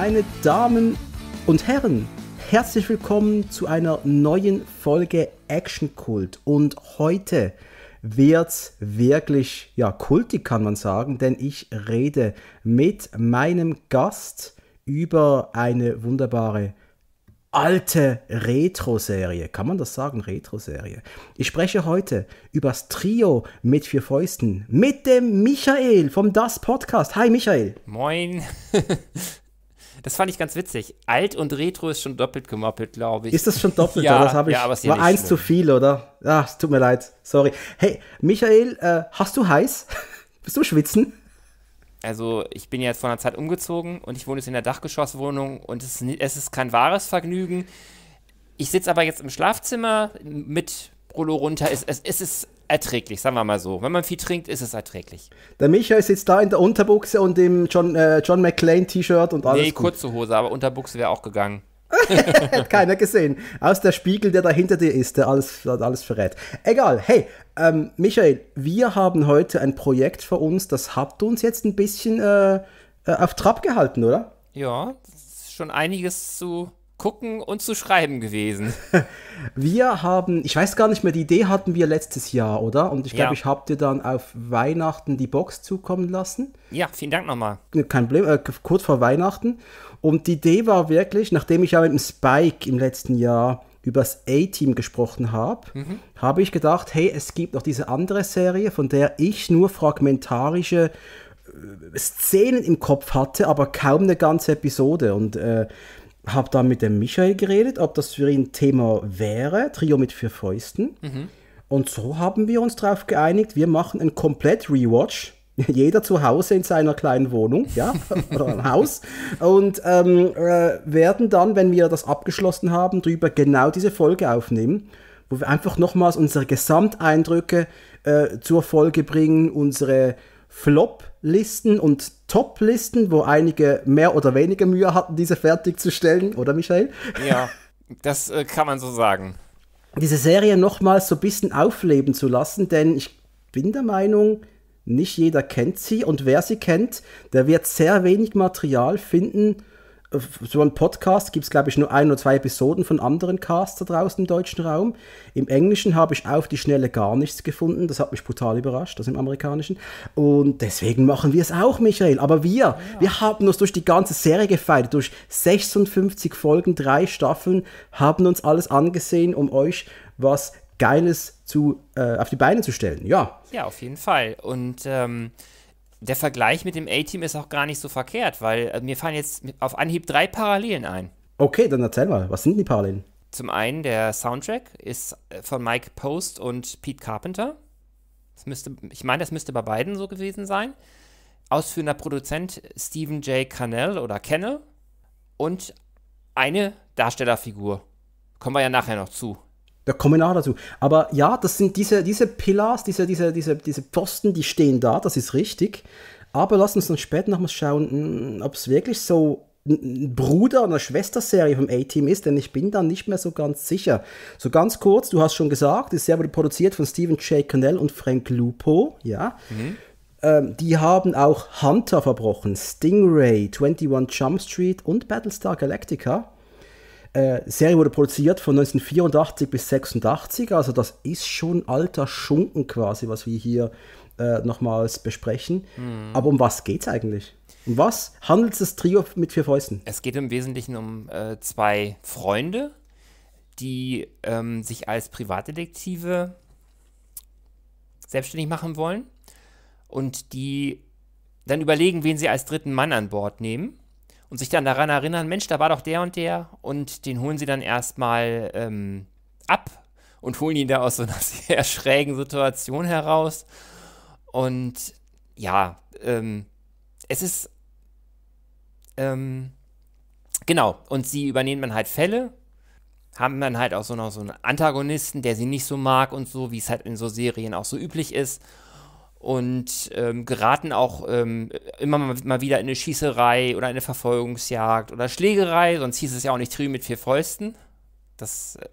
meine Damen und Herren, herzlich willkommen zu einer neuen Folge Action Kult. Und heute wird es wirklich, ja, kultig kann man sagen, denn ich rede mit meinem Gast über eine wunderbare alte Retro-Serie. Kann man das sagen, Retro-Serie? Ich spreche heute über das Trio mit vier Fäusten mit dem Michael vom Das Podcast. Hi, Michael. Moin. Das fand ich ganz witzig. Alt und Retro ist schon doppelt gemoppelt, glaube ich. Ist das schon doppelt? ja, das habe ich. Ja, aber war eins schlimm. zu viel, oder? Ja, ah, es tut mir leid. Sorry. Hey, Michael, äh, hast du heiß? Bist du schwitzen? Also, ich bin jetzt vor einer Zeit umgezogen und ich wohne jetzt in der Dachgeschosswohnung und es, es ist kein wahres Vergnügen. Ich sitze aber jetzt im Schlafzimmer mit Rollo runter. Es, es, es ist erträglich, sagen wir mal so. Wenn man viel trinkt, ist es erträglich. Der Michael sitzt da in der Unterbuchse und im John, äh, John McClane T-Shirt und alles. Nee, gut. kurze Hose, aber Unterbuchse wäre auch gegangen. Hat keiner gesehen. Aus der Spiegel, der da hinter dir ist, der alles, alles verrät. Egal, hey, ähm, Michael, wir haben heute ein Projekt für uns, das habt uns jetzt ein bisschen äh, äh auf Trab gehalten, oder? Ja, schon einiges zu gucken und zu schreiben gewesen. Wir haben, ich weiß gar nicht mehr, die Idee hatten wir letztes Jahr, oder? Und ich glaube, ja. ich habe dir dann auf Weihnachten die Box zukommen lassen. Ja, vielen Dank nochmal. Äh, kein Problem, äh, kurz vor Weihnachten. Und die Idee war wirklich, nachdem ich ja mit dem Spike im letzten Jahr über das A-Team gesprochen habe, mhm. habe ich gedacht, hey, es gibt noch diese andere Serie, von der ich nur fragmentarische äh, Szenen im Kopf hatte, aber kaum eine ganze Episode. Und äh, habe dann mit dem Michael geredet, ob das für ihn Thema wäre, Trio mit vier Fäusten. Mhm. Und so haben wir uns darauf geeinigt, wir machen einen komplett Rewatch. Jeder zu Hause in seiner kleinen Wohnung, ja, oder im Haus. Und ähm, äh, werden dann, wenn wir das abgeschlossen haben, drüber genau diese Folge aufnehmen, wo wir einfach nochmals unsere Gesamteindrücke äh, zur Folge bringen, unsere Flop-Listen und Top-Listen, wo einige mehr oder weniger Mühe hatten, diese fertigzustellen, oder Michael? Ja, das äh, kann man so sagen. Diese Serie nochmals so ein bisschen aufleben zu lassen, denn ich bin der Meinung, nicht jeder kennt sie und wer sie kennt, der wird sehr wenig Material finden, so ein Podcast gibt es, glaube ich, nur ein oder zwei Episoden von anderen Casts da draußen im deutschen Raum. Im Englischen habe ich auf die Schnelle gar nichts gefunden. Das hat mich brutal überrascht, das im Amerikanischen. Und deswegen machen wir es auch, Michael. Aber wir, ja. wir haben uns durch die ganze Serie gefeiert, durch 56 Folgen, drei Staffeln, haben uns alles angesehen, um euch was Geiles zu, äh, auf die Beine zu stellen. Ja. Ja, auf jeden Fall. Und ähm der Vergleich mit dem A-Team ist auch gar nicht so verkehrt, weil äh, mir fallen jetzt auf Anhieb drei Parallelen ein. Okay, dann erzähl mal, was sind die Parallelen? Zum einen, der Soundtrack ist äh, von Mike Post und Pete Carpenter. Das müsste, ich meine, das müsste bei beiden so gewesen sein. Ausführender Produzent Stephen J. Cannell oder Kennel und eine Darstellerfigur. Kommen wir ja nachher noch zu. Da kommen wir nachher dazu. Aber ja, das sind diese, diese Pillars, diese, diese, diese, diese Pfosten, die stehen da, das ist richtig. Aber lass uns dann später nochmal schauen, mm, ob es wirklich so ein Bruder- oder Schwester-Serie vom A-Team ist, denn ich bin da nicht mehr so ganz sicher. So ganz kurz, du hast schon gesagt, die Serie wurde produziert von Stephen J. Cannell und Frank Lupo, ja. Mhm. Ähm, die haben auch Hunter verbrochen, Stingray, 21 Jump Street und Battlestar Galactica äh, Serie wurde produziert von 1984 bis 86, also das ist schon alter Schunken quasi, was wir hier äh, nochmals besprechen. Mhm. Aber um was geht's eigentlich? Um was handelt das Trio mit vier Fäusten? Es geht im Wesentlichen um äh, zwei Freunde, die ähm, sich als Privatdetektive selbstständig machen wollen und die dann überlegen, wen sie als dritten Mann an Bord nehmen und sich dann daran erinnern, Mensch, da war doch der und der und den holen sie dann erstmal ähm, ab und holen ihn da aus so einer sehr schrägen Situation heraus. Und ja, ähm, es ist ähm, genau, und sie übernehmen dann halt Fälle, haben dann halt auch so noch so einen Antagonisten, der sie nicht so mag und so, wie es halt in so Serien auch so üblich ist und ähm, geraten auch ähm, immer mal, wieder in eine Schießerei oder eine Verfolgungsjagd oder Schlägerei, sonst hieß es ja auch nicht Trio mit vier Fäusten. Das äh,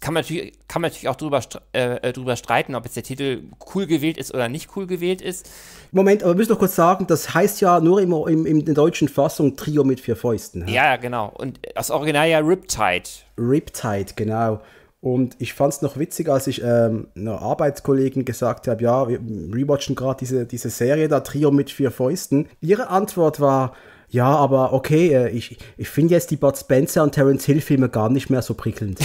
kann man natürlich, kann man natürlich auch drüber, äh, äh, drüber streiten, ob jetzt der Titel cool gewählt ist oder nicht cool gewählt ist. Moment, aber wir müssen noch kurz sagen, das heißt ja nur immer im, in der deutschen Fassung Trio mit vier Fäusten. Ne? Ja, ja genau. Und das Original ja Riptide. Riptide, genau. Und ich fand es noch witzig, als ich ähm, einer Arbeitskollegen gesagt habe, ja, wir rewatchen gerade diese, diese Serie da, Trio mit vier Fäusten. Ihre Antwort war, ja, aber okay, äh, ich, ich finde jetzt die Bud Spencer und Terence Hill Filme gar nicht mehr so prickelnd.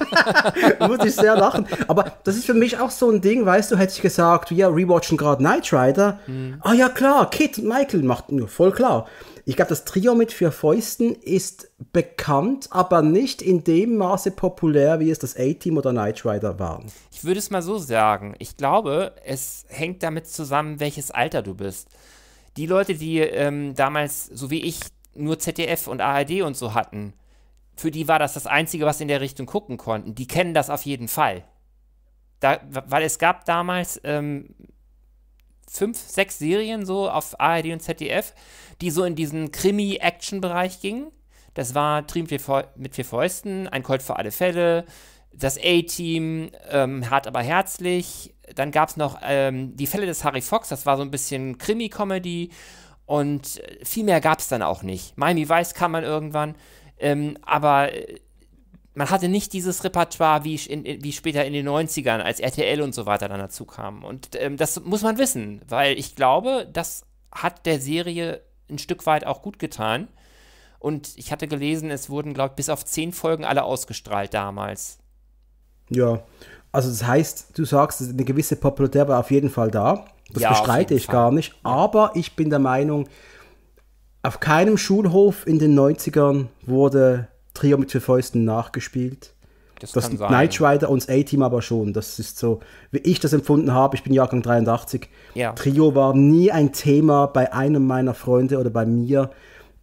Muss ich sehr lachen. Aber das ist für mich auch so ein Ding, weißt du, hätte ich gesagt, wir rewatchen gerade Knight Rider. Mhm. Ah mhm. oh, ja, klar, Kit, Michael macht nur voll klar. Ich glaube, das Trio mit vier Fäusten ist bekannt, aber nicht in dem Maße populär, wie es das A-Team oder Knight Rider waren. Ich würde es mal so sagen. Ich glaube, es hängt damit zusammen, welches Alter du bist. Die Leute, die ähm, damals, so wie ich, nur ZDF und ARD und so hatten, für die war das das Einzige, was sie in der Richtung gucken konnten. Die kennen das auf jeden Fall. Da, weil es gab damals ähm, fünf, sechs Serien so auf ARD und ZDF, die so in diesen Krimi-Action-Bereich gingen. Das war Triumph mit vier Fäusten, Ein Colt für alle Fälle, das A-Team, ähm, hart aber herzlich. Dann gab es noch ähm, die Fälle des Harry Fox, das war so ein bisschen Krimi-Comedy. Und äh, viel mehr gab es dann auch nicht. Miami Weiß kam man irgendwann, ähm, aber äh, man hatte nicht dieses Repertoire wie, in, wie später in den 90ern, als RTL und so weiter dann dazu kam. Und ähm, das muss man wissen, weil ich glaube, das hat der Serie ein Stück weit auch gut getan. Und ich hatte gelesen, es wurden, glaube ich, bis auf zehn Folgen alle ausgestrahlt damals. Ja, also das heißt, du sagst, eine gewisse Popularität war auf jeden Fall da. Das ja, bestreite ich Fall. gar nicht. Aber ich bin der Meinung, auf keinem Schulhof in den 90ern wurde Trio mit vier Fäusten nachgespielt. Das, das kann gibt Knight Rider und das A-Team aber schon. Das ist so, wie ich das empfunden habe. Ich bin Jahrgang 83. Ja. Trio war nie ein Thema bei einem meiner Freunde oder bei mir.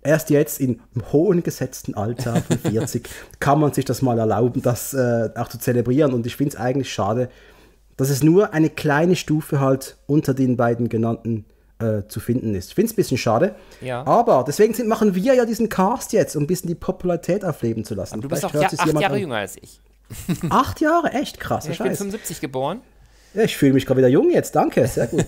Erst jetzt in hohen gesetzten Alter von 40 kann man sich das mal erlauben, das äh, auch zu zelebrieren. Und ich finde es eigentlich schade, dass es nur eine kleine Stufe halt unter den beiden genannten äh, zu finden ist. Ich finde es ein bisschen schade. Ja. Aber deswegen sind, machen wir ja diesen Cast jetzt, um ein bisschen die Popularität aufleben zu lassen. Aber du bist Vielleicht auch ja, acht Jahre an. jünger als ich. Acht Jahre? Echt krass. Ja, ich Scheiß. bin 75 geboren. Ja, ich fühle mich gerade wieder jung jetzt, danke, sehr gut.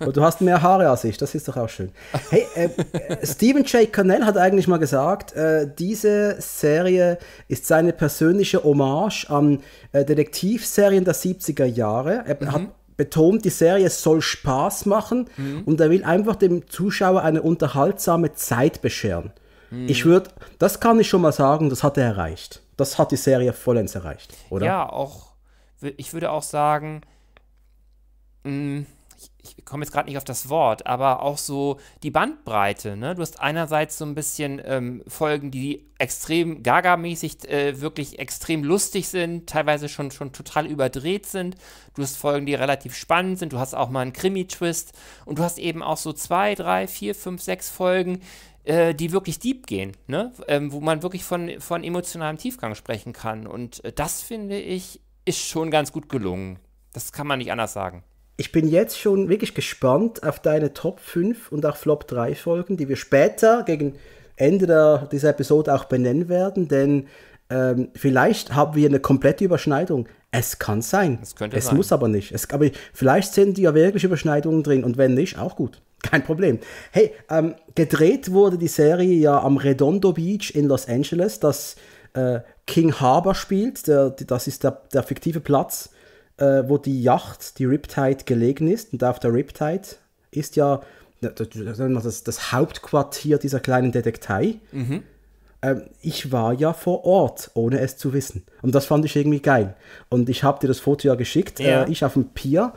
Und du hast mehr Haare als ich, das ist doch auch schön. Hey, äh, äh Stephen J. Cannell hat eigentlich mal gesagt, äh, diese Serie ist seine persönliche Hommage an äh, Detektivserien der 70er Jahre. Er mhm. hat betont, die Serie soll Spaß machen mhm. und er will einfach dem Zuschauer eine unterhaltsame Zeit bescheren. Mhm. Ich würde, das kann ich schon mal sagen, das hat er erreicht das hat die Serie vollends erreicht, oder? Ja, auch, ich würde auch sagen, mh, mm, ich komme jetzt gerade nicht auf das Wort, aber auch so die Bandbreite. Ne? Du hast einerseits so ein bisschen ähm, Folgen, die extrem Gaga-mäßig äh, wirklich extrem lustig sind, teilweise schon, schon total überdreht sind. Du hast Folgen, die relativ spannend sind. Du hast auch mal einen Krimi-Twist. Und du hast eben auch so zwei, drei, vier, fünf, sechs Folgen, äh, die wirklich deep gehen, ne? Ähm, wo man wirklich von, von emotionalem Tiefgang sprechen kann. Und äh, das finde ich ist schon ganz gut gelungen. Das kann man nicht anders sagen. Ich bin jetzt schon wirklich gespannt auf deine Top 5 und auch Flop 3 Folgen, die wir später gegen Ende der, dieser Episode auch benennen werden, denn ähm, vielleicht haben wir eine komplette Überschneidung. Es kann sein. es könnte sein. Es muss aber nicht. Es, aber vielleicht sind ja wirklich Überschneidungen drin und wenn nicht, auch gut. Kein Problem. Hey, ähm, gedreht wurde die Serie ja am Redondo Beach in Los Angeles, das äh, King Harbor spielt. Der, das ist der, der fiktive Platz, äh, wo die Yacht, die Riptide, gelegen ist. Und auf der Riptide ist ja das, das Hauptquartier dieser kleinen Detektei. Mhm. Ähm, ich war ja vor Ort, ohne es zu wissen. Und das fand ich irgendwie geil. Und ich habe dir das Foto ja geschickt. Ja. Äh, ich auf dem Pier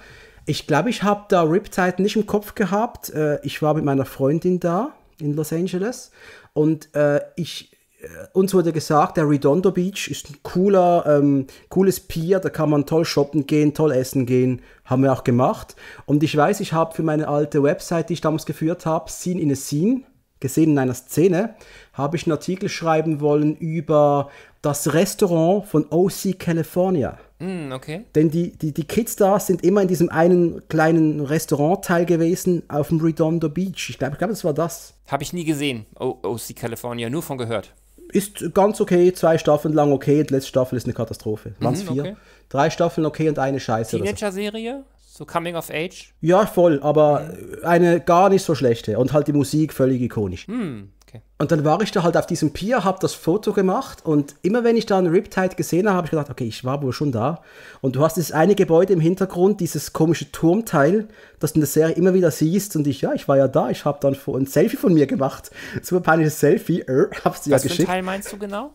ich glaube, ich habe da Riptide nicht im Kopf gehabt. Äh, ich war mit meiner Freundin da in Los Angeles und äh, ich äh, uns wurde gesagt, der Redondo Beach ist ein cooler, ähm, cooles Pier, da kann man toll shoppen gehen, toll essen gehen, haben wir auch gemacht. Und ich weiß, ich habe für meine alte Website, die ich damals geführt habe, Scene in a Scene, gesehen in einer Szene, habe ich einen Artikel schreiben wollen über das Restaurant von OC California. Mm, okay. Denn die, die, die Kids da sind immer in diesem einen kleinen Restaurantteil gewesen auf dem Redondo Beach. Ich glaube, ich glaub, das war das. Habe ich nie gesehen. Oh, OC California, nur von gehört. Ist ganz okay, zwei Staffeln lang okay, die letzte Staffel ist eine Katastrophe. Mhm, Waren es mm, vier? Okay. Drei Staffeln okay und eine Scheiße. Teenager-Serie? So Coming of Age? Ja, voll, aber mhm. eine gar nicht so schlechte und halt die Musik völlig ikonisch. Hm, okay. Und dann war ich da halt auf diesem Pier, habe das Foto gemacht und immer wenn ich da einen Riptide gesehen habe, habe ich gedacht, okay, ich war wohl schon da. Und du hast dieses eine Gebäude im Hintergrund, dieses komische Turmteil, das du in der Serie immer wieder siehst und ich, ja, ich war ja da, ich habe dann ein Selfie von mir gemacht. Super peinliches Selfie, äh, hab's dir Was ja geschickt. Was für ein Teil meinst du genau?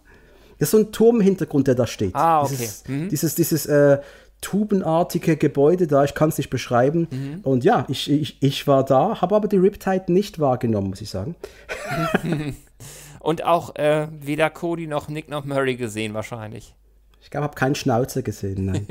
Das ist so ein Turmhintergrund, der da steht. Ah, okay. Dieses, mhm. dieses, dieses äh, tubenartige Gebäude da, ich kann es nicht beschreiben. Mhm. Und ja, ich, ich, ich war da, habe aber die Riptide nicht wahrgenommen, muss ich sagen. Und auch äh, weder Cody noch Nick noch Murray gesehen wahrscheinlich. Ich glaube, habe keinen Schnauzer gesehen, nein.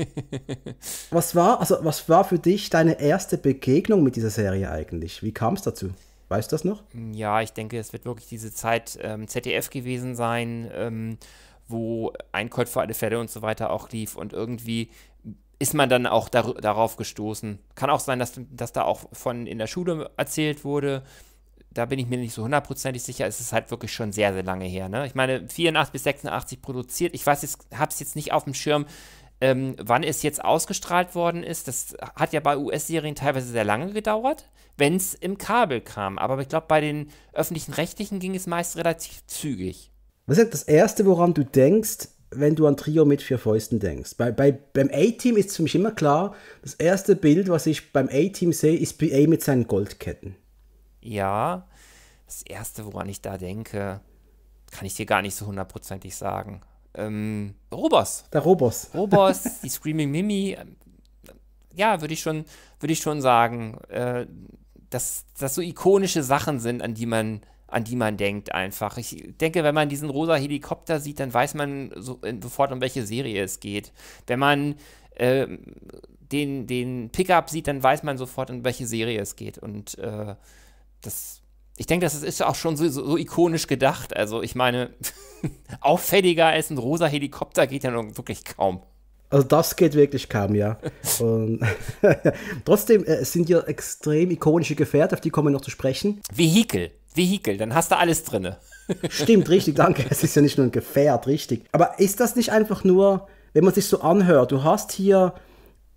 was, war, also, was war für dich deine erste Begegnung mit dieser Serie eigentlich? Wie kam es dazu? Weißt du das noch? Ja, ich denke, es wird wirklich diese Zeit ähm, ZDF gewesen sein. Ähm, wo ein Code für alle Fälle und so weiter auch lief und irgendwie ist man dann auch dar darauf gestoßen. Kann auch sein, dass, dass da auch von in der Schule erzählt wurde. Da bin ich mir nicht so hundertprozentig sicher. Es ist halt wirklich schon sehr, sehr lange her. Ne? Ich meine, 84 bis 86 produziert. Ich weiß jetzt, habe es jetzt nicht auf dem Schirm, ähm, wann es jetzt ausgestrahlt worden ist. Das hat ja bei US-Serien teilweise sehr lange gedauert, wenn es im Kabel kam. Aber ich glaube, bei den öffentlichen Rechtlichen ging es meist relativ zügig. Was ist das Erste, woran du denkst, wenn du an Trio mit vier Fäusten denkst. Bei, bei beim A-Team ist für mich immer klar, das erste Bild, was ich beim A-Team sehe, ist BA mit seinen Goldketten. Ja, das erste, woran ich da denke, kann ich dir gar nicht so hundertprozentig sagen. Ähm, Robos. Der Robos. Robos, die Screaming Mimi. Ähm, ja, würde ich, schon, würd ich schon sagen, äh, dass das so ikonische Sachen sind, an die man an die man denkt einfach. Ich denke, wenn man diesen rosa Helikopter sieht, dann weiß man so, äh, sofort, um welche Serie es geht. Wenn man äh, den, den Pickup sieht, dann weiß man sofort, um welche Serie es geht. Und äh, das, ich denke, das ist auch schon so, so, so ikonisch gedacht. Also ich meine, auffälliger als ein rosa Helikopter geht ja nun wirklich kaum. Also das geht wirklich kaum, ja. Und trotzdem äh, sind hier extrem ikonische Gefährte, auf die kommen wir noch zu sprechen. Vehikel. Vehikel, dann hast du alles drin. Stimmt, richtig, danke. Es ist ja nicht nur ein Gefährt, richtig. Aber ist das nicht einfach nur, wenn man sich so anhört, du hast hier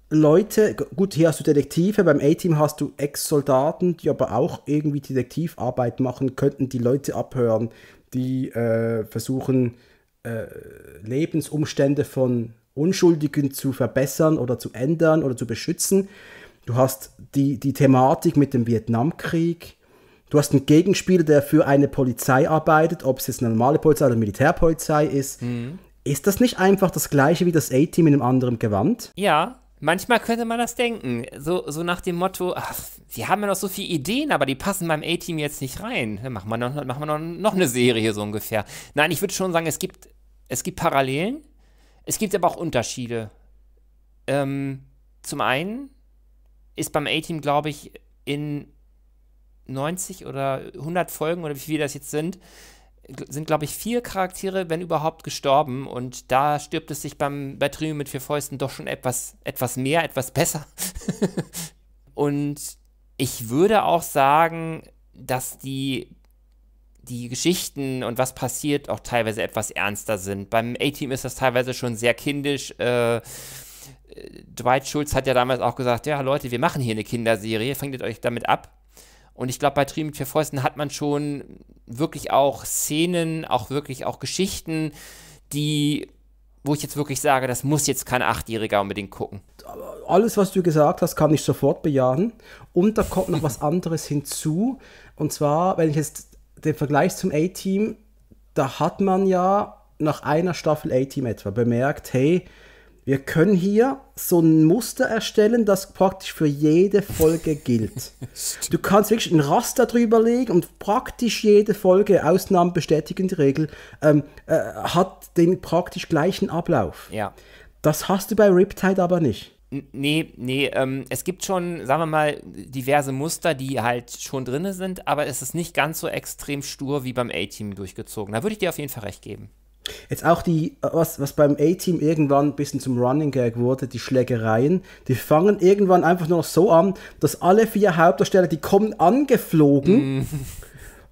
Leute, gut, hier hast du Detektive, beim A-Team hast du Ex-Soldaten, die aber auch irgendwie Detektivarbeit machen könnten, die Leute abhören, die äh, versuchen, äh, Lebensumstände von Unschuldigen zu verbessern oder zu ändern oder zu beschützen. Du hast die, die Thematik mit dem Vietnamkrieg Du hast einen Gegenspieler, der für eine Polizei arbeitet, ob es jetzt eine normale Polizei oder Militärpolizei ist. Mhm. Ist das nicht einfach das gleiche wie das A-Team in einem anderen Gewand? Ja, manchmal könnte man das denken. So, so nach dem Motto, ach, sie haben ja noch so viele Ideen, aber die passen beim A-Team jetzt nicht rein. Dann machen wir noch, machen wir noch, noch eine Serie so ungefähr. Nein, ich würde schon sagen, es gibt, es gibt Parallelen, es gibt aber auch Unterschiede. Ähm, zum einen ist beim A-Team, glaube ich, in 90 oder 100 Folgen oder wie viele das jetzt sind, sind, glaube ich, vier Charaktere, wenn überhaupt, gestorben. Und da stirbt es sich beim, bei Trio mit vier Fäusten doch schon etwas, etwas mehr, etwas besser. und ich würde auch sagen, dass die, die Geschichten und was passiert auch teilweise etwas ernster sind. Beim A-Team ist das teilweise schon sehr kindisch. Äh, äh Dwight Schulz hat ja damals auch gesagt, ja Leute, wir machen hier eine Kinderserie, fangt ihr euch damit ab. Und ich glaube, bei Tri mit vier Fäusten hat man schon wirklich auch Szenen, auch wirklich auch Geschichten, die, wo ich jetzt wirklich sage, das muss jetzt kein Achtjähriger unbedingt gucken. Alles, was du gesagt hast, kann ich sofort bejahen. Und da kommt noch was anderes hinzu. Und zwar, wenn ich jetzt den Vergleich zum A-Team, da hat man ja nach einer Staffel A-Team etwa bemerkt, hey, wir können hier so ein Muster erstellen, das praktisch für jede Folge gilt. du kannst wirklich ein Raster drüber legen und praktisch jede Folge, Ausnahmen bestätigen die Regel, ähm, äh, hat den praktisch gleichen Ablauf. Ja. Das hast du bei Riptide aber nicht. Nee, nee, ähm, es gibt schon, sagen wir mal, diverse Muster, die halt schon drin sind, aber es ist nicht ganz so extrem stur wie beim A-Team durchgezogen. Da würde ich dir auf jeden Fall recht geben. Jetzt auch die, was, was beim A-Team irgendwann ein bisschen zum Running Gag wurde, die Schlägereien, die fangen irgendwann einfach nur noch so an, dass alle vier Hauptdarsteller, die kommen angeflogen mm.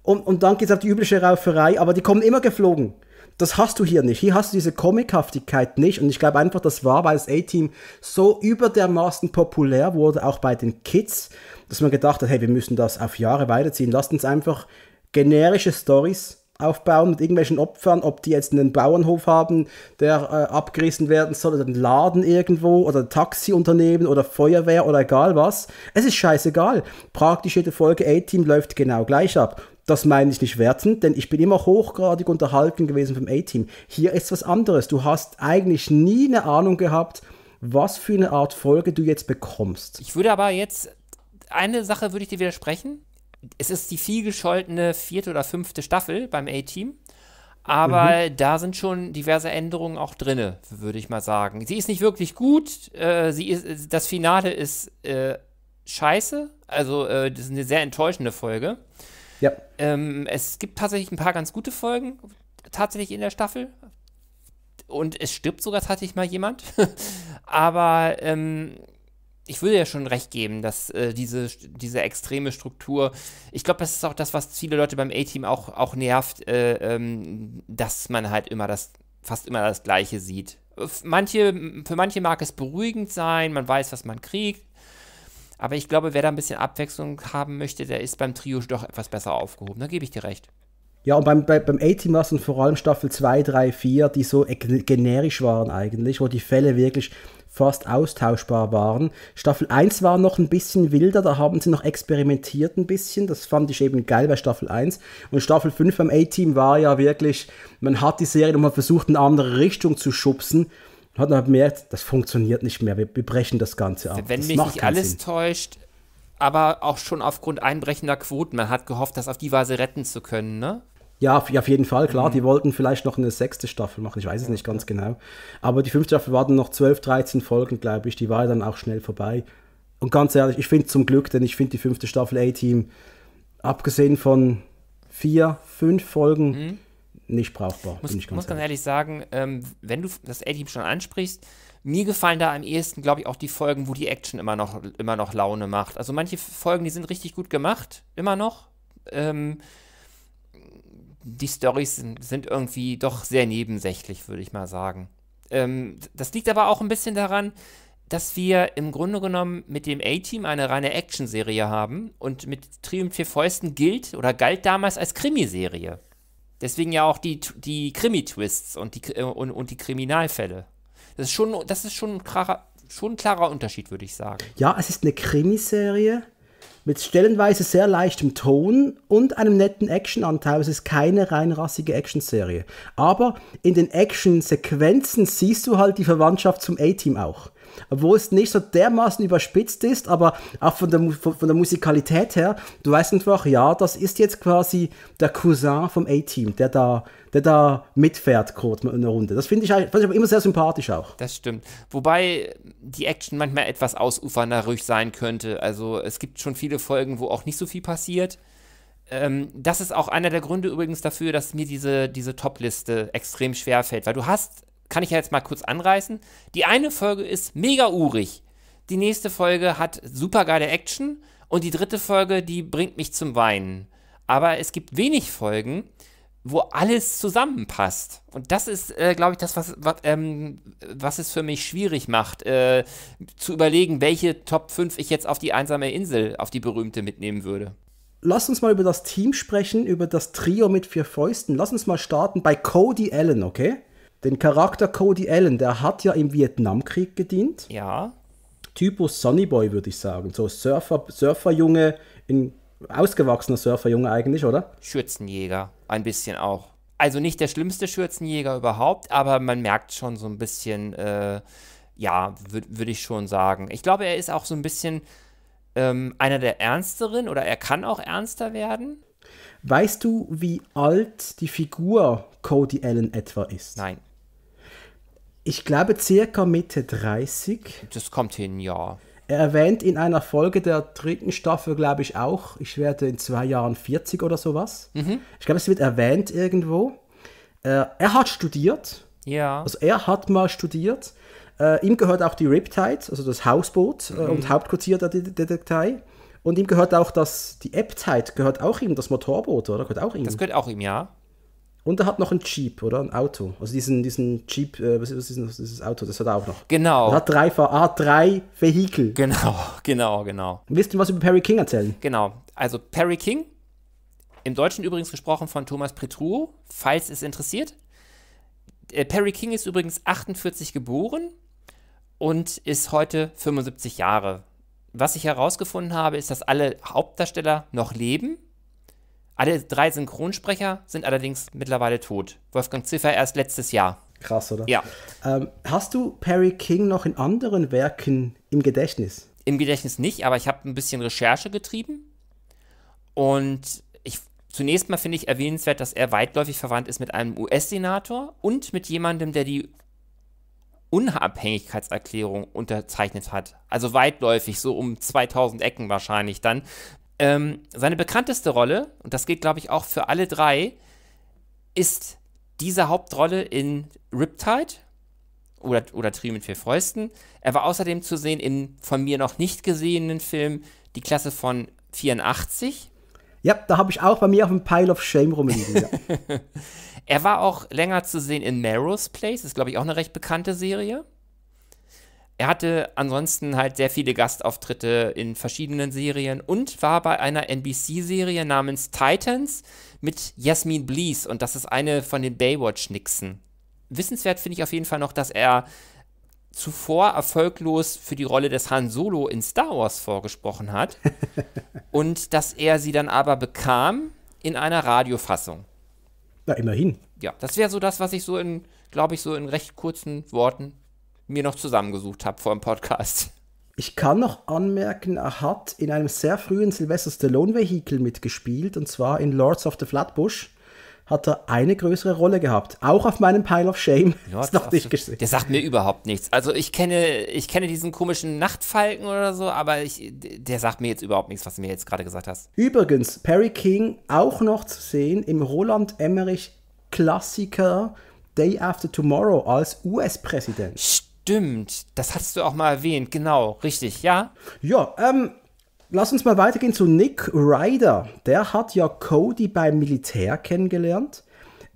und, und dann geht es auf die übliche Rauferei, aber die kommen immer geflogen. Das hast du hier nicht. Hier hast du diese Comichaftigkeit nicht und ich glaube einfach, das war, weil das A-Team so über dermaßen populär wurde, auch bei den Kids, dass man gedacht hat, hey, wir müssen das auf Jahre weiterziehen, lasst uns einfach generische Stories aufbauen mit irgendwelchen Opfern, ob die jetzt einen Bauernhof haben, der äh, abgerissen werden soll, oder einen Laden irgendwo, oder ein Taxiunternehmen, oder Feuerwehr, oder egal was. Es ist scheißegal. Praktisch jede Folge A-Team läuft genau gleich ab. Das meine ich nicht wertend, denn ich bin immer hochgradig unterhalten gewesen vom A-Team. Hier ist was anderes. Du hast eigentlich nie eine Ahnung gehabt, was für eine Art Folge du jetzt bekommst. Ich würde aber jetzt, eine Sache würde ich dir widersprechen es ist die vielgescholtene vierte oder fünfte Staffel beim A-Team. Aber mhm. da sind schon diverse Änderungen auch drin, würde ich mal sagen. Sie ist nicht wirklich gut. Äh, sie ist, das Finale ist äh, scheiße. Also, äh, das ist eine sehr enttäuschende Folge. Ja. Ähm, es gibt tatsächlich ein paar ganz gute Folgen, tatsächlich in der Staffel. Und es stirbt sogar tatsächlich mal jemand. aber ähm, ich würde ja schon recht geben, dass äh, diese, diese extreme Struktur, ich glaube, das ist auch das, was viele Leute beim A-Team auch, auch nervt, äh, ähm, dass man halt immer das, fast immer das Gleiche sieht. Manche, für manche mag es beruhigend sein, man weiß, was man kriegt, aber ich glaube, wer da ein bisschen Abwechslung haben möchte, der ist beim Trio doch etwas besser aufgehoben, da gebe ich dir recht. Ja, und beim, beim A-Team war es vor allem Staffel 2, 3, 4, die so generisch waren eigentlich, wo die Fälle wirklich fast austauschbar waren. Staffel 1 war noch ein bisschen wilder, da haben sie noch experimentiert ein bisschen. Das fand ich eben geil bei Staffel 1. Und Staffel 5 beim A-Team war ja wirklich, man hat die Serie nochmal versucht, eine andere Richtung zu schubsen. Und hat dann gemerkt, das funktioniert nicht mehr, wir, wir brechen das Ganze ab. Wenn das mich nicht alles Sinn. täuscht, aber auch schon aufgrund einbrechender Quoten. Man hat gehofft, das auf die Weise retten zu können, ne? Ja, auf, jeden Fall, klar. Mhm. Die wollten vielleicht noch eine sechste Staffel machen, ich weiß es nicht ganz genau. Aber die fünfte Staffel war dann noch 12, 13 Folgen, glaube ich. Die war dann auch schnell vorbei. Und ganz ehrlich, ich finde zum Glück, denn ich finde die fünfte Staffel A-Team, abgesehen von vier, fünf Folgen, mhm. nicht brauchbar. Muss, ich ganz, muss ganz ehrlich, ehrlich sagen, ähm, wenn du das A-Team schon ansprichst, mir gefallen da am ehesten, glaube ich, auch die Folgen, wo die Action immer noch, immer noch Laune macht. Also manche Folgen, die sind richtig gut gemacht, immer noch. Ähm, die Storys sind, irgendwie doch sehr nebensächlich, würde ich mal sagen. Ähm, das liegt aber auch ein bisschen daran, dass wir im Grunde genommen mit dem A-Team eine reine Action-Serie haben und mit Triumph vier Fäusten gilt oder galt damals als Krimiserie. Deswegen ja auch die, die Krimi-Twists und die, äh, und, und die Kriminalfälle. Das ist schon, das ist schon ein klarer, schon ein klarer Unterschied, würde ich sagen. Ja, es ist eine Krimiserie, mit stellenweise sehr leichtem Ton und einem netten Actionanteil. Es ist keine rein rassige Actionserie. Aber in den Actionsequenzen siehst du halt die Verwandtschaft zum A-Team auch obwohl es nicht so dermaßen überspitzt ist, aber auch von der, von, der Musikalität her, du weißt einfach, ja, das ist jetzt quasi der Cousin vom A-Team, der da, der da mitfährt kurz in der Runde. Das finde ich, find ich aber immer sehr sympathisch auch. Das stimmt. Wobei die Action manchmal etwas ausufernder ruhig sein könnte. Also es gibt schon viele Folgen, wo auch nicht so viel passiert ähm, das ist auch einer der Gründe übrigens dafür, dass mir diese, diese Top-Liste extrem schwer fällt, weil du hast kann ich ja jetzt mal kurz anreißen. Die eine Folge ist mega urig. Die nächste Folge hat super geile Action. Und die dritte Folge, die bringt mich zum Weinen. Aber es gibt wenig Folgen, wo alles zusammenpasst. Und das ist, äh, glaube ich, das, was, was, ähm, was, es für mich schwierig macht, äh, zu überlegen, welche Top 5 ich jetzt auf die einsame Insel, auf die berühmte mitnehmen würde. Lass uns mal über das Team sprechen, über das Trio mit vier Fäusten. Lass uns mal starten bei Cody Allen, okay? Den Charakter Cody Allen, der hat ja im Vietnamkrieg gedient. Ja. Typus Sonny Boy, würde ich sagen. So Surfer, Surferjunge, ein ausgewachsener Surferjunge eigentlich, oder? Schürzenjäger, ein bisschen auch. Also nicht der schlimmste Schürzenjäger überhaupt, aber man merkt schon so ein bisschen, äh, ja, würde würd ich schon sagen. Ich glaube, er ist auch so ein bisschen ähm, einer der Ernsteren oder er kann auch ernster werden. Weißt du, wie alt die Figur Cody Allen etwa ist? Nein ich glaube, circa Mitte 30. Das kommt hin, ja. Er erwähnt in einer Folge der dritten Staffel, glaube ich, auch, ich werde in zwei Jahren 40 oder sowas. Mhm. Ich glaube, es wird erwähnt irgendwo. Äh, er hat studiert. Ja. Also er hat mal studiert. Äh, ihm gehört auch die Riptide, also das Hausboot äh, mhm. und Hauptquartier der, der Und ihm gehört auch das, die Eptide gehört auch ihm, das Motorboot, oder? Gehört auch ihm. Das gehört auch ihm, ja. Und er hat noch ein Jeep, oder? Ein Auto. Also diesen, diesen Jeep, äh, was, ist, das, dieses Auto? Das hat er auch noch. Genau. Er hat drei, er hat drei Vehikel. Genau, genau, genau. Willst du was über Perry King erzählen? Genau. Also Perry King, im Deutschen übrigens gesprochen von Thomas Petruo, falls es interessiert. Äh, Perry King ist übrigens 48 geboren und ist heute 75 Jahre. Was ich herausgefunden habe, ist, dass alle Hauptdarsteller noch leben alle drei Synchronsprecher sind allerdings mittlerweile tot. Wolfgang Ziffer erst letztes Jahr. Krass, oder? Ja. Ähm, hast du Perry King noch in anderen Werken im Gedächtnis? Im Gedächtnis nicht, aber ich habe ein bisschen Recherche getrieben. Und ich, zunächst mal finde ich erwähnenswert, dass er weitläufig verwandt ist mit einem US-Senator und mit jemandem, der die Unabhängigkeitserklärung unterzeichnet hat. Also weitläufig, so um 2000 Ecken wahrscheinlich dann, ähm, seine bekannteste Rolle, und das gilt, glaube ich, auch für alle drei, ist diese Hauptrolle in Riptide oder, oder Trio mit vier Fäusten. Er war außerdem zu sehen in von mir noch nicht gesehenen Film Die Klasse von 84. Ja, da habe ich auch bei mir auf dem Pile of Shame rumliegen. Ja. er war auch länger zu sehen in Marrow's Place, das ist, glaube ich, auch eine recht bekannte Serie. Er hatte ansonsten halt sehr viele Gastauftritte in verschiedenen Serien und war bei einer NBC-Serie namens Titans mit Jasmine Blees und das ist eine von den Baywatch-Nixen. Wissenswert finde ich auf jeden Fall noch, dass er zuvor erfolglos für die Rolle des Han Solo in Star Wars vorgesprochen hat und dass er sie dann aber bekam in einer Radiofassung. Na, immerhin. Ja, das wäre so das, was ich so in, glaube ich, so in recht kurzen Worten mir noch zusammengesucht habe vor dem Podcast. Ich kann noch anmerken, er hat in einem sehr frühen Sylvester Stallone-Vehikel mitgespielt, und zwar in Lords of the Flatbush hat er eine größere Rolle gehabt. Auch auf meinem Pile of Shame. Lord, ist noch nicht gesehen. Der sagt mir überhaupt nichts. Also ich kenne, ich kenne diesen komischen Nachtfalken oder so, aber ich, der sagt mir jetzt überhaupt nichts, was du mir jetzt gerade gesagt hast. Übrigens, Perry King auch noch zu sehen im Roland Emmerich Klassiker Day After Tomorrow als US-Präsident. Stimmt, das hast du auch mal erwähnt, genau, richtig, ja? Ja, ähm, lass uns mal weitergehen zu Nick Ryder. Der hat ja Cody beim Militär kennengelernt.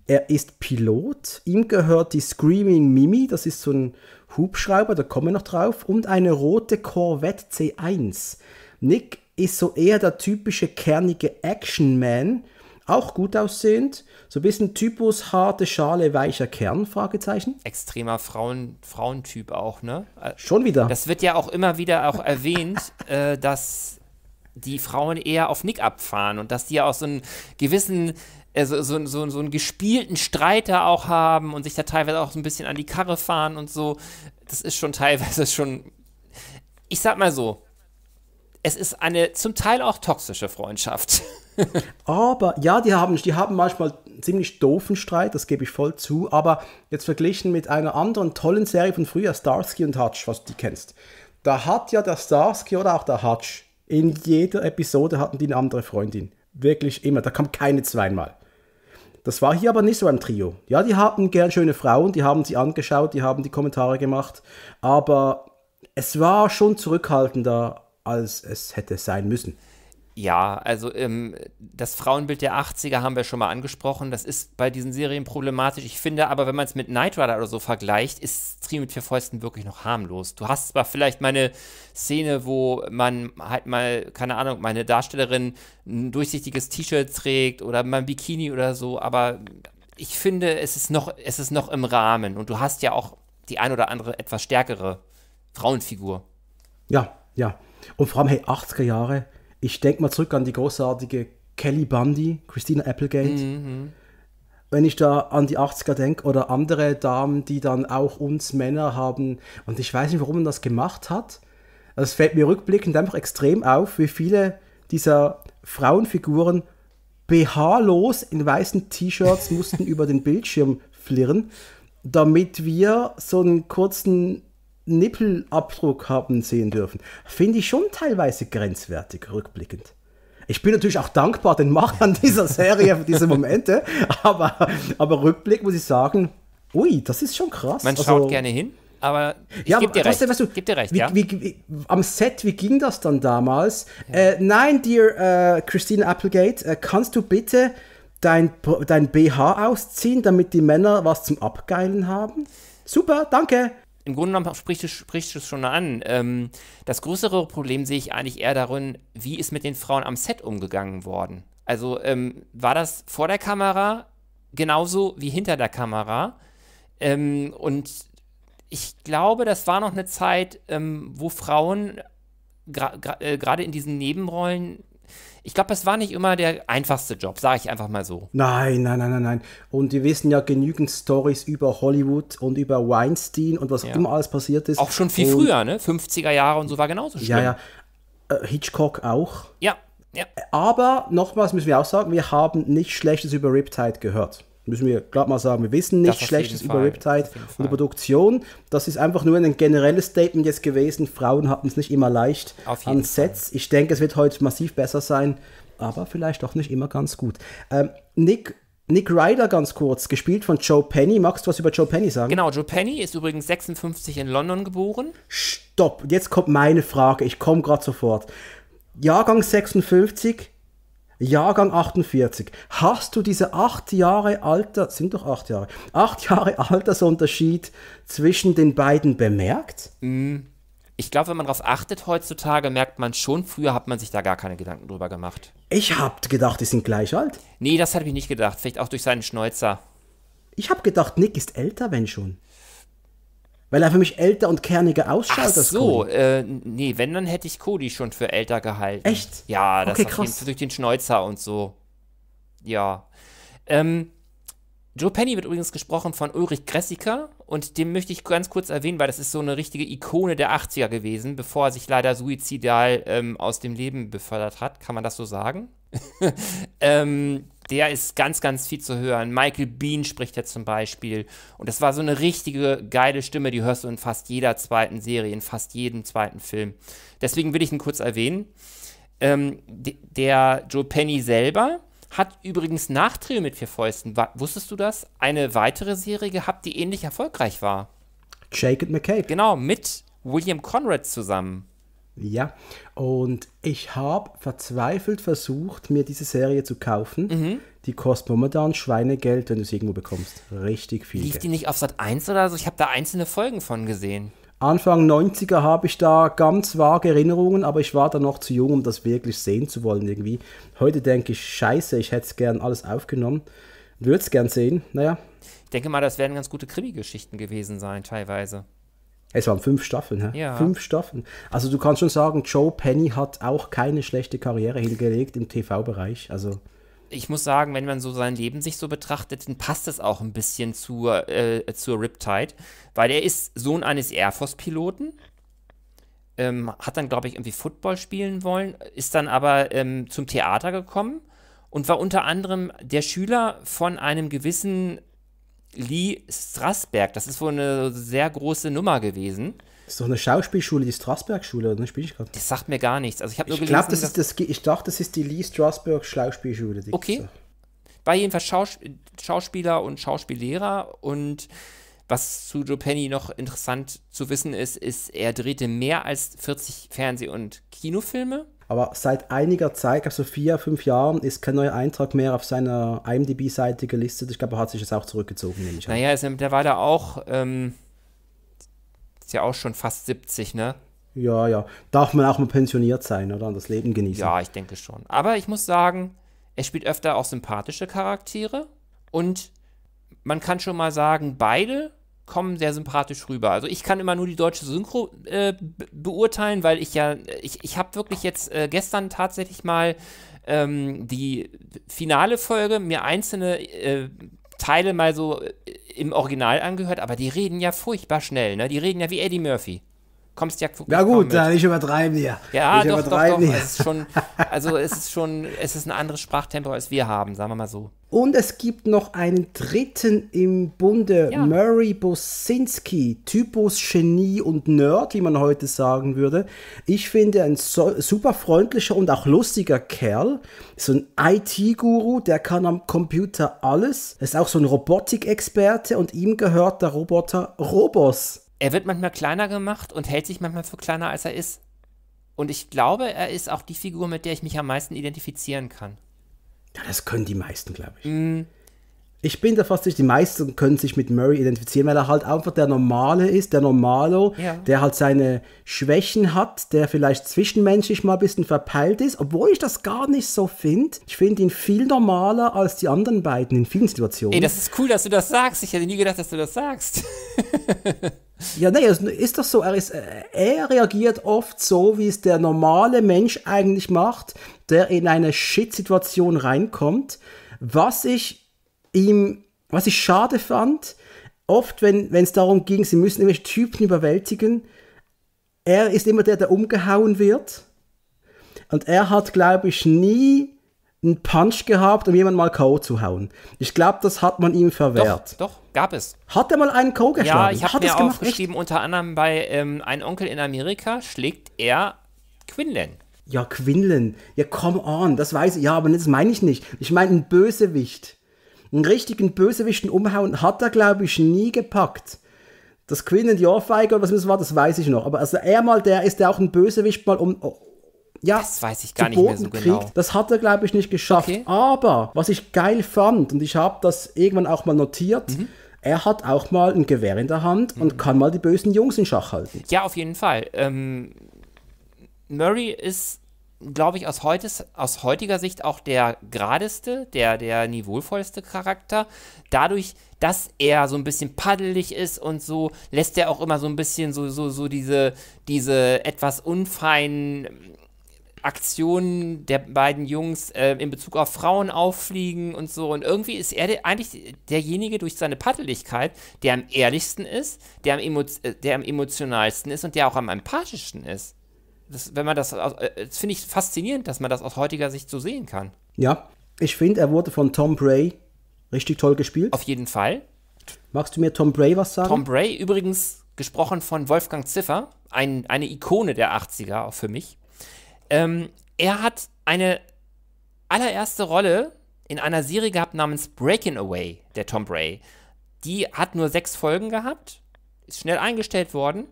Er ist Pilot, ihm gehört die Screaming Mimi, das ist so ein Hubschrauber, da kommen wir noch drauf, und eine rote Corvette C1. Nick ist so eher der typische kernige Action-Man, auch gut aussehend, so ein bisschen Typus harte Schale, weicher Kern, Fragezeichen. Extremer Frauen, Frauentyp auch, ne? Äh, schon wieder. Das wird ja auch immer wieder auch erwähnt, äh, dass die Frauen eher auf Nick abfahren und dass die ja auch so einen gewissen, also so, so, so einen gespielten Streiter auch haben und sich da teilweise auch so ein bisschen an die Karre fahren und so. Das ist schon teilweise schon, ich sag mal so, es ist eine zum Teil auch toxische Freundschaft. aber ja, die haben, die haben manchmal ziemlich doofen Streit, das gebe ich voll zu. Aber jetzt verglichen mit einer anderen tollen Serie von früher, Starsky und Hutch, was du die kennst. Da hat ja der Starsky oder auch der Hutch in jeder Episode hatten die eine andere Freundin. Wirklich immer. Da kam keine zweimal. Das war hier aber nicht so ein Trio. Ja, die hatten gern schöne Frauen, die haben sie angeschaut, die haben die Kommentare gemacht, aber es war schon zurückhaltender als es hätte sein müssen. Ja, also ähm, das Frauenbild der 80er haben wir schon mal angesprochen. Das ist bei diesen Serien problematisch. Ich finde aber, wenn man es mit Knight Rider oder so vergleicht, ist Stream mit vier Fäusten wirklich noch harmlos. Du hast zwar vielleicht meine Szene, wo man halt mal, keine Ahnung, meine Darstellerin ein durchsichtiges T-Shirt trägt oder mein Bikini oder so, aber ich finde, es ist, noch, es ist noch im Rahmen. Und du hast ja auch die ein oder andere etwas stärkere Frauenfigur. Ja, ja. Und vor allem, hey, 80er Jahre, ich denke mal zurück an die großartige Kelly Bundy, Christina Applegate. Mhm. mhm. Wenn ich da an die 80er denke oder andere Damen, die dann auch uns Männer haben, und ich weiß nicht, warum man das gemacht hat, es fällt mir rückblickend einfach extrem auf, wie viele dieser Frauenfiguren BH-los in weißen T-Shirts mussten über den Bildschirm flirren, damit wir so einen kurzen Nippelabdruck haben sehen dürfen, finde ich schon teilweise grenzwertig rückblickend. Ich bin natürlich auch dankbar den Machern dieser Serie für diese Momente, aber, aber rückblick muss ich sagen, ui, das ist schon krass. Man also schaut gerne hin, aber ich ja, gebe dir, weißt du, weißt du, geb dir recht. Wie, ja. wie, wie, am Set, wie ging das dann damals? Ja. Äh, nein, dear äh, Christine Applegate, äh, kannst du bitte dein, dein BH ausziehen, damit die Männer was zum Abgeilen haben? Super, danke im Grunde genommen spricht es, spricht es schon an. Ähm, das größere Problem sehe ich eigentlich eher darin, wie ist mit den Frauen am Set umgegangen worden. Also ähm, war das vor der Kamera genauso wie hinter der Kamera? Ähm, und ich glaube, das war noch eine Zeit, ähm, wo Frauen äh, gerade gra in diesen Nebenrollen ich glaube, es war nicht immer der einfachste Job, sage ich einfach mal so. Nein, nein, nein, nein, nein. Und wir wissen ja genügend Stories über Hollywood und über Weinstein und was ja. immer alles passiert ist. Auch schon viel und früher, ne? 50er Jahre und so war genauso schlimm. Ja, ja. Äh, Hitchcock auch. Ja, ja. Aber nochmals müssen wir auch sagen, wir haben nichts Schlechtes über Riptide gehört. Müssen wir gerade mal sagen, wir wissen nichts Schlechtes über Riptide und die Produktion. Das ist einfach nur ein generelles Statement jetzt gewesen. Frauen hatten es nicht immer leicht an Sets. Fall. Ich denke, es wird heute massiv besser sein, aber vielleicht auch nicht immer ganz gut. Ähm, Nick, Nick Ryder ganz kurz, gespielt von Joe Penny. Magst du was über Joe Penny sagen? Genau, Joe Penny ist übrigens 56 in London geboren. Stopp, jetzt kommt meine Frage. Ich komme gerade sofort. Jahrgang 56, Jahrgang 48. Hast du diese acht Jahre Alter, sind doch acht Jahre, acht Jahre Altersunterschied zwischen den beiden bemerkt? Mm. Ich glaube, wenn man darauf achtet heutzutage, merkt man schon, früher hat man sich da gar keine Gedanken drüber gemacht. Ich habe gedacht, die sind gleich alt. Nee, das habe ich nicht gedacht. Vielleicht auch durch seinen Schnäuzer. Ich habe gedacht, Nick ist älter, wenn schon. Weil er für mich älter und kerniger ausschaut Ach als so, Cody. Äh, nee, wenn, dann hätte ich Cody schon für älter gehalten. Echt? Ja, das okay, krass. durch den Schneuzer und so. Ja. Ähm, Joe Penny wird übrigens gesprochen von Ulrich Gressiker und den möchte ich ganz kurz erwähnen, weil das ist so eine richtige Ikone der 80er gewesen, bevor er sich leider suizidal ähm, aus dem Leben befördert hat. Kann man das so sagen? ähm, der ist ganz, ganz viel zu hören. Michael Bean spricht ja zum Beispiel. Und das war so eine richtige geile Stimme, die hörst du in fast jeder zweiten Serie, in fast jedem zweiten Film. Deswegen will ich ihn kurz erwähnen. Ähm, der Joe Penny selber hat übrigens nach Trio mit vier Fäusten, wusstest du das, eine weitere Serie gehabt, die ähnlich erfolgreich war. Jake It McCabe. Genau, mit William Conrad zusammen. Ja, und ich habe verzweifelt versucht, mir diese Serie zu kaufen. Mhm. Die kostet momentan Schweinegeld, wenn du sie irgendwo bekommst. Richtig viel. Lief Geld. die nicht auf Sat 1 oder so? Ich habe da einzelne Folgen von gesehen. Anfang 90er habe ich da ganz vage Erinnerungen, aber ich war da noch zu jung, um das wirklich sehen zu wollen irgendwie. Heute denke ich, scheiße, ich hätte es gern alles aufgenommen. Würde es gern sehen, naja. Ich denke mal, das werden ganz gute Krimi-Geschichten gewesen sein, teilweise. Es waren fünf Staffeln, hä? Ja. Fünf Staffeln. Also du kannst schon sagen, Joe Penny hat auch keine schlechte Karriere hingelegt im TV-Bereich. Also ich muss sagen, wenn man so sein Leben sich so betrachtet, dann passt es auch ein bisschen zur, äh, zur Riptide, weil er ist Sohn eines Air Force-Piloten. Ähm, hat dann, glaube ich, irgendwie Football spielen wollen, ist dann aber ähm, zum Theater gekommen und war unter anderem der Schüler von einem gewissen Lee Strasberg. Das ist wohl eine sehr große Nummer gewesen. Das ist doch eine Schauspielschule, die Strasberg-Schule, oder? Spiel ich gerade. Das sagt mir gar nichts. Also ich habe ich glaub, das ist das, ich dachte, das ist die Lee Strasberg Schauspielschule. okay. War jedenfalls Schaus Schauspieler und Schauspiellehrer und was zu Joe Penny noch interessant zu wissen ist, ist, er drehte mehr als 40 Fernseh- und Kinofilme. Aber seit einiger Zeit, also vier, fünf Jahren, ist kein neuer Eintrag mehr auf seiner IMDb-Seite gelistet. Ich glaube, er hat sich jetzt auch zurückgezogen, nehme ich an. Naja, also, der war da auch, ähm, ist ja auch schon fast 70, ne? Ja, ja. Darf man auch mal pensioniert sein, oder? Und das Leben genießen. Ja, ich denke schon. Aber ich muss sagen, er spielt öfter auch sympathische Charaktere. Und man kann schon mal sagen, beide kommen sehr sympathisch rüber. Also ich kann immer nur die deutsche Synchro äh, beurteilen, weil ich ja, ich, ich habe wirklich jetzt äh, gestern tatsächlich mal ähm, die finale Folge mir einzelne äh, Teile mal so äh, im Original angehört, aber die reden ja furchtbar schnell, ne? Die reden ja wie Eddie Murphy kommst ja Na gut, da nicht übertreiben hier. Ja, nicht doch, übertreiben doch, doch. Hier. Es ist schon, also es ist schon, es ist ein anderes Sprachtempo, als wir haben, sagen wir mal so. Und es gibt noch einen dritten im Bunde, ja. Murray Bosinski, Typus Genie und Nerd, wie man heute sagen würde. Ich finde, ein so, super freundlicher und auch lustiger Kerl. So ein IT-Guru, der kann am Computer alles. Ist auch so ein Robotikexperte und ihm gehört der Roboter Robos er wird manchmal kleiner gemacht und hält sich manchmal für kleiner, als er ist. Und ich glaube, er ist auch die Figur, mit der ich mich am meisten identifizieren kann. Ja, das können die meisten, glaube ich. Mm, ich bin da fast sicher, die meisten können sich mit Murray identifizieren, weil er halt einfach der Normale ist, der Normalo, ja. der halt seine Schwächen hat, der vielleicht zwischenmenschlich mal ein bisschen verpeilt ist, obwohl ich das gar nicht so finde. Ich finde ihn viel normaler als die anderen beiden in vielen Situationen. Ey, das ist cool, dass du das sagst. Ich hätte nie gedacht, dass du das sagst. Ja, nee, ist das so? Er, ist, er reagiert oft so, wie es der normale Mensch eigentlich macht, der in eine Shit-Situation reinkommt. Was ich ihm, was ich schade fand, oft, wenn es darum ging, sie müssen nämlich Typen überwältigen, er ist immer der, der umgehauen wird. Und er hat, glaube ich, nie einen Punch gehabt, um jemanden mal K.O. zu hauen. Ich glaube, das hat man ihm verwehrt. Doch, doch, gab es. Hat er mal einen K.O. geschlagen? Ja, ich habe mir das aufgeschrieben, Echt? unter anderem bei ähm, Ein Onkel in Amerika schlägt er Quinlan. Ja, Quinlan. Ja, come on, das weiß ich. Ja, aber das meine ich nicht. Ich meine einen Bösewicht. Einen richtigen Bösewichten umhauen hat er, glaube ich, nie gepackt. Das Queen and die Ohrfeige oder was das war, das weiß ich noch. Aber also er mal, der ist ja auch ein Bösewicht mal um, oh, ja, das weiß ich gar nicht Boden mehr so genau. kriegt. genau. Das hat er, glaube ich, nicht geschafft. Okay. Aber was ich geil fand, und ich habe das irgendwann auch mal notiert, mhm. er hat auch mal ein Gewehr in der Hand mhm. und kann mal die bösen Jungs in Schach halten. Ja, auf jeden Fall. Ähm, Murray ist glaube ich, aus, heutes, aus heutiger Sicht auch der geradeste, der, der niveauvollste Charakter. Dadurch, dass er so ein bisschen paddelig ist und so, lässt er auch immer so ein bisschen so, so, so diese, diese etwas unfeinen Aktionen der beiden Jungs äh, in Bezug auf Frauen auffliegen und so. Und irgendwie ist er de eigentlich derjenige durch seine Paddeligkeit, der am ehrlichsten ist, der am, äh, der am emotionalsten ist und der auch am empathischsten ist das, wenn man das, äh, das finde ich faszinierend, dass man das aus heutiger Sicht so sehen kann. Ja, ich finde, er wurde von Tom Bray richtig toll gespielt. Auf jeden Fall. Magst du mir Tom Bray was sagen? Tom Bray, übrigens gesprochen von Wolfgang Ziffer, ein, eine Ikone der 80er auch für mich. Ähm, er hat eine allererste Rolle in einer Serie gehabt namens Breaking Away, der Tom Bray. Die hat nur sechs Folgen gehabt, ist schnell eingestellt worden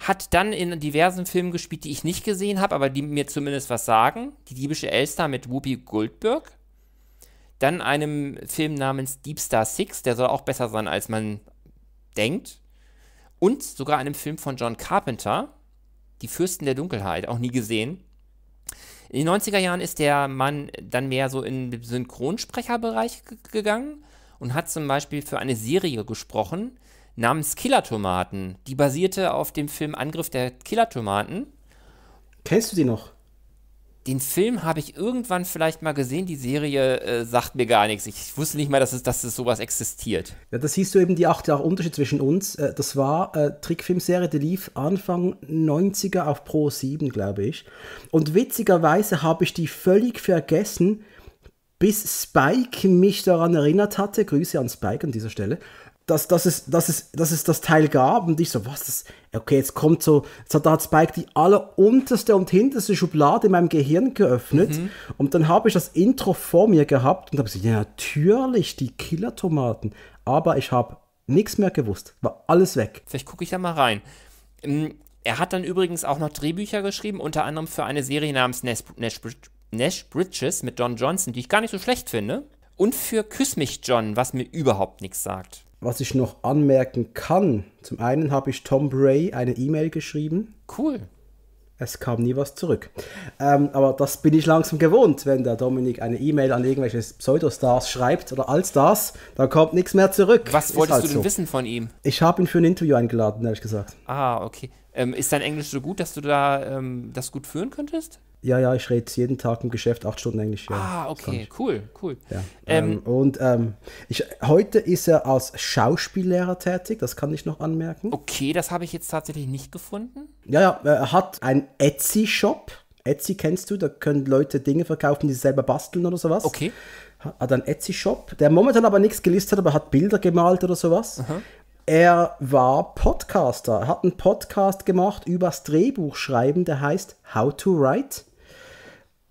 hat dann in diversen Filmen gespielt, die ich nicht gesehen habe, aber die mir zumindest was sagen. Die diebische Elster mit Whoopi Goldberg. Dann einem Film namens Deep Star Six, der soll auch besser sein, als man denkt. Und sogar einem Film von John Carpenter, Die Fürsten der Dunkelheit, auch nie gesehen. In den 90er Jahren ist der Mann dann mehr so in den Synchronsprecherbereich gegangen und hat zum Beispiel für eine Serie gesprochen, namens Killertomaten. Die basierte auf dem Film Angriff der Killertomaten. Kennst du die noch? Den Film habe ich irgendwann vielleicht mal gesehen. Die Serie äh, sagt mir gar nichts. Ich wusste nicht mal, dass es, dass es sowas existiert. Ja, das siehst du eben die acht Jahre Unterschied zwischen uns. Äh, das war äh, Trickfilmserie, die lief Anfang 90er auf Pro 7, glaube ich. Und witzigerweise habe ich die völlig vergessen, bis Spike mich daran erinnert hatte. Grüße an Spike an dieser Stelle dass, dass, es, dass, es, dass es das Teil gab und ich so, was das, okay, jetzt kommt so, jetzt hat, da hat Spike die allerunterste und hinterste Schublade in meinem Gehirn geöffnet mhm. und dann habe ich das Intro vor mir gehabt und habe gesagt, ja natürlich, die Killer-Tomaten, aber ich habe nichts mehr gewusst, war alles weg. Vielleicht gucke ich da mal rein. Ähm, er hat dann übrigens auch noch Drehbücher geschrieben, unter anderem für eine Serie namens Nash, Nash, Nash Bridges mit Don Johnson, die ich gar nicht so schlecht finde. Und für Küss mich John, was mir überhaupt nichts sagt was ich noch anmerken kann, zum einen habe ich Tom Bray eine E-Mail geschrieben. Cool. Es kam nie was zurück. Ähm, aber das bin ich langsam gewohnt, wenn der Dominik eine E-Mail an irgendwelche Pseudostars schreibt oder das, dann kommt nichts mehr zurück. Was wolltest halt du denn so. wissen von ihm? Ich habe ihn für ein Interview eingeladen, ehrlich gesagt. Ah, okay. Ähm, ist dein Englisch so gut, dass du da ähm, das gut führen könntest? Ja, ja, ich rede jeden Tag im Geschäft acht Stunden Englisch. Ja, ah, okay, cool, cool. Ja. Ähm, ähm, und ähm, ich, heute ist er als Schauspiellehrer tätig, das kann ich noch anmerken. Okay, das habe ich jetzt tatsächlich nicht gefunden. Ja, ja, äh, er hat einen Etsy-Shop. Etsy kennst du, da können Leute Dinge verkaufen, die sie selber basteln oder sowas. Okay. Hat einen Etsy-Shop, der momentan aber nichts gelistet hat, aber hat Bilder gemalt oder sowas. Aha. Er war Podcaster, hat einen Podcast gemacht über übers Drehbuchschreiben, der heißt How to Write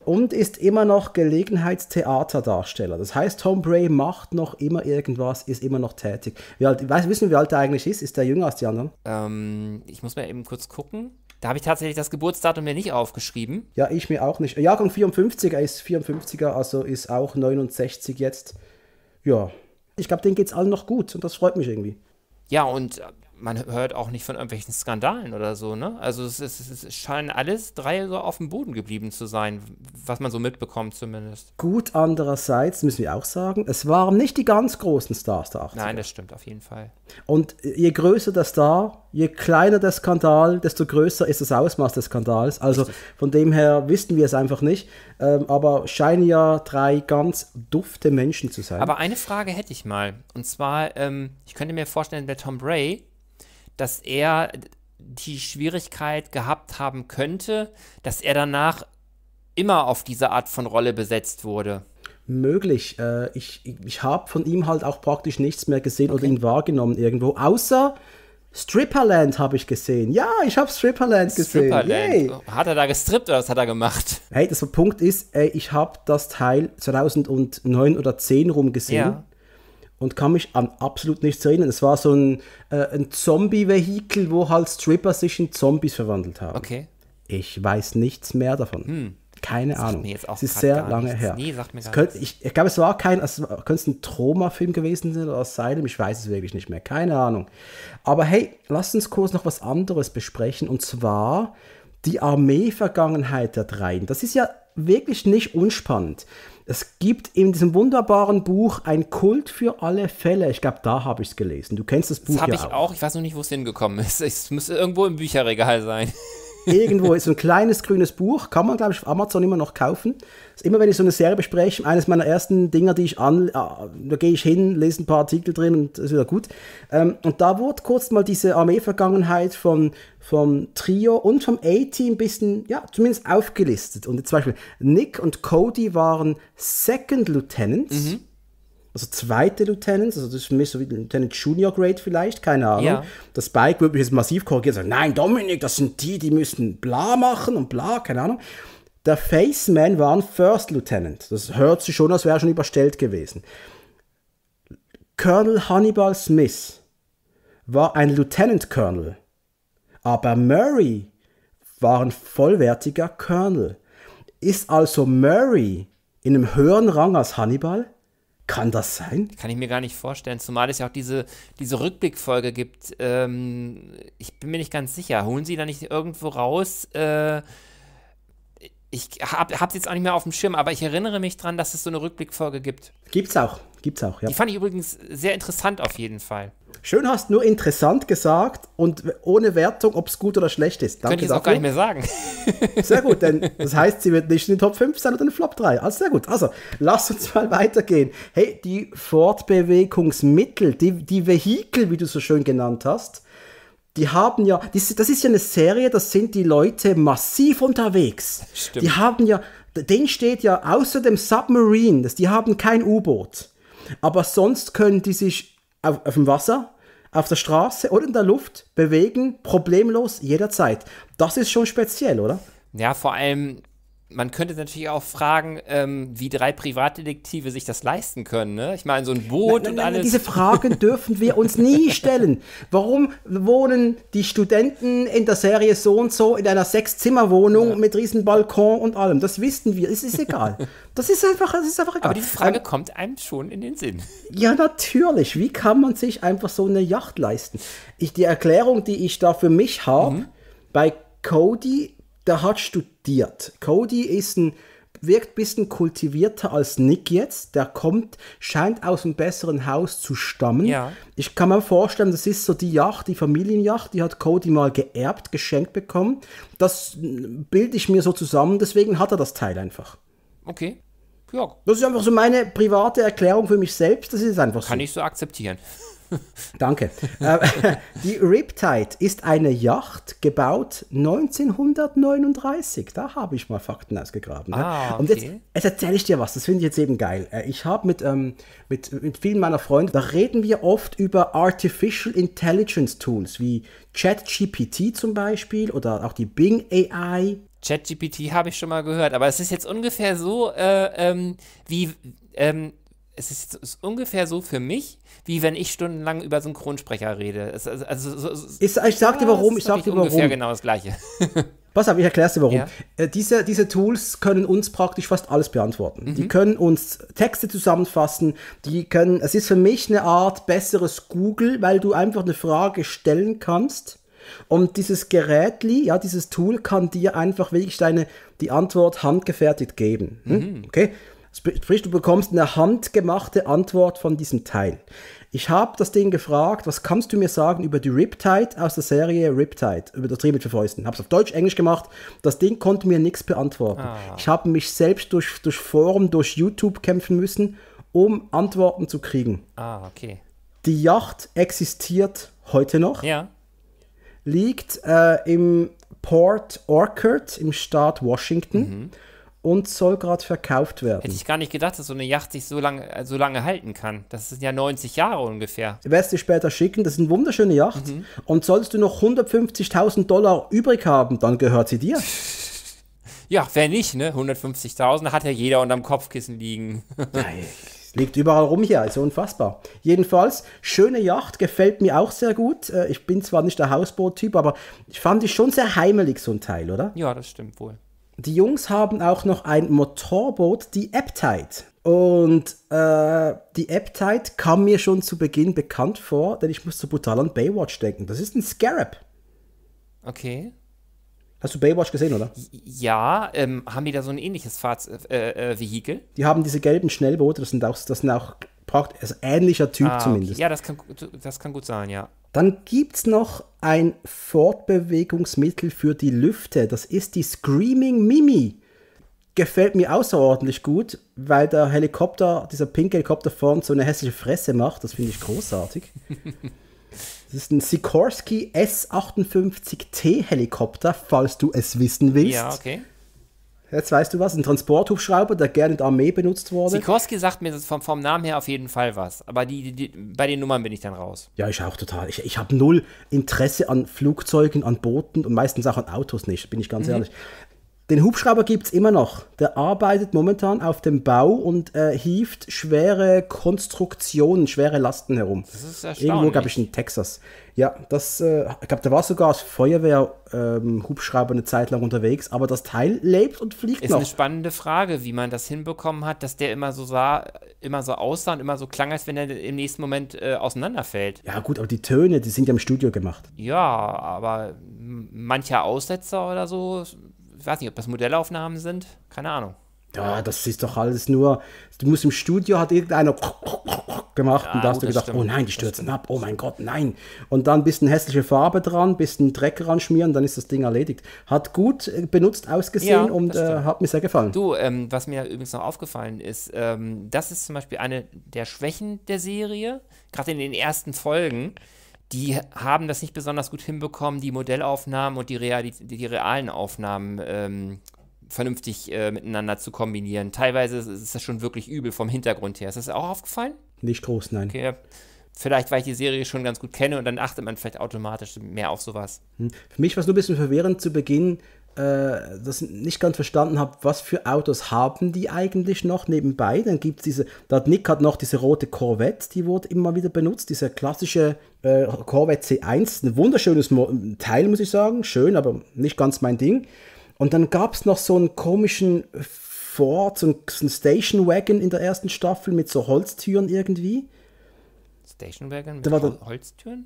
und ist immer noch Gelegenheitstheaterdarsteller. Das heißt, Tom Bray macht noch immer irgendwas, ist immer noch tätig. Wie alt, weiß, wissen wir, wie alt er eigentlich ist? Ist der jünger als die anderen? Ähm, ich muss mal eben kurz gucken. Da habe ich tatsächlich das Geburtsdatum mir nicht aufgeschrieben. Ja, ich mir auch nicht. Jahrgang 54, er ist 54er, also ist auch 69 jetzt. Ja. Ich glaube, denen geht es allen noch gut und das freut mich irgendwie. Ja, und äh, man hört auch nicht von irgendwelchen Skandalen oder so, ne? Also es, es, es, scheinen alles drei so auf dem Boden geblieben zu sein, was man so mitbekommt zumindest. Gut, andererseits müssen wir auch sagen, es waren nicht die ganz großen Stars da. 80 Nein, das stimmt auf jeden Fall. Und je größer der Star, je kleiner der Skandal, desto größer ist das Ausmaß des Skandals. Also Richtig. von dem her wissen wir es einfach nicht, ähm, aber scheinen ja drei ganz dufte Menschen zu sein. Aber eine Frage hätte ich mal, und zwar, ähm, ich könnte mir vorstellen, der Tom Bray dass er die Schwierigkeit gehabt haben könnte, dass er danach immer auf diese Art von Rolle besetzt wurde. Möglich. Äh, ich ich habe von ihm halt auch praktisch nichts mehr gesehen okay. oder ihn wahrgenommen irgendwo, außer Stripperland habe ich gesehen. Ja, ich habe Stripperland gesehen. Stripperland. Hat er da gestrippt oder was hat er gemacht? Hey, das Punkt ist, ey, ich habe das Teil 2009 oder 2010 rum gesehen. Ja und kann mich an absolut nichts erinnern. Es war so ein, äh, ein Zombie-Vehikel, wo halt Stripper sich in Zombies verwandelt haben. Okay. Ich weiß nichts mehr davon. Hm. Keine das Ahnung. es ist sehr lange nichts. her. Nee, sagt mir gar könnte, ich, ich glaube, es war kein, also, könnte es ein Trauma-Film gewesen sein oder Asylum, ich weiß es wirklich nicht mehr. Keine Ahnung. Aber hey, lass uns kurz noch was anderes besprechen und zwar die Armee-Vergangenheit der dreien. Das ist ja wirklich nicht unspannend. Es gibt in diesem wunderbaren Buch ein Kult für alle Fälle. Ich glaube, da habe ich es gelesen. Du kennst das Buch das hab ja auch. habe ich auch. Ich weiß noch nicht, wo es hingekommen ist. Es müsste irgendwo im Bücherregal sein irgendwo ist so ein kleines grünes Buch, kann man, glaube ich, auf Amazon immer noch kaufen. Also immer wenn ich so eine Serie bespreche, eines meiner ersten Dinger, die ich an, äh, da gehe ich hin, lese ein paar Artikel drin und ist wieder gut. Ähm, und da wurde kurz mal diese Armee-Vergangenheit von vom Trio und vom A-Team ein bisschen, ja, zumindest aufgelistet. Und zum Beispiel Nick und Cody waren Second Lieutenants. Mhm also zweite Lieutenants, also das ist für mich so wie Lieutenant Junior Grade vielleicht, keine Ahnung. Ja. Das Bike würde mich jetzt massiv korrigieren, sagen, nein, Dominik, das sind die, die müssen bla machen und bla, keine Ahnung. Der Faceman war ein First Lieutenant. Das hört sich schon, als wäre er schon überstellt gewesen. Colonel Hannibal Smith war ein Lieutenant Colonel. Aber Murray war ein vollwertiger Colonel. Ist also Murray in einem höheren Rang als Hannibal? Kann das sein? Kann ich mir gar nicht vorstellen, zumal es ja auch diese, diese Rückblickfolge gibt. Ähm, ich bin mir nicht ganz sicher. Holen sie da nicht irgendwo raus? Äh, ich habe es jetzt auch nicht mehr auf dem Schirm, aber ich erinnere mich dran, dass es so eine Rückblickfolge gibt. Gibt es auch. Gibt's auch, ja. Die fand ich übrigens sehr interessant auf jeden Fall. Schön hast nur interessant gesagt und ohne Wertung, ob es gut oder schlecht ist. Danke Könnte ich auch gar nicht mehr sagen. Sehr gut, denn das heißt, sie wird nicht in den Top 5 sein oder in den Flop 3. Also sehr gut. Also, lass uns mal weitergehen. Hey, die Fortbewegungsmittel, die, die Vehikel, wie du so schön genannt hast, die haben ja, das ist ja eine Serie, das sind die Leute massiv unterwegs. Stimmt. Die haben ja, denen steht ja außer dem Submarine, die haben kein U-Boot. Aber sonst können die sich auf, auf dem Wasser, auf der Straße oder in der Luft bewegen, problemlos jederzeit. Das ist schon speziell, oder? Ja, vor allem man könnte natürlich auch fragen, ähm, wie drei Privatdetektive sich das leisten können. Ne? Ich meine, so ein Boot nein, nein, und alles. Nein, diese Fragen dürfen wir uns nie stellen. Warum wohnen die Studenten in der Serie so und so in einer Sechs-Zimmer-Wohnung ja. mit riesen Balkon und allem? Das wissen wir. Es ist egal. Das ist einfach, das ist einfach egal. Aber die Frage ähm, kommt einem schon in den Sinn. Ja, natürlich. Wie kann man sich einfach so eine Yacht leisten? Ich, die Erklärung, die ich da für mich habe, mhm. bei Cody der hat studiert. Cody ist ein wirkt ein bisschen kultivierter als Nick jetzt. Der kommt, scheint aus einem besseren Haus zu stammen. Ja. Ich kann mir vorstellen, das ist so die Yacht, die Familienjacht, die hat Cody mal geerbt, geschenkt bekommen. Das äh, bilde ich mir so zusammen, deswegen hat er das Teil einfach. Okay. Ja. Das ist einfach so meine private Erklärung für mich selbst. Das ist einfach so. Kann ich so akzeptieren. Danke. Äh, die Riptide ist eine Yacht, gebaut 1939. Da habe ich mal Fakten ausgegraben. Ne? Ah, okay. Und jetzt, jetzt erzähle ich dir was, das finde ich jetzt eben geil. Äh, ich habe mit, ähm, mit, mit vielen meiner Freunde, da reden wir oft über Artificial Intelligence Tools wie ChatGPT zum Beispiel oder auch die Bing AI. ChatGPT habe ich schon mal gehört, aber es ist jetzt ungefähr so, äh, ähm, wie, ähm, es ist, ist ungefähr so für mich, wie wenn ich stundenlang über Synchronsprecher rede. Es, also, so, so, ich, ich sag dir warum, ich sag dir warum. Ungefähr genau das Gleiche. Pass auf, ich erkläre dir warum. Ja. Äh, diese, diese Tools können uns praktisch fast alles beantworten. Mhm. Die können uns Texte zusammenfassen, die können, es ist für mich eine Art besseres Google, weil du einfach eine Frage stellen kannst. Und dieses Gerätli, ja, dieses Tool kann dir einfach wirklich deine, die Antwort handgefertigt geben. Hm? Mhm. Okay? Sprich, du bekommst eine handgemachte Antwort von diesem Teil. Ich habe das Ding gefragt, was kannst du mir sagen über die Riptide aus der Serie Riptide, über das Dreh mit Ich Habe es auf Deutsch, Englisch gemacht. Das Ding konnte mir nichts beantworten. Ah. Ich habe mich selbst durch, durch Forum, durch YouTube kämpfen müssen, um Antworten zu kriegen. Ah, okay. Die Yacht existiert heute noch. Ja. Liegt äh, im Port Orchard im Staat Washington. Mhm und soll gerade verkauft werden. Hätte ich gar nicht gedacht, dass so eine Yacht sich so lange, äh, so lange halten kann. Das sind ja 90 Jahre ungefähr. Du wirst sie später schicken, das ist eine wunderschöne Yacht. Mhm. Und sollst du noch 150.000 Dollar übrig haben, dann gehört sie dir. Ja, wer nicht, ne? 150.000 hat ja jeder unterm Kopfkissen liegen. Nein. Liegt überall rum hier, also unfassbar. Jedenfalls, schöne Yacht, gefällt mir auch sehr gut. Äh, ich bin zwar nicht der Hausboot-Typ, aber ich fand die schon sehr heimelig, so ein Teil, oder? Ja, das stimmt wohl die Jungs haben auch noch ein Motorboot, die Eptide. Und äh, die Eptide kam mir schon zu Beginn bekannt vor, denn ich musste brutal an Baywatch denken. Das ist ein Scarab. Okay. Hast du Baywatch gesehen, oder? Ja, ähm, haben die da so ein ähnliches Fahrz äh, äh, Vehikel? Die haben diese gelben Schnellboote, das sind auch, das sind auch also ähnlicher Typ ah, zumindest. Ja, das kann, das kann gut sein, ja. Dann gibt es noch ein Fortbewegungsmittel für die Lüfte. Das ist die Screaming Mimi. Gefällt mir außerordentlich gut, weil der Helikopter, dieser pink Helikopter vorne so eine hässliche Fresse macht. Das finde ich großartig. Das ist ein Sikorsky S58T Helikopter, falls du es wissen willst. Ja, okay. Jetzt weißt du was, ein Transporthubschrauber, der gerne in der Armee benutzt wurde. Sikorsky sagt mir vom, vom Namen her auf jeden Fall was, aber die, die, die, bei den Nummern bin ich dann raus. Ja, ich auch total. Ich, ich habe null Interesse an Flugzeugen, an Booten und meistens auch an Autos nicht, bin ich ganz mhm. ehrlich. Den Hubschrauber gibt es immer noch. Der arbeitet momentan auf dem Bau und äh, hieft schwere Konstruktionen, schwere Lasten herum. Das ist erstaunlich. Irgendwo, glaube ich, in Texas. Ja, das, äh, ich glaube, da war sogar das Feuerwehr-Hubschrauber ähm, eine Zeit lang unterwegs, aber das Teil lebt und fliegt ist noch. Ist eine spannende Frage, wie man das hinbekommen hat, dass der immer so sah, immer so aussah und immer so klang, als wenn er im nächsten Moment äh, auseinanderfällt. Ja, gut, aber die Töne, die sind ja im Studio gemacht. Ja, aber mancher Aussetzer oder so ich weiß nicht, ob das Modellaufnahmen sind, keine Ahnung. Ja, das ist doch alles nur, du musst im Studio, hat irgendeiner gemacht ja, und da hast du gedacht, stimmt. oh nein, die stürzen ab, oh mein Gott, nein. Und dann ein bisschen hässliche Farbe dran, bisschen Dreck ranschmieren, dann ist das Ding erledigt. Hat gut äh, benutzt ausgesehen ja, und äh, hat mir sehr gefallen. Du, ähm, was mir übrigens noch aufgefallen ist, ähm, das ist zum Beispiel eine der Schwächen der Serie, gerade in den ersten Folgen die haben das nicht besonders gut hinbekommen, die Modellaufnahmen und die, Real, die, die realen Aufnahmen ähm, vernünftig äh, miteinander zu kombinieren. Teilweise ist das schon wirklich übel vom Hintergrund her. Ist das auch aufgefallen? Nicht groß, nein. Okay. Vielleicht, weil ich die Serie schon ganz gut kenne und dann achtet man vielleicht automatisch mehr auf sowas. Hm. Für mich war es nur ein bisschen verwirrend zu Beginn, äh, das nicht ganz verstanden habe, was für Autos haben die eigentlich noch nebenbei. Dann gibt es diese, da hat Nick hat noch diese rote Corvette, die wurde immer wieder benutzt, diese klassische äh, Corvette C1, ein wunderschönes Mo Teil, muss ich sagen, schön, aber nicht ganz mein Ding. Und dann gab es noch so einen komischen Ford, so einen, Station Wagon in der ersten Staffel mit so Holztüren irgendwie. Station Wagon mit da war dann, Holztüren?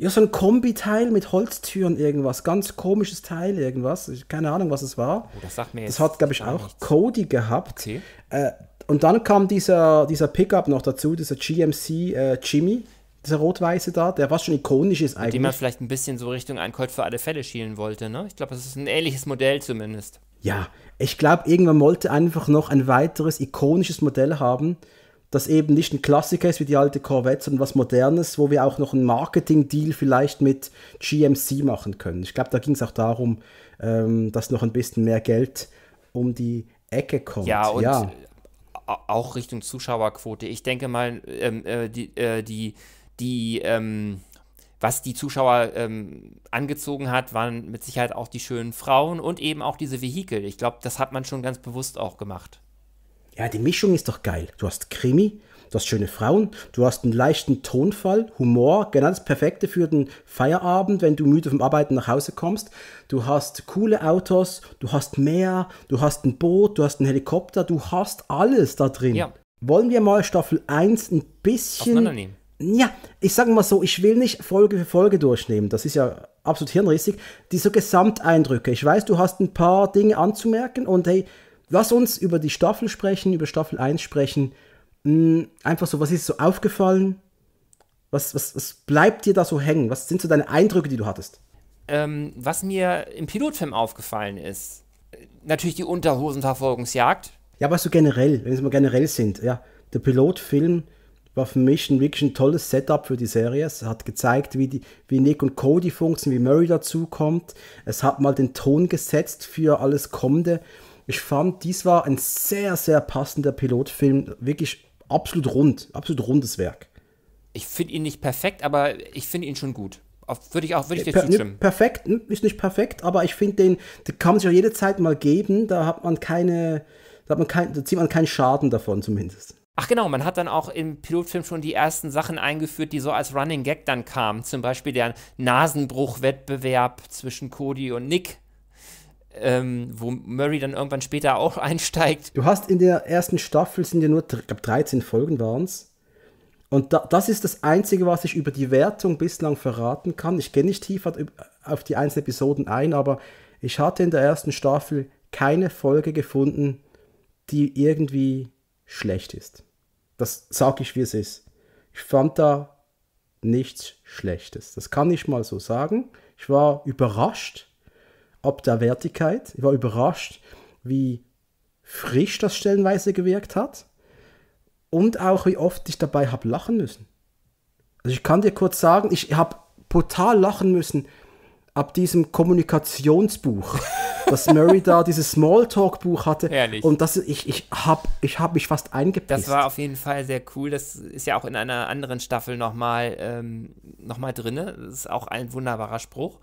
ja, so ein Kombiteil mit Holztüren, irgendwas. Ganz komisches Teil, irgendwas. Keine Ahnung, was es war. Oh, das sagt mir Das hat, glaube ich, auch nichts. Cody gehabt. Okay. Äh, und dann kam dieser, dieser Pickup noch dazu, dieser GMC äh, Jimmy, dieser rot-weiße da, der was schon ikonisch ist eigentlich. Den man vielleicht ein bisschen so Richtung ein Colt für alle Fälle schielen wollte, ne? Ich glaube, das ist ein ähnliches Modell zumindest. Ja, ich glaube, irgendwann wollte einfach noch ein weiteres ikonisches Modell haben das eben nicht ein Klassiker ist wie die alte Corvette, sondern was Modernes, wo wir auch noch einen Marketing-Deal vielleicht mit GMC machen können. Ich glaube, da ging es auch darum, ähm, dass noch ein bisschen mehr Geld um die Ecke kommt. Ja, und ja. auch Richtung Zuschauerquote. Ich denke mal, ähm, äh, die, äh, die, die, ähm, was die Zuschauer ähm, angezogen hat, waren mit Sicherheit auch die schönen Frauen und eben auch diese Vehikel. Ich glaube, das hat man schon ganz bewusst auch gemacht. Ja, die Mischung ist doch geil. Du hast Krimi, du hast schöne Frauen, du hast einen leichten Tonfall, Humor, genau das Perfekte für den Feierabend, wenn du müde vom Arbeiten nach Hause kommst. Du hast coole Autos, du hast Meer, du hast ein Boot, du hast einen Helikopter, du hast alles da drin. Ja. Wollen wir mal Staffel 1 ein bisschen. Ja, ich sage mal so, ich will nicht Folge für Folge durchnehmen. Das ist ja absolut hirnrissig. Diese Gesamteindrücke. Ich weiß, du hast ein paar Dinge anzumerken und hey, Lass uns über die Staffel sprechen, über Staffel 1 sprechen. Mm, einfach so, was ist so aufgefallen? Was, was, was bleibt dir da so hängen? Was sind so deine Eindrücke, die du hattest? Ähm, was mir im Pilotfilm aufgefallen ist, natürlich die Unterhosenverfolgungsjagd. Ja, aber so generell, wenn wir mal generell sind, ja. Der Pilotfilm war für mich ein wirklich ein tolles Setup für die Serie. Es hat gezeigt, wie, die, wie Nick und Cody funktionieren, wie Murray dazukommt. Es hat mal den Ton gesetzt für alles Kommende. Ich fand, dies war ein sehr, sehr passender Pilotfilm. Wirklich absolut rund, absolut rundes Werk. Ich finde ihn nicht perfekt, aber ich finde ihn schon gut. Würde ich auch, würde ich dir per, zustimmen. Perfekt, ist nicht perfekt, aber ich finde den, den kann man sich auch jederzeit mal geben. Da hat man keine, da hat man kein, da zieht man keinen Schaden davon zumindest. Ach genau, man hat dann auch im Pilotfilm schon die ersten Sachen eingeführt, die so als Running Gag dann kamen. Zum Beispiel der Nasenbruchwettbewerb zwischen Cody und Nick ähm, wo Murray dann irgendwann später auch einsteigt. Du hast in der ersten Staffel, sind ja nur, ich glaube, 13 Folgen waren es. Und da, das ist das Einzige, was ich über die Wertung bislang verraten kann. Ich gehe nicht tiefer auf die einzelnen Episoden ein, aber ich hatte in der ersten Staffel keine Folge gefunden, die irgendwie schlecht ist. Das sage ich, wie es ist. Ich fand da nichts Schlechtes. Das kann ich mal so sagen. Ich war überrascht der Wertigkeit. Ich war überrascht, wie frisch das stellenweise gewirkt hat und auch wie oft ich dabei habe lachen müssen. Also ich kann dir kurz sagen, ich habe brutal lachen müssen ab diesem Kommunikationsbuch, dass Murray da dieses Smalltalk-Buch hatte. Herrlich. Und das, ich, ich habe ich hab mich fast eingepisst. Das war auf jeden Fall sehr cool. Das ist ja auch in einer anderen Staffel nochmal ähm, noch drin. Das ist auch ein wunderbarer Spruch.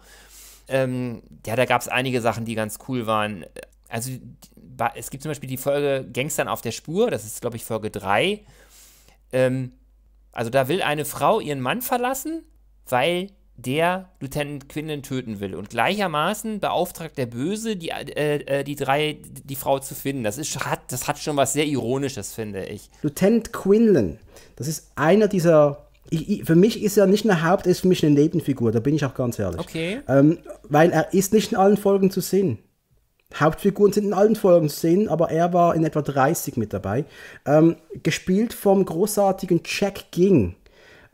Ähm, ja, da gab es einige Sachen, die ganz cool waren. Also es gibt zum Beispiel die Folge Gangstern auf der Spur, das ist, glaube ich, Folge 3. Ähm, also da will eine Frau ihren Mann verlassen, weil der Lieutenant Quinlan töten will. Und gleichermaßen beauftragt der Böse, die, äh, äh, die drei, die Frau zu finden. Das, ist, hat, das hat schon was sehr Ironisches, finde ich. Lieutenant Quinlan, das ist einer dieser ich, ich, für mich ist er nicht eine Haupt, er ist für mich eine Nebenfigur, da bin ich auch ganz ehrlich. Okay. Ähm, weil er ist nicht in allen Folgen zu sehen. Hauptfiguren sind in allen Folgen zu sehen, aber er war in etwa 30 mit dabei. Ähm, gespielt vom großartigen Jack King.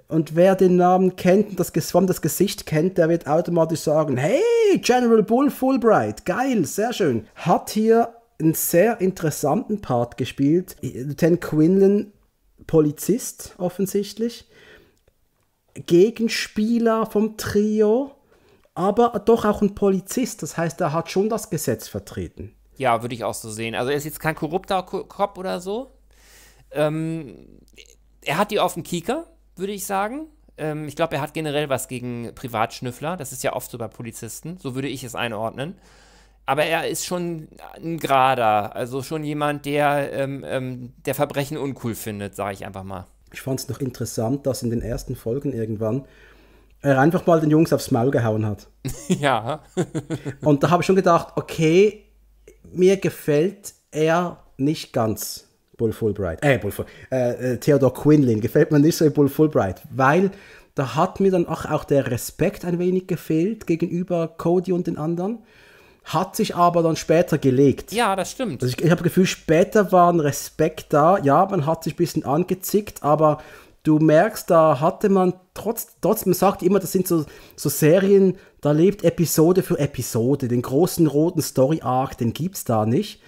Und wer den Namen kennt und das, von das Gesicht kennt, der wird automatisch sagen, hey, General Bull Fulbright, geil, sehr schön. Hat hier einen sehr interessanten Part gespielt. Lieutenant Quinlan, Polizist offensichtlich, Gegenspieler vom Trio, aber doch auch ein Polizist. Das heißt, er hat schon das Gesetz vertreten. Ja, würde ich auch so sehen. Also er ist jetzt kein korrupter Kopf oder so. Ähm, er hat die auf dem Kieker, würde ich sagen. Ähm, ich glaube, er hat generell was gegen Privatschnüffler. Das ist ja oft so bei Polizisten. So würde ich es einordnen. Aber er ist schon ein Grader, also schon jemand, der, ähm, ähm, der Verbrechen uncool findet, sage ich einfach mal ich fand es noch interessant, dass in den ersten Folgen irgendwann er einfach mal den Jungs aufs Maul gehauen hat. Ja. und da habe ich schon gedacht, okay, mir gefällt er nicht ganz, Bull Fulbright. Äh, Bull Ful äh, äh Theodore Quinlan gefällt mir nicht so Bull Fulbright, weil da hat mir dann auch, auch der Respekt ein wenig gefehlt gegenüber Cody und den anderen hat sich aber dann später gelegt. Ja, das stimmt. Also ich, ich habe das Gefühl, später war ein Respekt da. Ja, man hat sich ein bisschen angezickt, aber du merkst, da hatte man trotzdem, trotz man sagt immer, das sind so, so Serien, da lebt Episode für Episode. Den großen roten Story-Arc, den gibt es da nicht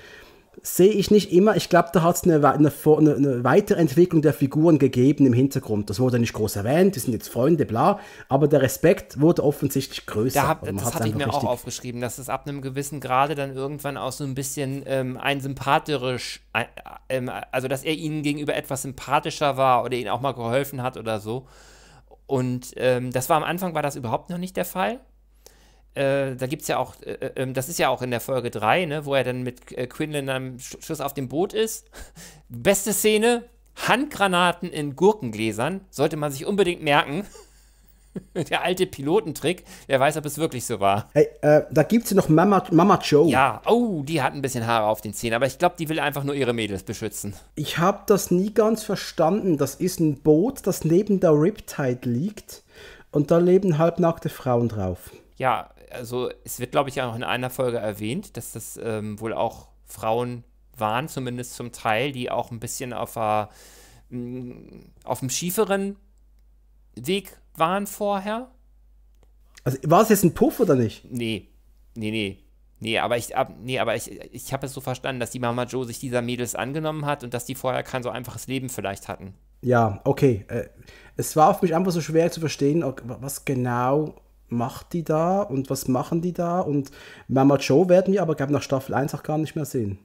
sehe ich nicht immer. Ich glaube, da hat es eine, eine, eine, Weiterentwicklung der Figuren gegeben im Hintergrund. Das wurde nicht groß erwähnt, die sind jetzt Freunde, bla. Aber der Respekt wurde offensichtlich größer. Da hab, also das hatte ich mir auch aufgeschrieben, dass es ab einem gewissen Grade dann irgendwann auch so ein bisschen ähm, ein sympathisch, äh, äh, also dass er ihnen gegenüber etwas sympathischer war oder ihnen auch mal geholfen hat oder so. Und ähm, das war am Anfang war das überhaupt noch nicht der Fall. Äh, da gibt es ja auch, äh, äh ähm, das ist ja auch in der Folge 3, ne, wo er dann mit äh, Quinlan am Schuss auf dem Boot ist. Beste Szene, Handgranaten in Gurkengläsern, sollte man sich unbedingt merken. Der alte Pilotentrick, wer weiß, ob es wirklich so war. Hey, äh, da gibt es noch Mama, Mama Joe. Ja, oh, die hat ein bisschen Haare auf den Zähnen, aber ich glaube, die will einfach nur ihre Mädels beschützen. Ich habe das nie ganz verstanden. Das ist ein Boot, das neben der Riptide liegt und da leben halbnackte Frauen drauf. Ja, also es wird, glaube ich, auch in einer Folge erwähnt, dass das ähm, wohl auch Frauen waren, zumindest zum Teil, die auch ein bisschen auf, a, mm, auf einem schieferen Weg waren vorher. Also war es jetzt ein Puff oder nicht? Nee, nee, nee. Nee, aber ich, ab, nee, aber ich, ich habe es so verstanden, dass die Mama Jo sich dieser Mädels angenommen hat und dass die vorher kein so einfaches Leben vielleicht hatten. Ja, okay. Äh, es war auf mich einfach so schwer zu verstehen, was genau macht die da und was machen die da? Und Mama Joe werden wir aber, glaube ich, nach Staffel 1 auch gar nicht mehr sehen.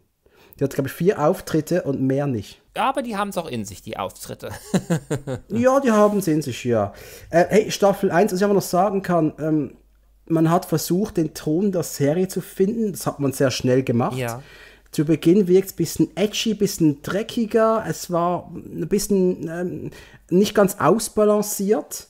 Die hat, glaube ich, vier Auftritte und mehr nicht. aber die haben es auch in sich, die Auftritte. ja, die haben es in sich, ja. Äh, hey, Staffel 1, was ich aber noch sagen kann, ähm, man hat versucht, den Ton der Serie zu finden. Das hat man sehr schnell gemacht. Ja. Zu Beginn wirkt es ein bisschen edgy, ein bisschen dreckiger. Es war ein bisschen ähm, nicht ganz ausbalanciert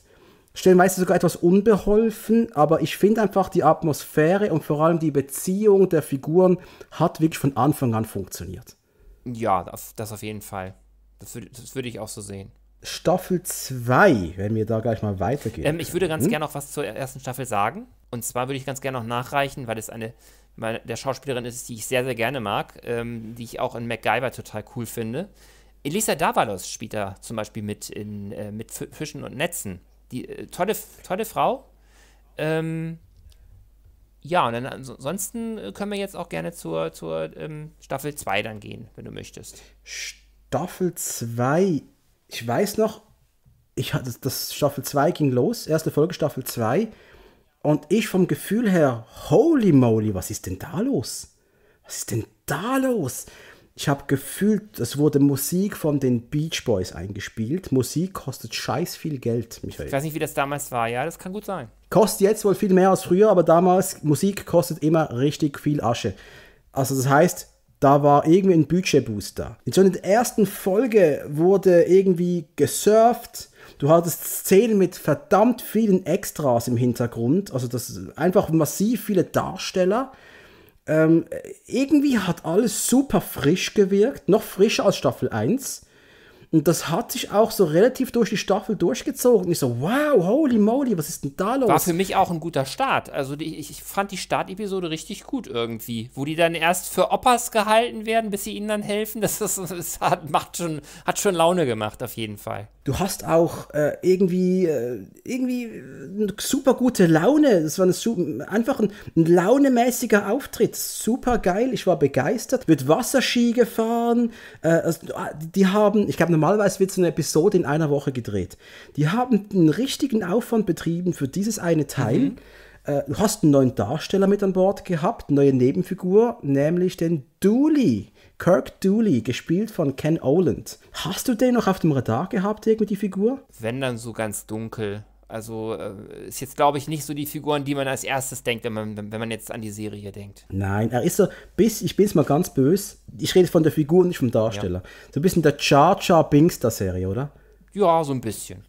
stellenweise sogar etwas unbeholfen, aber ich finde einfach die Atmosphäre und vor allem die Beziehung der Figuren hat wirklich von Anfang an funktioniert. Ja, das, das auf jeden Fall. Das, das würde ich auch so sehen. Staffel 2, wenn wir da gleich mal weitergehen. Ähm, ich würde ganz hm? gerne noch was zur ersten Staffel sagen. Und zwar würde ich ganz gerne noch nachreichen, weil es eine meine, der Schauspielerin ist, die ich sehr, sehr gerne mag, ähm, die ich auch in MacGyver total cool finde. Elisa Davalos spielt da zum Beispiel mit in äh, mit Fischen und Netzen. Die äh, tolle, tolle Frau. Ähm, ja, und dann ansonsten äh, können wir jetzt auch gerne zur, zur ähm, Staffel 2 dann gehen, wenn du möchtest. Staffel 2. Ich weiß noch, ich hatte das Staffel 2 ging los, erste Folge Staffel 2. Und ich vom Gefühl her, holy moly, was ist denn da los? Was ist denn da los? ich habe gefühlt, es wurde Musik von den Beach Boys eingespielt. Musik kostet scheiß viel Geld, Michael. Ich weiß nicht, wie das damals war, ja, das kann gut sein. Kostet jetzt wohl viel mehr als früher, aber damals, Musik kostet immer richtig viel Asche. Also das heißt, da war irgendwie ein Budgetbooster. In so einer ersten Folge wurde irgendwie gesurft. Du hattest Szenen mit verdammt vielen Extras im Hintergrund. Also das einfach massiv viele Darsteller. Ähm, irgendwie hat alles super frisch gewirkt, noch frischer als Staffel 1. Und das hat sich auch so relativ durch die Staffel durchgezogen. ich so, wow, holy moly, was ist denn da los? War für mich auch ein guter Start. Also die, ich fand die Startepisode richtig gut irgendwie. Wo die dann erst für Oppas gehalten werden, bis sie ihnen dann helfen. Das, ist, das hat, macht schon, hat schon Laune gemacht, auf jeden Fall. Du hast auch äh, irgendwie, äh, irgendwie eine äh, super gute Laune. Das war eine super, einfach ein, ein, launemäßiger Auftritt. Super geil. Ich war begeistert. Wird Wasserski gefahren. Äh, also, ah, die haben, ich glaube, normalerweise wird so eine Episode in einer Woche gedreht. Die haben einen richtigen Aufwand betrieben für dieses eine Teil. Mhm. Äh, du hast einen neuen Darsteller mit an Bord gehabt, eine neue Nebenfigur, nämlich den Dooley. Kirk Dooley, gespielt von Ken Oland. Hast du den noch auf dem Radar gehabt, irgendwie die Figur? Wenn dann so ganz dunkel. Also äh, ist jetzt, glaube ich, nicht so die Figur, an die man als erstes denkt, wenn man, wenn man jetzt an die Serie denkt. Nein, er ist so, bis, ich bin es mal ganz böse, ich rede von der Figur, und nicht vom Darsteller. Ja. So ein bisschen der Jar Jar Binks der Serie, oder? Ja, so ein bisschen.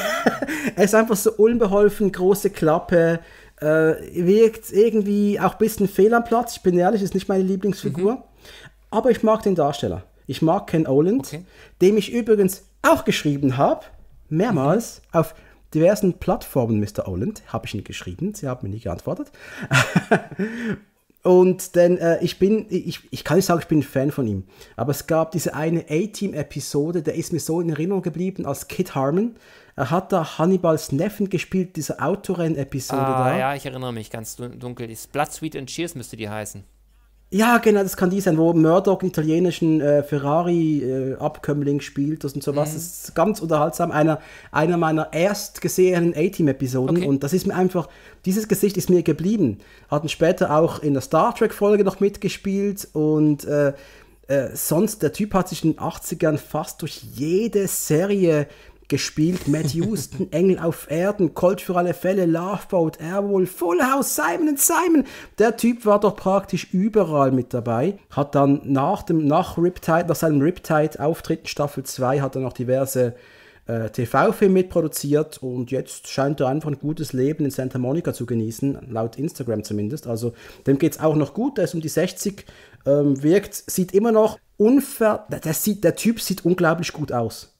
er ist einfach so unbeholfen, große Klappe, äh, wirkt irgendwie auch ein bisschen fehl am Platz. Ich bin ehrlich, ist nicht meine Lieblingsfigur. Mhm. Aber ich mag den Darsteller. Ich mag Ken Oland, okay. dem ich übrigens auch geschrieben habe, mehrmals mhm. auf diversen Plattformen, Mr. Oland, habe ich ihn geschrieben. Sie haben mir nie geantwortet. Und denn äh, ich bin, ich, ich kann nicht sagen, ich bin ein Fan von ihm, aber es gab diese eine A-Team-Episode, der ist mir so in Erinnerung geblieben als Kid Harmon. Er hat da Hannibals Neffen gespielt, diese Autorennen-Episode ah, da. Ja, ich erinnere mich ganz dunkel. Ist Blood, Sweet and Cheers müsste die heißen. Ja, genau, das kann die sein, wo Murdoch einen italienischen äh, Ferrari-Abkömmling äh, spielt und so was. Mhm. Das ist ganz unterhaltsam. Einer, einer meiner erstgesehenen A-Team-Episoden. Okay. Und das ist mir einfach, dieses Gesicht ist mir geblieben. Hatten später auch in der Star Trek-Folge noch mitgespielt und äh, äh sonst, der Typ hat sich in den 80ern fast durch jede Serie gespielt, Matt Houston, Engel auf Erden, Colt für alle Fälle, Loveboat, Airwolf, Full House, Simon Simon. Der Typ war doch praktisch überall mit dabei. Hat dann nach dem, nach Riptide, nach seinem Riptide-Auftritt in Staffel 2 hat er noch diverse äh, tv filme mitproduziert und jetzt scheint er einfach ein gutes Leben in Santa Monica zu genießen, laut Instagram zumindest. Also dem geht es auch noch gut, der ist um die 60, ähm, wirkt, sieht immer noch unver... Der, der, sieht, der Typ sieht unglaublich gut aus.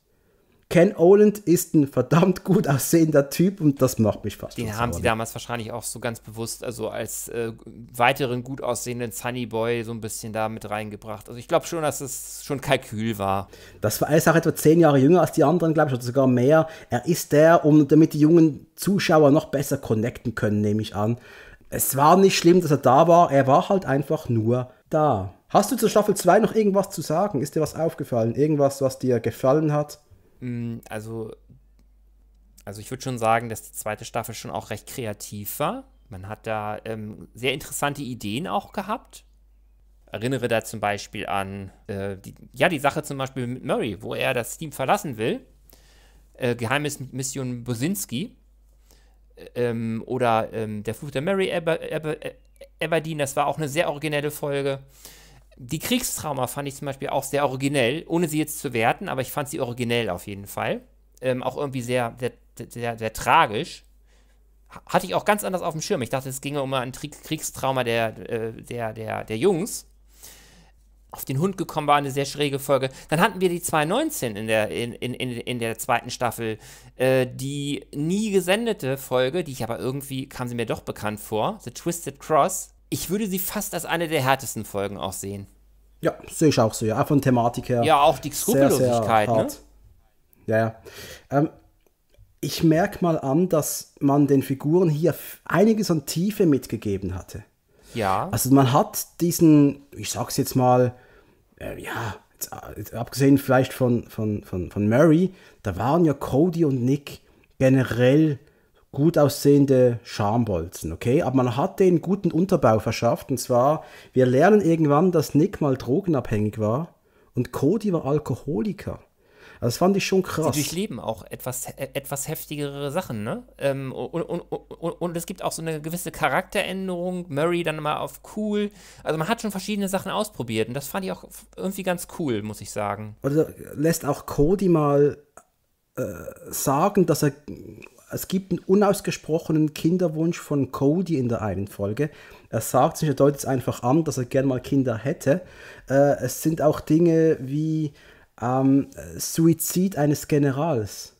Ken Oland ist ein verdammt gut aussehender Typ und das macht mich fast. Den haben sie damals wahrscheinlich auch so ganz bewusst, also als äh, weiteren gut aussehenden Sunny Boy so ein bisschen da mit reingebracht. Also ich glaube schon, dass es schon Kalkül war. Das war alles auch etwa zehn Jahre jünger als die anderen, glaube ich, oder sogar mehr. Er ist der, um damit die jungen Zuschauer noch besser connecten können, nehme ich an. Es war nicht schlimm, dass er da war, er war halt einfach nur da. Hast du zur Staffel 2 noch irgendwas zu sagen? Ist dir was aufgefallen? Irgendwas, was dir gefallen hat? Mm, also, also ich würde schon sagen, dass die zweite Staffel schon auch recht kreativ war. Man hat da ähm, sehr interessante Ideen auch gehabt. Erinnere da zum Beispiel an, äh, die, ja, die Sache zum Beispiel mit Murray, wo er das Team verlassen will. Äh, Geheimes Mission Bosinski. Äh, ähm, oder ähm, der Fluch der Mary Eber, Eber, Eber, das war auch eine sehr originelle Folge. Die Kriegstrauma fand ich zum Beispiel auch sehr originell, ohne sie jetzt zu werten, aber ich fand sie originell auf jeden Fall. Ähm, auch irgendwie sehr, sehr, sehr, sehr tragisch. Hatte ich auch ganz anders auf dem Schirm. Ich dachte, es ginge um ein Kriegstrauma der, äh, der, der, der Jungs. Auf den Hund gekommen war eine sehr schräge Folge. Dann hatten wir die 219 in der, in, in, in der zweiten Staffel. Äh, die nie gesendete Folge, die ich aber irgendwie, kam sie mir doch bekannt vor. The Twisted Cross ich würde sie fast als eine der härtesten Folgen auch sehen. Ja, sehe ich auch so, ja. Von Thematik her. Ja, auch die Skrupellosigkeit, sehr, sehr ne? Ja, ja. Ähm, ich merke mal an, dass man den Figuren hier einiges an Tiefe mitgegeben hatte. Ja. Also man hat diesen, ich sag's jetzt mal, äh, ja, jetzt, äh, jetzt, abgesehen vielleicht von, von, von, von Murray, da waren ja Cody und Nick generell gut aussehende Schambolzen, okay? Aber man hat den guten Unterbau verschafft und zwar, wir lernen irgendwann, dass Nick mal drogenabhängig war und Cody war Alkoholiker. Also das fand ich schon krass. Sie durchleben auch etwas, äh, etwas heftigere Sachen, ne? Ähm, und, und, und, und, es gibt auch so eine gewisse Charakteränderung. Murray dann mal auf cool. Also man hat schon verschiedene Sachen ausprobiert und das fand ich auch irgendwie ganz cool, muss ich sagen. Oder also lässt auch Cody mal äh, sagen, dass er es gibt einen unausgesprochenen Kinderwunsch von Cody in der einen Folge. Er sagt sich, er deutet es einfach an, dass er gerne mal Kinder hätte. Äh, es sind auch Dinge wie ähm, Suizid eines Generals.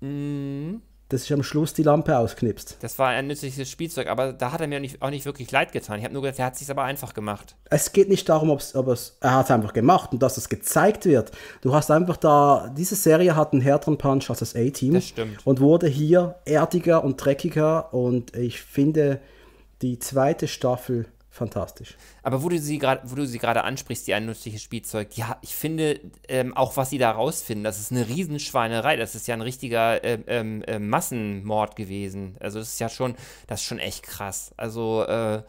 Mhm dass ich am Schluss die Lampe ausknipst. Das war ein nützliches Spielzeug, aber da hat er mir auch nicht, auch nicht wirklich leid getan. Ich habe nur gesagt, er hat es sich aber einfach gemacht. Es geht nicht darum, ob es, er hat es einfach gemacht und dass es gezeigt wird. Du hast einfach da, diese Serie hat einen härteren Punch als das A-Team. Das stimmt. Und wurde hier erdiger und dreckiger und ich finde, die zweite Staffel fantastisch. Aber wo du sie gerade, ansprichst, die ein nützliches Spielzeug, ja, ich finde ähm, auch, was sie da rausfinden, das ist eine Riesenschweinerei. Das ist ja ein richtiger äh, äh, Massenmord gewesen. Also das ist ja schon, das ist schon echt krass. Also äh,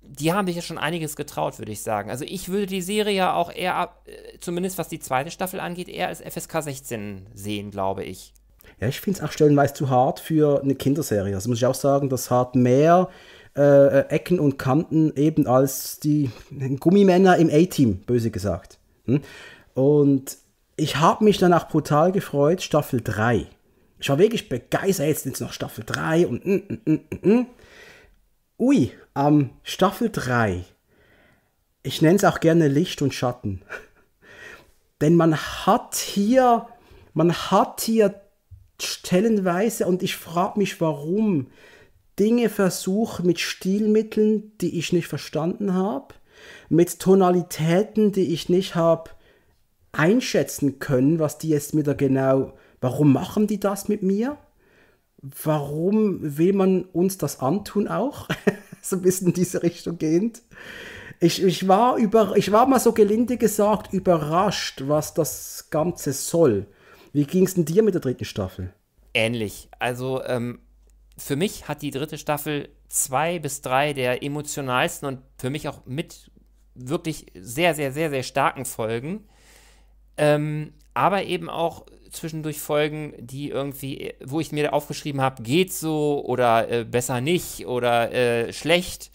die haben sich ja schon einiges getraut, würde ich sagen. Also ich würde die Serie ja auch eher, äh, zumindest was die zweite Staffel angeht, eher als FSK 16 sehen, glaube ich. Ja, ich finde es auch stellenweise zu hart für eine Kinderserie. Also muss ich auch sagen, das hat mehr äh, äh, Ecken und Kanten eben als die Gummimänner im A-Team, böse gesagt. Hm? Und ich habe mich danach brutal gefreut, Staffel 3. Ich war wirklich begeistert, jetzt sind es noch Staffel 3 und... Mm, mm, mm, mm. Ui, ähm, Staffel 3. Ich nenne es auch gerne Licht und Schatten. Denn man hat hier, man hat hier stellenweise, und ich frage mich warum, Dinge versuche mit Stilmitteln, die ich nicht verstanden habe, mit Tonalitäten, die ich nicht habe einschätzen können, was die jetzt mit der genau, warum machen die das mit mir? Warum will man uns das antun auch? so ein bisschen in diese Richtung gehend. Ich, ich, war über, ich war mal so gelinde gesagt überrascht, was das Ganze soll. Wie ging es denn dir mit der dritten Staffel? Ähnlich. Also ähm, für mich hat die dritte Staffel zwei bis drei der emotionalsten und für mich auch mit wirklich sehr, sehr, sehr, sehr starken Folgen. Ähm, aber eben auch zwischendurch Folgen, die irgendwie, wo ich mir aufgeschrieben habe, geht so oder äh, besser nicht oder äh, schlecht.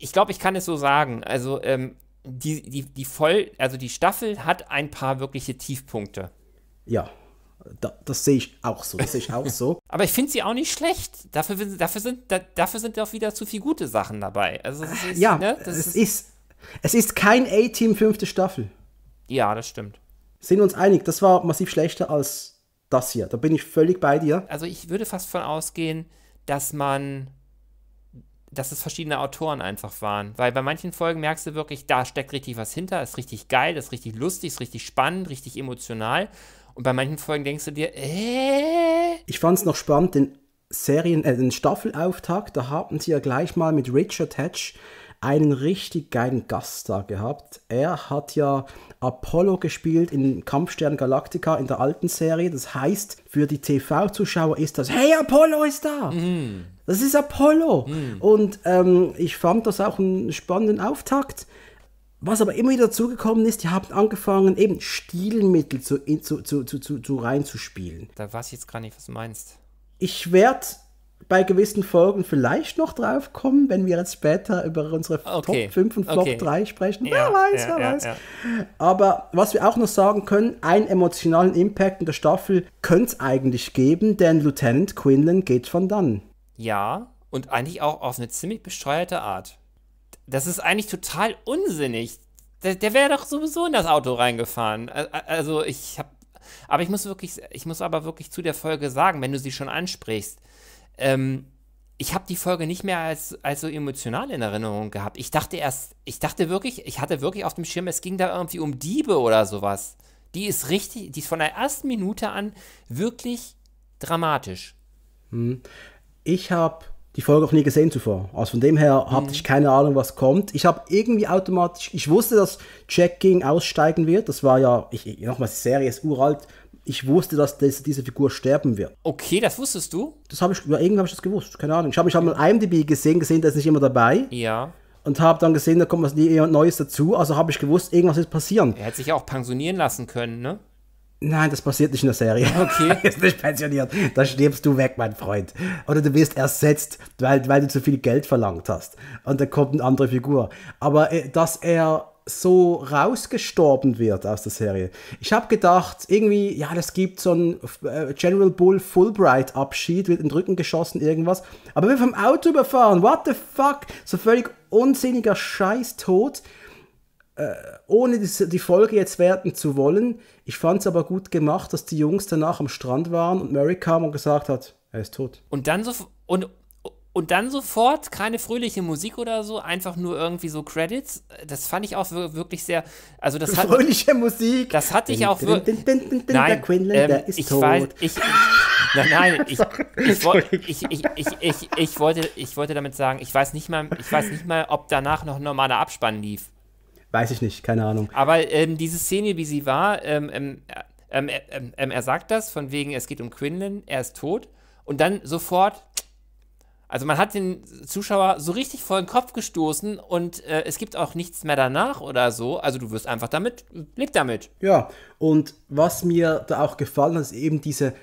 Ich glaube, ich kann es so sagen. Also ähm, die, die, die voll, also die Staffel hat ein paar wirkliche Tiefpunkte. Ja, da, das sehe ich auch so. Das sehe ich auch so. Aber ich finde sie auch nicht schlecht. Dafür, dafür, sind, da, dafür sind auch wieder zu viele gute Sachen dabei. Also, ist, ja, ne, es, ist, ist, es ist kein A-Team fünfte Staffel. Ja, das stimmt. Sind wir uns einig, das war massiv schlechter als das hier. Da bin ich völlig bei dir. Also ich würde fast von ausgehen, dass man dass es verschiedene Autoren einfach waren. Weil bei manchen Folgen merkst du wirklich, da steckt richtig was hinter, ist richtig geil, ist richtig lustig, ist richtig spannend, richtig emotional. Und bei manchen Folgen denkst du dir, äh? Ich fand es noch spannend, den Serien, äh, den Staffelauftakt, da haben sie ja gleich mal mit Richard Hatch einen richtig geilen Gast da gehabt. Er hat ja Apollo gespielt in Kampfstern Galactica in der alten Serie. Das heißt, für die TV-Zuschauer ist das Hey, Apollo ist da! Mm. Das ist Apollo! Mm. Und ähm, ich fand das auch einen spannenden Auftakt. Was aber immer wieder zugekommen ist, die haben angefangen, eben Stilmittel zu, zu, zu, zu, zu reinzuspielen. Da weiß ich jetzt gar nicht, was du meinst. Ich werde bei gewissen Folgen vielleicht noch drauf kommen, wenn wir jetzt später über unsere okay. Top 5 und Top okay. 3 sprechen. Ja, wer weiß, ja, wer ja, weiß. Ja, Aber was wir auch noch sagen können, einen emotionalen Impact in der Staffel könnte es eigentlich geben, denn Lieutenant Quinlan geht von dann. Ja, und eigentlich auch auf eine ziemlich bescheuerte Art das ist eigentlich total unsinnig. Der, der wäre doch sowieso in das Auto reingefahren. Also ich habe, aber ich muss wirklich, ich muss aber wirklich zu der Folge sagen, wenn du sie schon ansprichst, ähm, ich habe die Folge nicht mehr als, als so emotional in Erinnerung gehabt. Ich dachte erst, ich dachte wirklich, ich hatte wirklich auf dem Schirm, es ging da irgendwie um Diebe oder sowas. Die ist richtig, die ist von der ersten Minute an wirklich dramatisch. Hm. Ich habe die Folge auch nie gesehen zuvor. Also von dem her mhm. hatte ich keine Ahnung, was kommt. Ich habe irgendwie automatisch, ich wusste, dass Jack King aussteigen wird. Das war ja, ich, nochmal, die Serie ist uralt. Ich wusste, dass das, diese Figur sterben wird. Okay, das wusstest du? Das habe ich, ja, irgendwie habe ich das gewusst. Keine Ahnung. Ich habe mich einmal mal IMDb gesehen, gesehen, der ist nicht immer dabei. Ja und habe dann gesehen, da kommt was Neues dazu. Also habe ich gewusst, irgendwas ist passieren. Er hätte sich auch pensionieren lassen können, ne? Nein, das passiert nicht in der Serie. Okay. Er ist nicht pensioniert. Da stirbst du weg, mein Freund. Oder du wirst ersetzt, weil, weil du zu viel Geld verlangt hast. Und dann kommt eine andere Figur. Aber äh, dass er so rausgestorben wird aus der Serie. Ich habe gedacht, irgendwie, ja, das gibt so einen äh, General Bull Fulbright-Abschied, wird in den Rücken geschossen, irgendwas. Aber wir vom Auto überfahren, what the fuck? So völlig unsinniger Scheiß tot äh, ohne die, die Folge jetzt werten zu wollen, ich fand es aber gut gemacht, dass die Jungs danach am Strand waren und Mary kam und gesagt hat, er ist tot. Und dann so und und dann sofort keine fröhliche Musik oder so, einfach nur irgendwie so Credits. Das fand ich auch wirklich sehr. Also das hat, fröhliche Musik. Das hatte ich auch wirklich. Nein, ähm, der ähm, ich weiß, ich, nein, nein, ich, ich, ich, ich, ich, ich, wollte, ich wollte damit sagen, ich weiß nicht mal, ich weiß nicht mal, ob danach noch ein normaler Abspann lief. Weiß ich nicht, keine Ahnung. Aber ähm, diese Szene, wie sie war, ähm ähm, ähm, äh, ähm, ähm, er sagt das von wegen, es geht um Quinlan, er ist tot. Und dann sofort, also man hat den Zuschauer so richtig vor den Kopf gestoßen und äh, es gibt auch nichts mehr danach oder so. Also du wirst einfach damit, leg damit. Ja, und was mir da auch gefallen hat, ist eben diese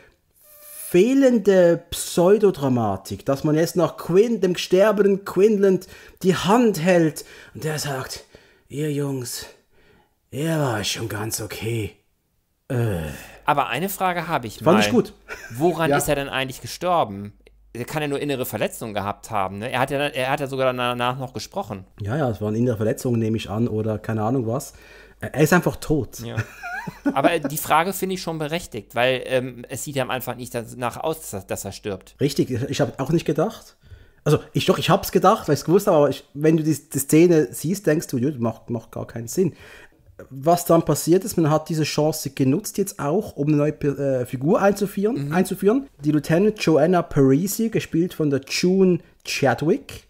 fehlende Pseudodramatik, dass man jetzt nach Quinn, dem sterbenden Quinland, die Hand hält und der sagt, ihr Jungs, er war schon ganz okay. Äh. Aber eine Frage habe ich Fand mal. Fand ich gut. Woran ja. ist er denn eigentlich gestorben? Er kann ja nur innere Verletzungen gehabt haben. Ne? Er, hat ja, er hat ja sogar danach noch gesprochen. Ja, ja, es waren innere Verletzungen, nehme ich an, oder keine Ahnung was. Er ist einfach tot. Ja. Aber die Frage finde ich schon berechtigt, weil ähm, es sieht ja am Anfang nicht danach aus, dass, dass er stirbt. Richtig, ich habe auch nicht gedacht also ich doch, ich hab's gedacht, weil ich's gewusst habe, aber ich, wenn du die, die, Szene siehst, denkst du, das macht, macht gar keinen Sinn. Was dann passiert ist, man hat diese Chance genutzt jetzt auch, um eine neue äh, Figur einzuführen, mhm. einzuführen. Die Lieutenant Joanna Parisi, gespielt von der June Chadwick.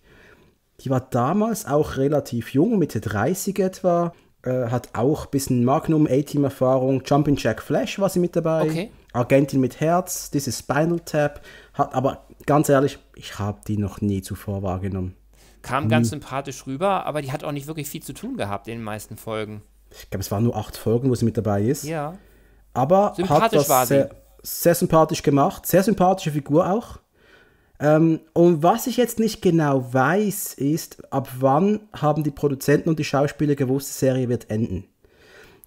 Die war damals auch relativ jung, Mitte 30 etwa. Äh, hat auch ein bisschen Magnum, A-Team-Erfahrung. Jumping Jack Flash war sie mit dabei. Okay. Agentin mit Herz, This is Spinal Tap. Hat aber ganz ehrlich, ich habe die noch nie zuvor wahrgenommen. Kam ganz hm. sympathisch rüber, aber die hat auch nicht wirklich viel zu tun gehabt in den meisten Folgen. Ich glaube, es waren nur acht Folgen, wo sie mit dabei ist. Ja. Aber sympathisch hat das war sehr, sehr sympathisch gemacht, sehr sympathische Figur auch. Ähm, und was ich jetzt nicht genau weiß, ist, ab wann haben die Produzenten und die Schauspieler gewusst, die Serie wird enden.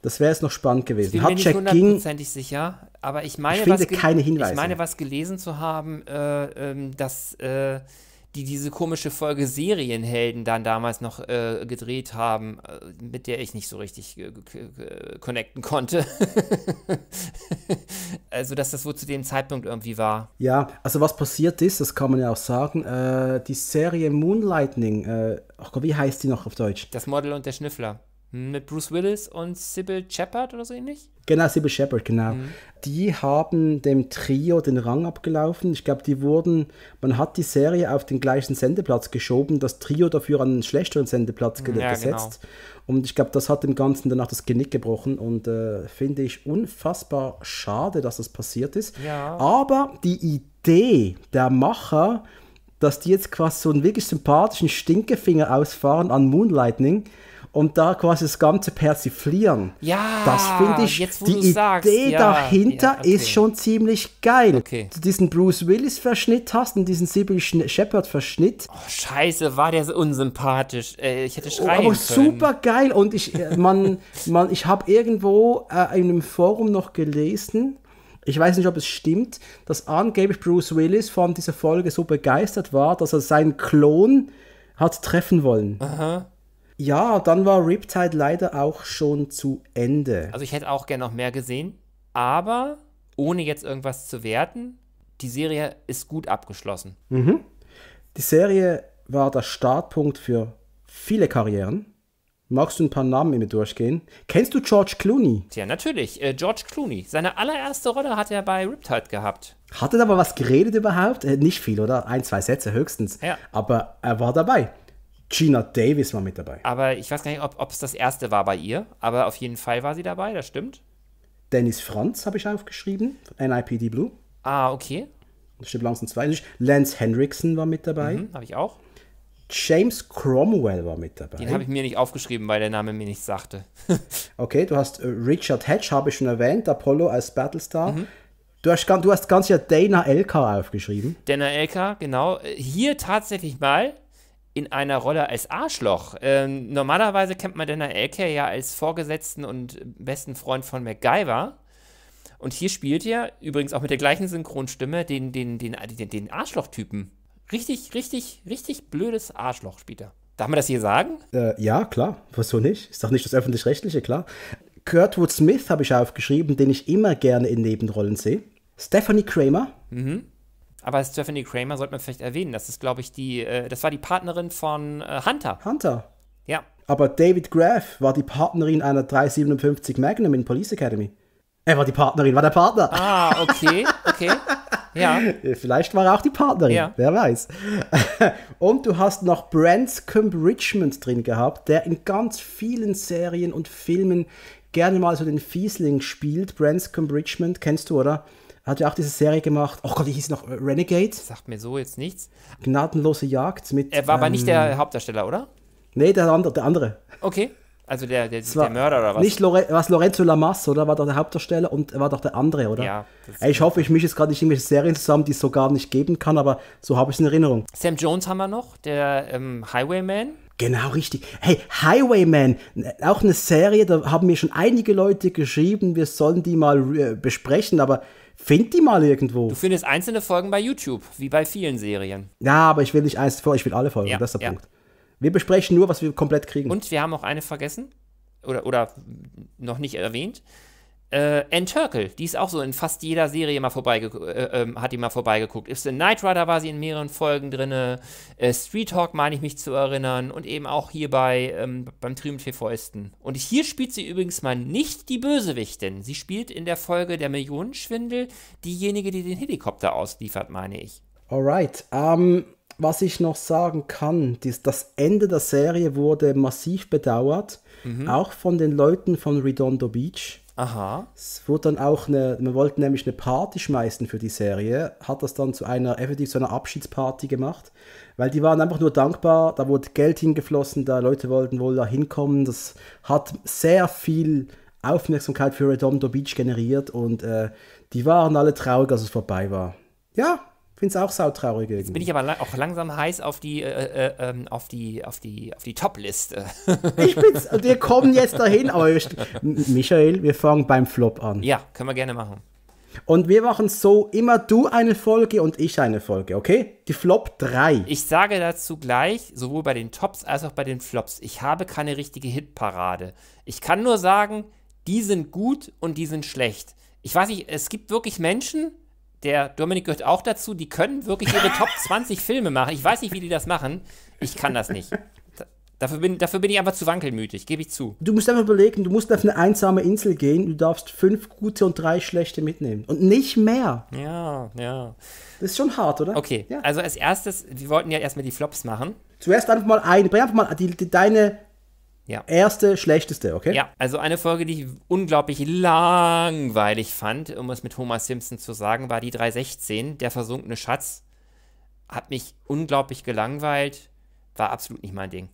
Das wäre jetzt noch spannend gewesen. Ich bin Hauptcheck mir nicht hundertprozentig sicher, aber ich meine, ich was keine Hinweise. ich meine, was gelesen zu haben, äh, ähm, dass äh, die diese komische Folge Serienhelden dann damals noch äh, gedreht haben, äh, mit der ich nicht so richtig connecten konnte. also, dass das wohl zu dem Zeitpunkt irgendwie war. Ja, also was passiert ist, das kann man ja auch sagen, äh, die Serie Moonlightning, äh, ach Gott, wie heißt die noch auf Deutsch? Das Model und der Schnüffler. Mit Bruce Willis und Sybil Shepard oder so ähnlich? Genau, Sybil Shepard, genau. Mhm. Die haben dem Trio den Rang abgelaufen. Ich glaube, die wurden, man hat die Serie auf den gleichen Sendeplatz geschoben, das Trio dafür an einen schlechteren Sendeplatz ge ja, genau. gesetzt. Genau. Und ich glaube, das hat dem Ganzen danach das Genick gebrochen und äh, finde ich unfassbar schade, dass das passiert ist. Ja. Aber die Idee der Macher, dass die jetzt quasi so einen wirklich sympathischen Stinkefinger ausfahren an Moonlightning, und da quasi das Ganze persiflieren. Ja, das finde ich, jetzt, die Idee sagst, dahinter ja, okay. ist schon ziemlich geil. Okay. Du diesen Bruce Willis-Verschnitt hast und diesen Sybil Shepard-Verschnitt. Oh, scheiße, war der so unsympathisch. Äh, ich hätte schreien oh, Aber super geil und ich, äh, man, man, ich habe irgendwo äh, in einem Forum noch gelesen, ich weiß nicht, ob es stimmt, dass angeblich Bruce Willis von dieser Folge so begeistert war, dass er seinen Klon hat treffen wollen. Aha. Ja, dann war Riptide leider auch schon zu Ende. Also ich hätte auch gern noch mehr gesehen, aber ohne jetzt irgendwas zu werten, die Serie ist gut abgeschlossen. Mhm. Die Serie war der Startpunkt für viele Karrieren. Magst du ein paar Namen mit mir durchgehen? Kennst du George Clooney? Tja, natürlich. Äh, George Clooney. Seine allererste Rolle hat er bei Riptide gehabt. Hat er aber was geredet überhaupt? Äh, nicht viel, oder? Ein, zwei Sätze höchstens. Ja. Aber er war dabei. Gina Davis war mit dabei. Aber ich weiß gar nicht, ob es das erste war bei ihr, aber auf jeden Fall war sie dabei, das stimmt. Dennis Franz habe ich aufgeschrieben, NIPD Blue. Ah, okay. Das stimmt langsam zwei. Lance Henriksen war mit dabei. Mhm, habe ich auch. James Cromwell war mit dabei. Den habe ich mir nicht aufgeschrieben, weil der Name mir nichts sagte. okay, du hast äh, Richard Hatch, habe ich schon erwähnt, Apollo als Battlestar. Mhm. Du hast, du hast ganz ja Dana Elka aufgeschrieben. Dana Elka, genau. Äh, hier tatsächlich mal in einer Rolle als Arschloch. Ähm, normalerweise kennt man Dana Elke ja als Vorgesetzten und besten Freund von MacGyver. Und hier spielt er übrigens auch mit der gleichen Synchronstimme den, den, den, den, den Arschlochtypen. Richtig, richtig, richtig blödes Arschloch spielt er. Darf man das hier sagen? Äh, ja, klar. Wieso nicht? Ist doch nicht das Öffentlich-Rechtliche, klar. Kurtwood Smith habe ich aufgeschrieben, den ich immer gerne in Nebenrollen sehe. Stephanie Kramer. Mhm. Aber Stephanie Kramer sollte man vielleicht erwähnen. Das ist, glaube ich, die, äh, das war die Partnerin von äh, Hunter. Hunter. Ja. Aber David Graff war die Partnerin einer 357 Magnum in Police Academy. Er war die Partnerin, war der Partner. Ah, okay, okay. ja. Vielleicht war er auch die Partnerin, ja. wer weiß. Und du hast noch Branscombe Richmond drin gehabt, der in ganz vielen Serien und Filmen gerne mal so den Fiesling spielt. Branscombe Richmond, kennst du, oder? Er hat ja auch diese Serie gemacht. Oh Gott, die hieß noch Renegade. Sagt mir so jetzt nichts. Gnadenlose Jagd mit. Er war ähm, aber nicht der ähm, Hauptdarsteller, oder? Nee, der andere. Der andere. Okay. Also der, der, der Mörder oder was? Nicht Lore was Lorenzo Lamas, oder? War doch der Hauptdarsteller und war doch der andere, oder? Ja. Ey, ich hoffe, ich mische jetzt gerade nicht irgendwelche Serien zusammen, die es so gar nicht geben kann, aber so habe ich es in Erinnerung. Sam Jones haben wir noch, der ähm, Highwayman. Genau, richtig. Hey, Highwayman, auch eine Serie, da haben mir schon einige Leute geschrieben, wir sollen die mal äh, besprechen, aber Find die mal irgendwo. Du findest einzelne Folgen bei YouTube, wie bei vielen Serien. Ja, aber ich will nicht eins vor, ich will alle Folgen, ja, das ist der ja. Punkt. Wir besprechen nur, was wir komplett kriegen. Und wir haben auch eine vergessen oder, oder noch nicht erwähnt. Äh, Ann Turkel, die ist auch so in fast jeder Serie mal vorbeigeguckt, äh, äh, hat die mal vorbeigeguckt. Ist in Knight Rider war sie in mehreren Folgen drin. Äh, Street Hawk meine ich mich zu erinnern. Und eben auch hier bei, ähm, beim Triumph für Fäusten. Und hier spielt sie übrigens mal nicht die Bösewichtin. Sie spielt in der Folge der Millionenschwindel diejenige, die den Helikopter ausliefert, meine ich. Alright, um, ähm, was ich noch sagen kann, dies, das Ende der Serie wurde massiv bedauert, mhm. auch von den Leuten von Redondo Beach Aha. Es wurde dann auch eine, man wollte nämlich eine Party schmeißen für die Serie, hat das dann zu einer, effektiv zu einer Abschiedsparty gemacht, weil die waren einfach nur dankbar, da wurde Geld hingeflossen, da Leute wollten wohl da hinkommen, das hat sehr viel Aufmerksamkeit für Redondo Beach generiert und äh, die waren alle traurig, als es vorbei war. Ja, Finde es auch sautraurig irgendwie. Jetzt bin ich aber lang, auch langsam heiß auf die, äh, äh, äh ähm, auf die, auf die, auf die Top-Liste. ich bin's. Wir kommen jetzt dahin. Aber Michael, wir fangen beim Flop an. Ja, können wir gerne machen. Und wir machen so immer du eine Folge und ich eine Folge, okay? Die Flop 3. Ich sage dazu gleich, sowohl bei den Tops als auch bei den Flops, ich habe keine richtige Hitparade. Ich kann nur sagen, die sind gut und die sind schlecht. Ich weiß nicht, es gibt wirklich Menschen, der Dominik gehört auch dazu, die können wirklich ihre Top 20 Filme machen. Ich weiß nicht, wie die das machen. Ich kann das nicht. Dafür bin, dafür bin ich einfach zu wankelmütig, gebe ich zu. Du musst einfach überlegen, du musst auf eine einsame Insel gehen, du darfst fünf gute und drei schlechte mitnehmen. Und nicht mehr. Ja, ja. Das ist schon hart, oder? Okay, ja. also als erstes, wir wollten ja erstmal die Flops machen. Zuerst einfach mal ein, bring einfach mal die, die, deine ja. Erste, schlechteste, okay? Ja, also eine Folge, die ich unglaublich langweilig fand, um es mit Homer Simpson zu sagen, war die 316, der versunkene Schatz. Hat mich unglaublich gelangweilt, war absolut nicht mein Ding.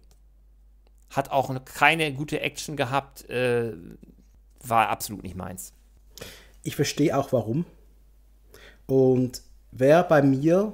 Hat auch keine gute Action gehabt, äh, war absolut nicht meins. Ich verstehe auch warum. Und wäre bei mir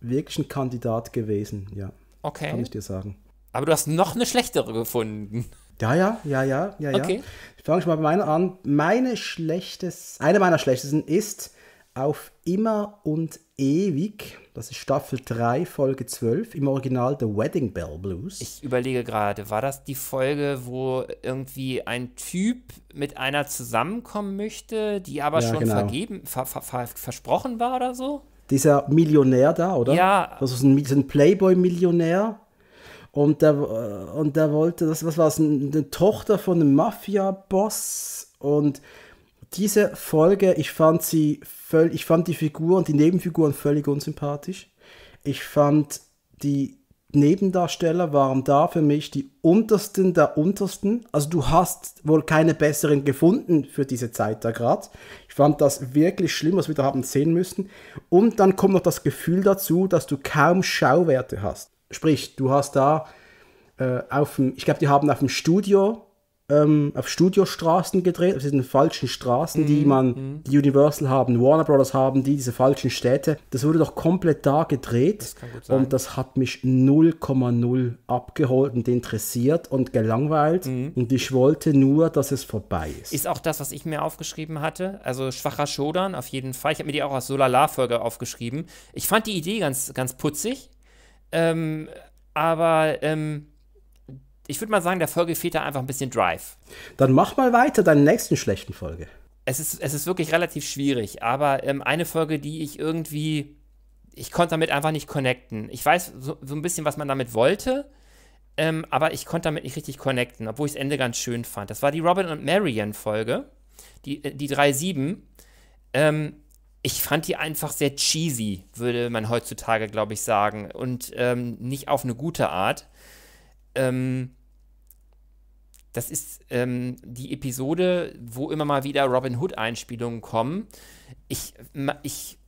wirklich ein Kandidat gewesen, ja. Okay. Kann ich dir sagen. Aber du hast noch eine schlechtere gefunden. Ja, ja, ja, ja, ja, okay. Ich fange schon mal bei meiner an. Meine schlechtes, eine meiner schlechtesten ist Auf immer und ewig. Das ist Staffel 3, Folge 12, im Original The Wedding Bell Blues. Ich überlege gerade, war das die Folge, wo irgendwie ein Typ mit einer zusammenkommen möchte, die aber ja, schon genau. vergeben, ver, ver, ver, versprochen war oder so? Dieser Millionär da, oder? Ja. Das ist ein, ein Playboy-Millionär und der, und der wollte, das, was war es, eine Tochter von einem Mafia-Boss. Und diese Folge, ich fand sie völlig, ich fand die Figuren, die Nebenfiguren völlig unsympathisch. Ich fand die Nebendarsteller waren da für mich die untersten der untersten. Also du hast wohl keine besseren gefunden für diese Zeit da gerade. Ich fand das wirklich schlimm, was wir da haben sehen müssen. Und dann kommt noch das Gefühl dazu, dass du kaum Schauwerte hast. Sprich, du hast da äh, auf dem, ich glaube, die haben auf dem Studio, ähm, auf Studiostraßen gedreht, auf diesen falschen Straßen, mhm. die man, mhm. die Universal haben, Warner Brothers haben, die, diese falschen Städte. Das wurde doch komplett da gedreht. Das kann gut sein. Und das hat mich 0,0 abgeholt und interessiert und gelangweilt. Mhm. Und ich wollte nur, dass es vorbei ist. Ist auch das, was ich mir aufgeschrieben hatte. Also schwacher Shodan, auf jeden Fall. Ich habe mir die auch als Solala-Folge aufgeschrieben. Ich fand die Idee ganz, ganz putzig ähm, aber ähm, ich würde mal sagen, der Folge fehlt da einfach ein bisschen Drive. Dann mach mal weiter, deine nächsten schlechten Folge. Es ist, es ist wirklich relativ schwierig, aber ähm, eine Folge, die ich irgendwie, ich konnte damit einfach nicht connecten. Ich weiß so, so ein bisschen, was man damit wollte, ähm, aber ich konnte damit nicht richtig connecten, obwohl ich das Ende ganz schön fand. Das war die Robin und Marion Folge, die, äh, die 3-7. Ähm, ich fand die einfach sehr cheesy, würde man heutzutage, glaube ich, sagen. Und ähm, nicht auf eine gute Art. Ähm, das ist ähm, die Episode, wo immer mal wieder Robin Hood-Einspielungen kommen. Ich, ich,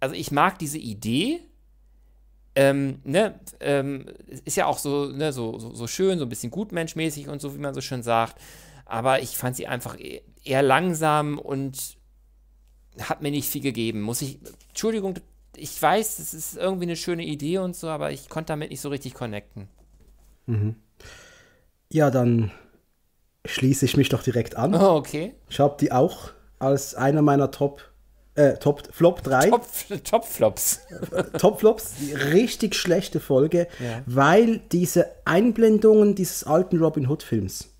also ich mag diese Idee. Ähm, ne, ähm, ist ja auch so, ne, so, so, so, schön, so ein bisschen gutmenschmäßig und so, wie man so schön sagt. Aber ich fand sie einfach e, eher langsam und hat mir nicht viel gegeben. Muss ich. Entschuldigung, ich weiß, es ist irgendwie eine schöne Idee und so, aber ich konnte damit nicht so richtig connecten. Mhm. Ja, dann schließe ich mich doch direkt an. Oh, okay. Ich habe die auch als einer meiner Top, äh, Top Flop 3. Top, Top Flops. Top Flops, die richtig schlechte Folge, ja. weil diese Einblendungen dieses alten Robin Hood Films.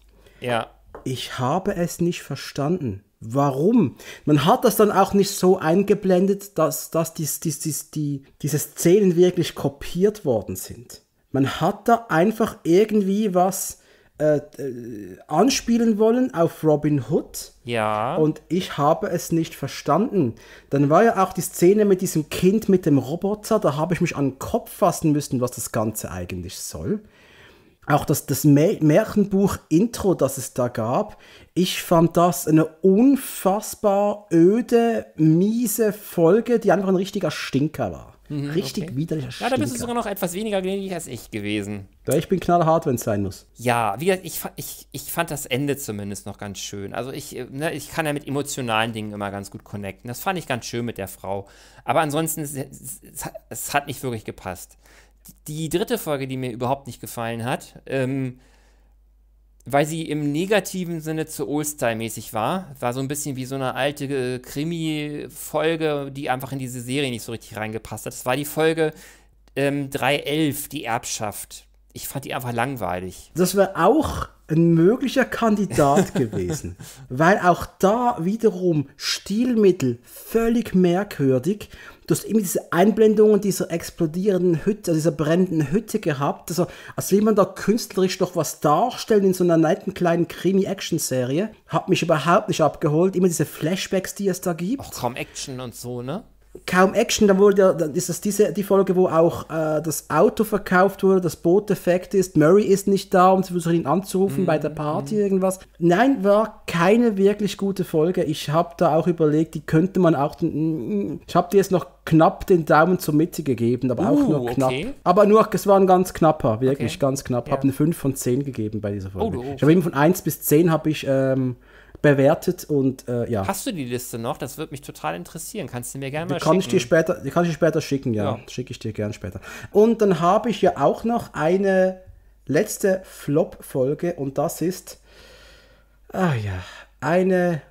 Ja. Ich habe es nicht verstanden warum. Man hat das dann auch nicht so eingeblendet, dass, dass dies, dies, dies, die, diese Szenen wirklich kopiert worden sind. Man hat da einfach irgendwie was äh, äh, anspielen wollen auf Robin Hood. Ja. Und ich habe es nicht verstanden. Dann war ja auch die Szene mit diesem Kind mit dem Roboter, da habe ich mich an den Kopf fassen müssen, was das Ganze eigentlich soll auch das, das Märchenbuch-Intro, das es da gab, ich fand das eine unfassbar öde, miese Folge, die einfach ein richtiger Stinker war. Mhm, Richtig okay. widerlicher Stinker. Ja, da bist du sogar noch etwas weniger gnädig als ich gewesen. Ja, ich bin knallhart, wenn es sein muss. Ja, wie gesagt, ich, ich, ich fand das Ende zumindest noch ganz schön. Also ich, äh, ne, ich kann ja mit emotionalen Dingen immer ganz gut connecten. Das fand ich ganz schön mit der Frau. Aber ansonsten, es, es, es hat nicht wirklich gepasst die dritte Folge, die mir überhaupt nicht gefallen hat, ähm, weil sie im negativen Sinne zu Oldstyle-mäßig war. War so ein bisschen wie so eine alte äh, Krimi-Folge, die einfach in diese Serie nicht so richtig reingepasst hat. Das war die Folge ähm, 311, die Erbschaft. Ich fand die einfach langweilig. Das wäre auch ein möglicher Kandidat gewesen, weil auch da wiederum Stilmittel völlig merkwürdig du hast immer diese Einblendungen dieser explodierenden Hütte, also dieser brennenden Hütte gehabt. Also, als will man da künstlerisch doch was darstellen in so einer netten kleinen Krimi-Action-Serie. Hat mich überhaupt nicht abgeholt. Immer diese Flashbacks, die es da gibt. Auch kaum Action und so, ne? kaum Action, dann wurde dann ist das diese, die Folge, wo auch äh, das Auto verkauft wurde, das Boot defekt ist, Murray ist nicht da, um zu versuchen, ihn anzurufen mm, bei der mhm, Party, mm. irgendwas. Nein, war keine wirklich gute Folge. Ich habe da auch überlegt, die könnte man auch, den, ich habe dir jetzt noch knapp den Daumen zur Mitte gegeben, aber uh, auch nur uh, knapp. Okay. Aber nur, es war ein ganz knapper, wirklich okay. ganz knapp. Ja. Habe eine 5 von 10 gegeben bei dieser Folge. Oh, oh, okay. Ich habe eben von 1 bis 10 habe ich ähm, bewertet und äh, ja. Hast du die Liste noch? Das würde mich total interessieren. Kannst du mir gerne mal kann schicken? Ich später, die kann ich dir später schicken, ja. ja. Schicke ich dir gern später. Und dann habe ich ja auch noch eine letzte Flop-Folge und das ist, ah ja, eine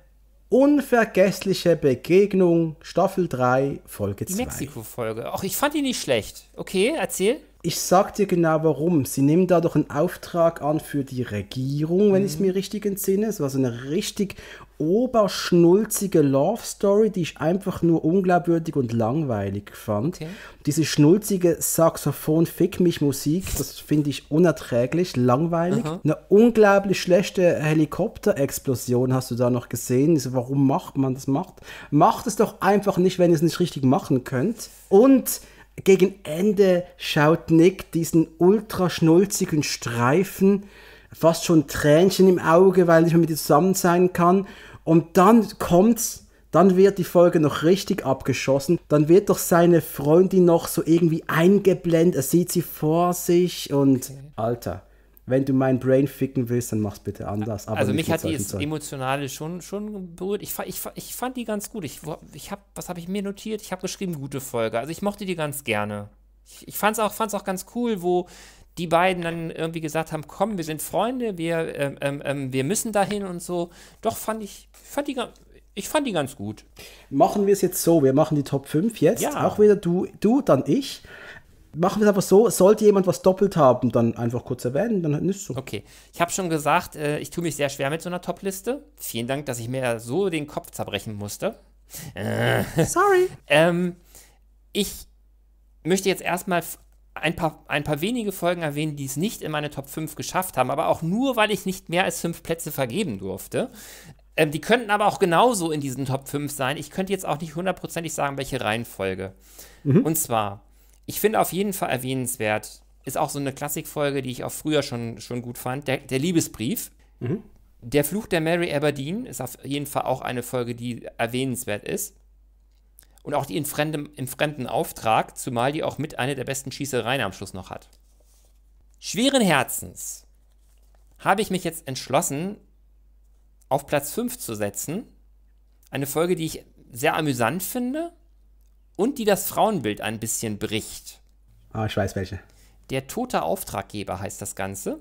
unvergessliche Begegnung, Staffel 3, Folge 2. Die Mexiko-Folge. Ach, ich fand die nicht schlecht. Okay, erzähl ich sag dir genau warum. Sie nehmen da doch einen Auftrag an für die Regierung, wenn mhm. ich es mir richtig entsinne. Es war so eine richtig oberschnulzige Love Story, die ich einfach nur unglaubwürdig und langweilig fand. Okay. Diese schnulzige Saxophon-Fick mich Musik, das finde ich unerträglich, langweilig. Aha. Eine unglaublich schlechte Helikopter-Explosion hast du da noch gesehen. Also warum macht man das? Macht, macht es doch einfach nicht, wenn ihr es nicht richtig machen könnt. Und gegen Ende schaut Nick diesen ultraschnulzigen Streifen, fast schon Tränchen im Auge, weil er nicht mehr mit ihr zusammen sein kann. Und dann kommt's, dann wird die Folge noch richtig abgeschossen. Dann wird doch seine Freundin noch so irgendwie eingeblendet. Er sieht sie vor sich und okay. Alter wenn du mein Brain ficken willst, dann mach's bitte anders. also mich hat die emotionale schon, schon berührt. Ich, ich, ich fand die ganz gut. Ich, ich hab, was habe ich mir notiert? Ich habe geschrieben, gute Folge. Also ich mochte die ganz gerne. Ich, ich es auch, fand's auch ganz cool, wo die beiden dann irgendwie gesagt haben, komm, wir sind Freunde, wir, ähm, ähm, ähm wir müssen dahin und so. Doch, fand ich, fand die, ich fand die ganz gut. Machen wir es jetzt so, wir machen die Top 5 jetzt. Ja. Auch wieder du, du, dann ich. Machen wir es einfach so, sollte jemand was doppelt haben, dann einfach kurz erwähnen, dann ist es so. Okay, ich habe schon gesagt, äh, ich tue mich sehr schwer mit so einer Top-Liste. Vielen Dank, dass ich mir so den Kopf zerbrechen musste. Äh. Sorry. ähm, ich möchte jetzt erstmal ein paar, ein paar wenige Folgen erwähnen, die es nicht in meine Top 5 geschafft haben, aber auch nur, weil ich nicht mehr als fünf Plätze vergeben durfte. Ähm, die könnten aber auch genauso in diesen Top 5 sein. Ich könnte jetzt auch nicht hundertprozentig sagen, welche Reihenfolge. Mhm. Und zwar ich finde auf jeden Fall erwähnenswert, ist auch so eine Klassikfolge, die ich auch früher schon, schon gut fand, der, der Liebesbrief. Mhm. Der Fluch der Mary Aberdeen ist auf jeden Fall auch eine Folge, die erwähnenswert ist. Und auch die in fremdem, im fremden Auftrag, zumal die auch mit einer der besten Schießereien am Schluss noch hat. Schweren Herzens habe ich mich jetzt entschlossen, auf Platz 5 zu setzen. Eine Folge, die ich sehr amüsant finde, und die das Frauenbild ein bisschen bricht. Ah, ich weiß welche. Der tote Auftraggeber heißt das Ganze.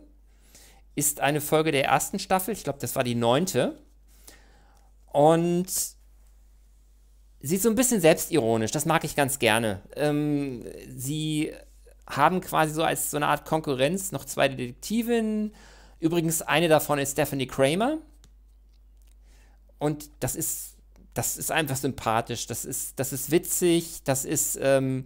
Ist eine Folge der ersten Staffel, ich glaube, das war die neunte. Und sie ist so ein bisschen selbstironisch, das mag ich ganz gerne. Ähm, sie haben quasi so als so eine Art Konkurrenz noch zwei Detektivinnen. Übrigens, eine davon ist Stephanie Kramer. Und das ist das ist einfach sympathisch, das ist, das ist witzig, das ist. Ähm,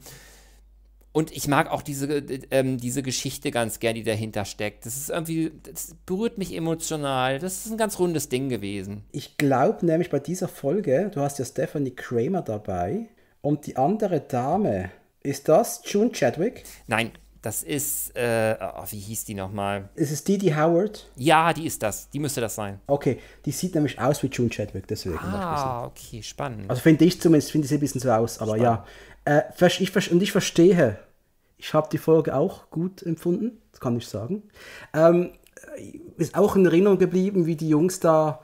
und ich mag auch diese, ähm, diese Geschichte ganz gern, die dahinter steckt. Das ist irgendwie, das berührt mich emotional. Das ist ein ganz rundes Ding gewesen. Ich glaube nämlich bei dieser Folge, du hast ja Stephanie Kramer dabei und die andere Dame, ist das June Chadwick? Nein, das ist, äh, oh, wie hieß die nochmal? Ist es Didi Howard? Ja, die ist das. Die müsste das sein. Okay, die sieht nämlich aus wie June Chadwick, deswegen. Ah, okay, spannend. Also finde ich zumindest, finde ich sie ein bisschen so aus, aber spannend. ja. Äh, ich, und ich verstehe, ich habe die Folge auch gut empfunden, das kann ich sagen. Ähm, äh, ist auch in Erinnerung geblieben, wie die Jungs da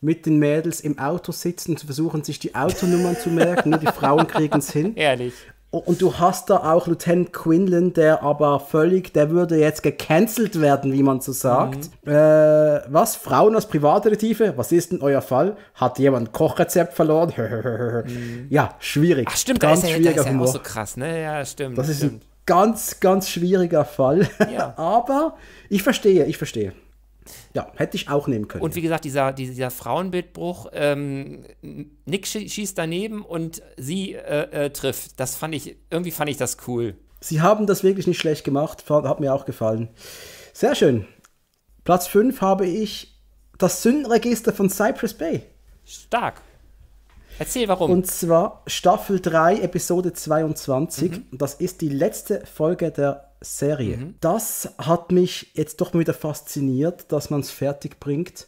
mit den Mädels im Auto sitzen und versuchen, sich die Autonummern zu merken. Nur die Frauen kriegen es hin. Ehrlich. Und du hast da auch Lieutenant Quinlan, der aber völlig, der würde jetzt gecancelt werden, wie man so sagt. Mhm. Äh, was? Frauen als Privatdetektive? Was ist denn euer Fall? Hat jemand ein Kochrezept verloren? Mhm. Ja, schwierig. Ach, stimmt, ganz da ist, schwieriger da ist ja auch so krass, ne? Ja, stimmt. Das ist stimmt. ein ganz, ganz schwieriger Fall. Ja. aber ich verstehe, ich verstehe. Ja, hätte ich auch nehmen können. Und wie gesagt, dieser, dieser Frauenbildbruch, ähm, Nick schießt daneben und sie äh, äh, trifft. Das fand ich, irgendwie fand ich das cool. Sie haben das wirklich nicht schlecht gemacht, hat mir auch gefallen. Sehr schön. Platz 5 habe ich das Sündenregister von Cypress Bay. Stark. Erzähl warum. Und zwar Staffel 3, Episode 22. Mhm. Das ist die letzte Folge der Serie. Mhm. Das hat mich jetzt doch wieder fasziniert, dass man es fertig bringt.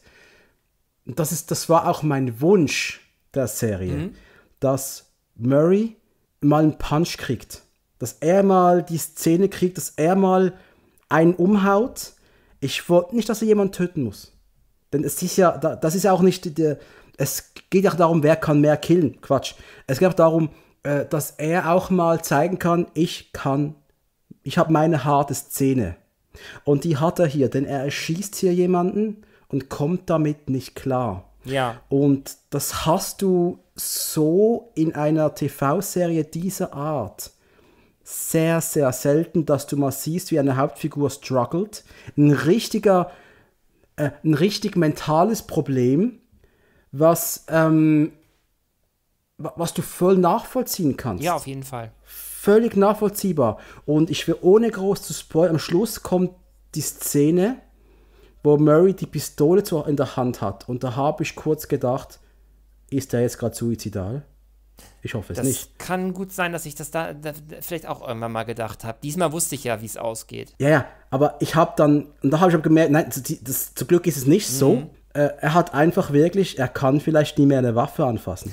Das, ist, das war auch mein Wunsch der Serie, mhm. dass Murray mal einen Punch kriegt. Dass er mal die Szene kriegt, dass er mal einen umhaut. Ich wollte nicht, dass er jemanden töten muss. Denn es ist ja, das ist ja auch nicht, der, es geht ja darum, wer kann mehr killen. Quatsch. Es geht auch darum, äh, dass er auch mal zeigen kann, ich kann ich habe meine harte Szene. Und die hat er hier, denn er erschießt hier jemanden und kommt damit nicht klar. Ja. Und das hast du so in einer TV-Serie dieser Art sehr, sehr selten, dass du mal siehst, wie eine Hauptfigur struggelt. Ein richtiger, äh, ein richtig mentales Problem, was, ähm, was du voll nachvollziehen kannst. Ja, auf jeden Fall völlig nachvollziehbar. Und ich will ohne groß zu spoilern, am Schluss kommt die Szene, wo Murray die Pistole in der Hand hat. Und da habe ich kurz gedacht, ist er jetzt gerade suizidal? Ich hoffe es das nicht. Es kann gut sein, dass ich das da, da vielleicht auch irgendwann mal gedacht habe. Diesmal wusste ich ja, wie es ausgeht. Ja, ja, aber ich habe dann, und da habe ich gemerkt, nein, das, das, zum Glück ist es nicht mhm. so. Äh, er hat einfach wirklich, er kann vielleicht nie mehr eine Waffe anfassen.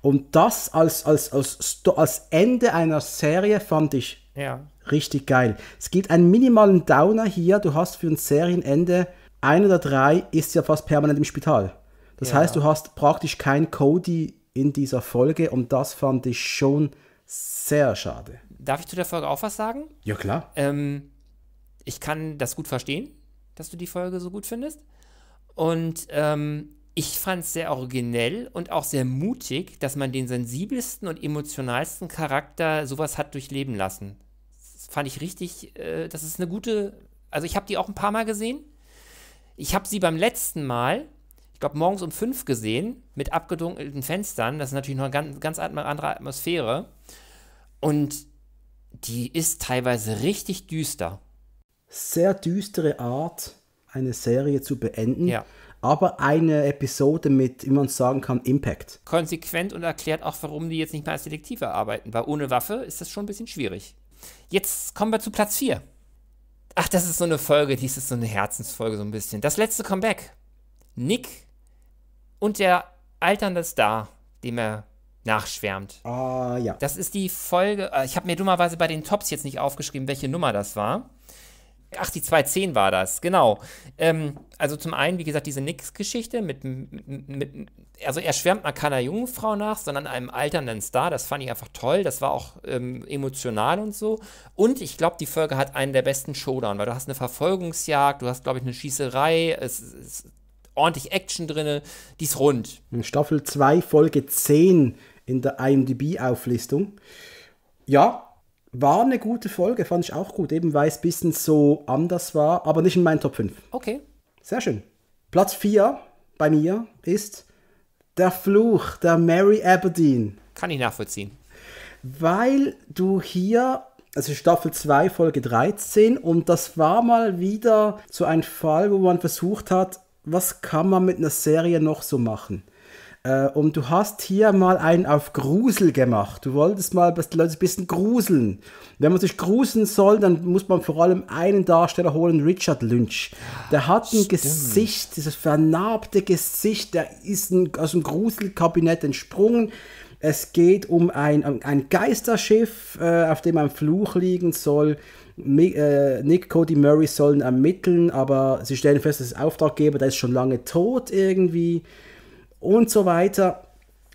Und das als, als, als, als Ende einer Serie fand ich ja. richtig geil. Es gibt einen minimalen Downer hier. Du hast für ein Serienende, ein oder drei ist ja fast permanent im Spital. Das ja. heißt, du hast praktisch kein Cody in dieser Folge und das fand ich schon sehr schade. Darf ich zu der Folge auch was sagen? Ja, klar. Ähm, ich kann das gut verstehen, dass du die Folge so gut findest. Und ähm, ich fand es sehr originell und auch sehr mutig, dass man den sensibelsten und emotionalsten Charakter sowas hat durchleben lassen. Das fand ich richtig, äh, das ist eine gute. Also ich habe die auch ein paar Mal gesehen. Ich habe sie beim letzten Mal, ich glaube morgens um fünf gesehen, mit abgedunkelten Fenstern. Das ist natürlich noch eine ganz, ganz andere Atmosphäre. Und die ist teilweise richtig düster. Sehr düstere Art, eine Serie zu beenden. Ja aber eine Episode mit, wie man sagen kann, Impact. Konsequent und erklärt auch, warum die jetzt nicht mehr als Detektive arbeiten, weil ohne Waffe ist das schon ein bisschen schwierig. Jetzt kommen wir zu Platz 4. Ach, das ist so eine Folge, dies ist so eine Herzensfolge so ein bisschen. Das letzte Comeback. Nick und der alternde Star, dem er nachschwärmt. Ah, uh, ja. Das ist die Folge, äh, ich habe mir dummerweise bei den Tops jetzt nicht aufgeschrieben, welche Nummer das war. Ach, die 210 war das, genau. Ähm, also zum einen, wie gesagt, diese Nix-Geschichte mit, mit, also er schwärmt mal keiner Jungfrau nach, sondern einem alternden Star. Das fand ich einfach toll. Das war auch ähm, emotional und so. Und ich glaube, die Folge hat einen der besten Showdown, weil du hast eine Verfolgungsjagd, du hast, glaube ich, eine Schießerei, es ist ordentlich Action drin, die ist rund. In Staffel 2, Folge 10 in der IMDb-Auflistung. Ja, war eine gute Folge, fand ich auch gut, eben weil es ein bisschen so anders war, aber nicht in meinen Top 5. Okay. Sehr schön. Platz 4 bei mir ist der Fluch der Mary Aberdeen. Kann ich nachvollziehen. Weil du hier, also Staffel 2, Folge 13, und das war mal wieder so ein Fall, wo man versucht hat, was kann man mit einer Serie noch so machen? Äh, und du hast hier mal einen auf Grusel gemacht. Du wolltest mal, dass die Leute ein bisschen gruseln. Wenn man sich gruseln soll, dann muss man vor allem einen Darsteller holen, Richard Lynch. Der hat ein Stimmt. Gesicht, dieses vernarbte Gesicht, der ist ein, aus dem Gruselkabinett entsprungen. Es geht um ein, ein Geisterschiff, äh, auf dem ein Fluch liegen soll. Äh, Nick, Cody, Murray sollen ermitteln, aber sie stellen fest, dass Auftraggeber, der ist schon lange tot irgendwie und so weiter.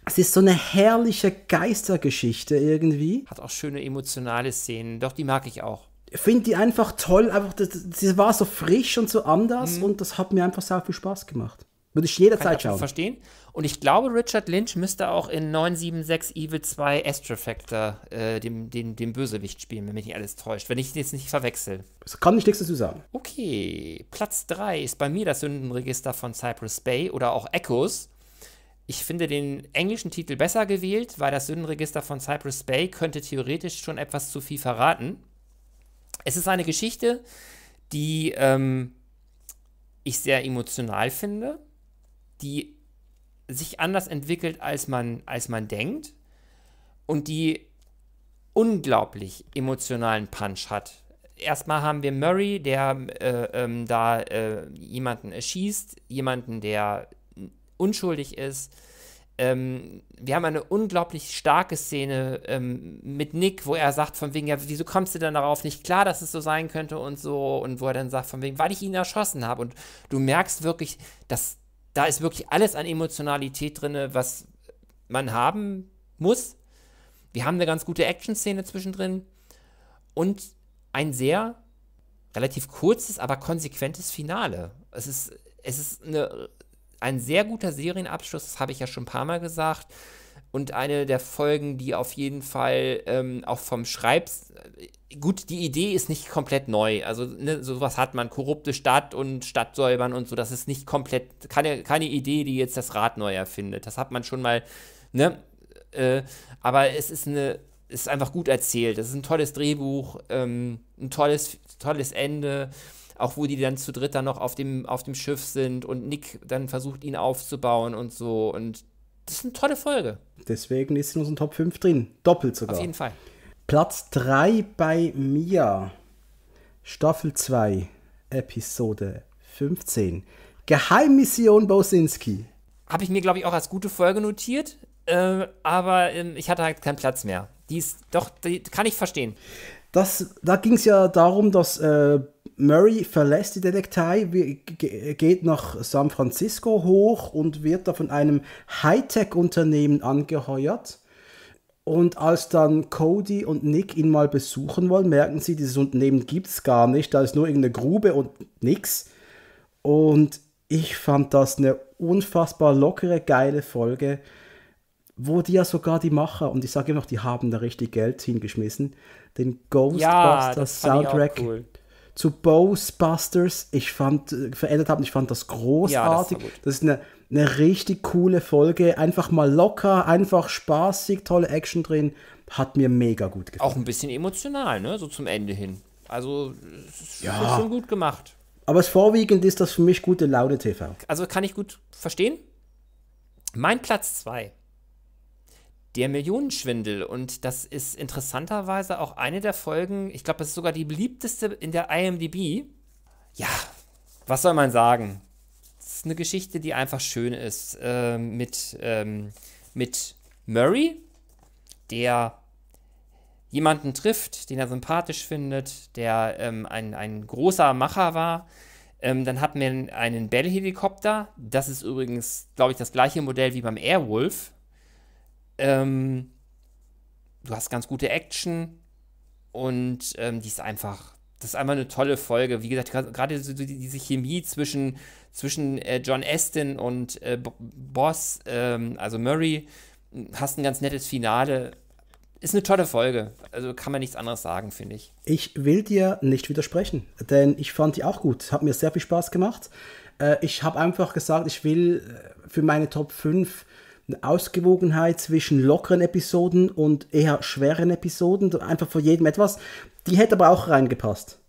Es ist so eine herrliche Geistergeschichte irgendwie. Hat auch schöne emotionale Szenen, doch die mag ich auch. Ich Finde die einfach toll, einfach, das, war so frisch und so anders mhm. und das hat mir einfach sehr viel Spaß gemacht. Würde ich jederzeit Kann schauen. verstehen. Und ich glaube, Richard Lynch müsste auch in 976 Evil 2 Astrofactor Factor äh, dem, dem, dem Bösewicht spielen, wenn mich nicht alles täuscht. Wenn ich jetzt nicht verwechsel. Das kann ich nichts dazu sagen. Okay, Platz 3 ist bei mir das Sündenregister von Cypress Bay oder auch Echoes. Ich finde den englischen Titel besser gewählt, weil das Sündenregister von Cypress Bay könnte theoretisch schon etwas zu viel verraten. Es ist eine Geschichte, die ähm, ich sehr emotional finde, die sich anders entwickelt, als man, als man denkt und die unglaublich emotionalen Punch hat. Erstmal haben wir Murray, der äh, ähm, da äh, jemanden erschießt, jemanden, der unschuldig ist. Ähm, wir haben eine unglaublich starke Szene ähm, mit Nick, wo er sagt von wegen, ja, wieso kommst du denn darauf nicht klar, dass es so sein könnte und so, und wo er dann sagt von wegen, weil ich ihn erschossen habe. Und du merkst wirklich, dass da ist wirklich alles an Emotionalität drin, was man haben muss. Wir haben eine ganz gute Action-Szene zwischendrin und ein sehr relativ kurzes, aber konsequentes Finale. Es ist, es ist eine ein sehr guter Serienabschluss, das habe ich ja schon ein paar Mal gesagt. Und eine der Folgen, die auf jeden Fall ähm, auch vom Schreibs. Gut, die Idee ist nicht komplett neu. Also, ne, sowas hat man, korrupte Stadt und Stadtsäubern und so. Das ist nicht komplett, keine, keine Idee, die jetzt das Rad neu erfindet. Das hat man schon mal, ne? Äh, aber es ist eine ist einfach gut erzählt. Es ist ein tolles Drehbuch, ähm, ein tolles, tolles Ende auch wo die dann zu dritt dann noch auf dem, auf dem Schiff sind und Nick dann versucht, ihn aufzubauen und so. Und das ist eine tolle Folge. Deswegen ist sie in unseren Top 5 drin. Doppelt sogar. Auf jeden Fall. Platz 3 bei Mia. Staffel 2, Episode 15. Geheimmission Bosinski. Habe ich mir, glaube ich, auch als gute Folge notiert. Äh, aber äh, ich hatte halt keinen Platz mehr. Die ist doch, die kann ich verstehen. Das, da ging es ja darum, dass äh, Murray verlässt die Detektei, geht nach San Francisco hoch und wird da von einem Hightech-Unternehmen angeheuert. Und als dann Cody und Nick ihn mal besuchen wollen, merken sie, dieses Unternehmen gibt es gar nicht, da ist nur irgendeine Grube und nichts. Und ich fand das eine unfassbar lockere, geile Folge, wo die ja sogar die Macher, und ich sage immer noch, die haben da richtig Geld hingeschmissen, den Ghostbusters ja, Soundtrack cool zu Ghostbusters. Ich fand, äh, verändert haben. Ich fand das großartig. Ja, das, das, ist eine, eine richtig coole Folge. Einfach mal locker, einfach spaßig, tolle Action drin. Hat mir mega gut gefallen. Auch ein bisschen emotional, ne? So zum Ende hin. Also, es ja. ist schon gut gemacht. Aber es vorwiegend ist das für mich gute Laune TV. Also kann ich gut verstehen. Mein Platz 2 der Millionenschwindel. Und das ist interessanterweise auch eine der Folgen, ich glaube, es ist sogar die beliebteste in der IMDB. Ja, was soll man sagen? Es ist eine Geschichte, die einfach schön ist. Ähm, mit, ähm, mit Murray, der jemanden trifft, den er sympathisch findet, der ähm, ein, ein großer Macher war. Ähm, dann hat man einen Bell-Helikopter. Das ist übrigens, glaube ich, das gleiche Modell wie beim Airwolf ähm, du hast ganz gute Action und ähm, die ist einfach, das ist einfach eine tolle Folge. Wie gesagt, gerade so diese Chemie zwischen, zwischen äh, John Aston und äh, Boss, ähm, also Murray, hast ein ganz nettes Finale. Ist eine tolle Folge. Also kann man nichts anderes sagen, finde ich. Ich will dir nicht widersprechen, denn ich fand die auch gut. Hat mir sehr viel Spaß gemacht. Äh, ich habe einfach gesagt, ich will äh, für meine Top 5 eine Ausgewogenheit zwischen lockeren Episoden und eher schweren Episoden, einfach von jedem etwas. Die hätte aber auch reingepasst.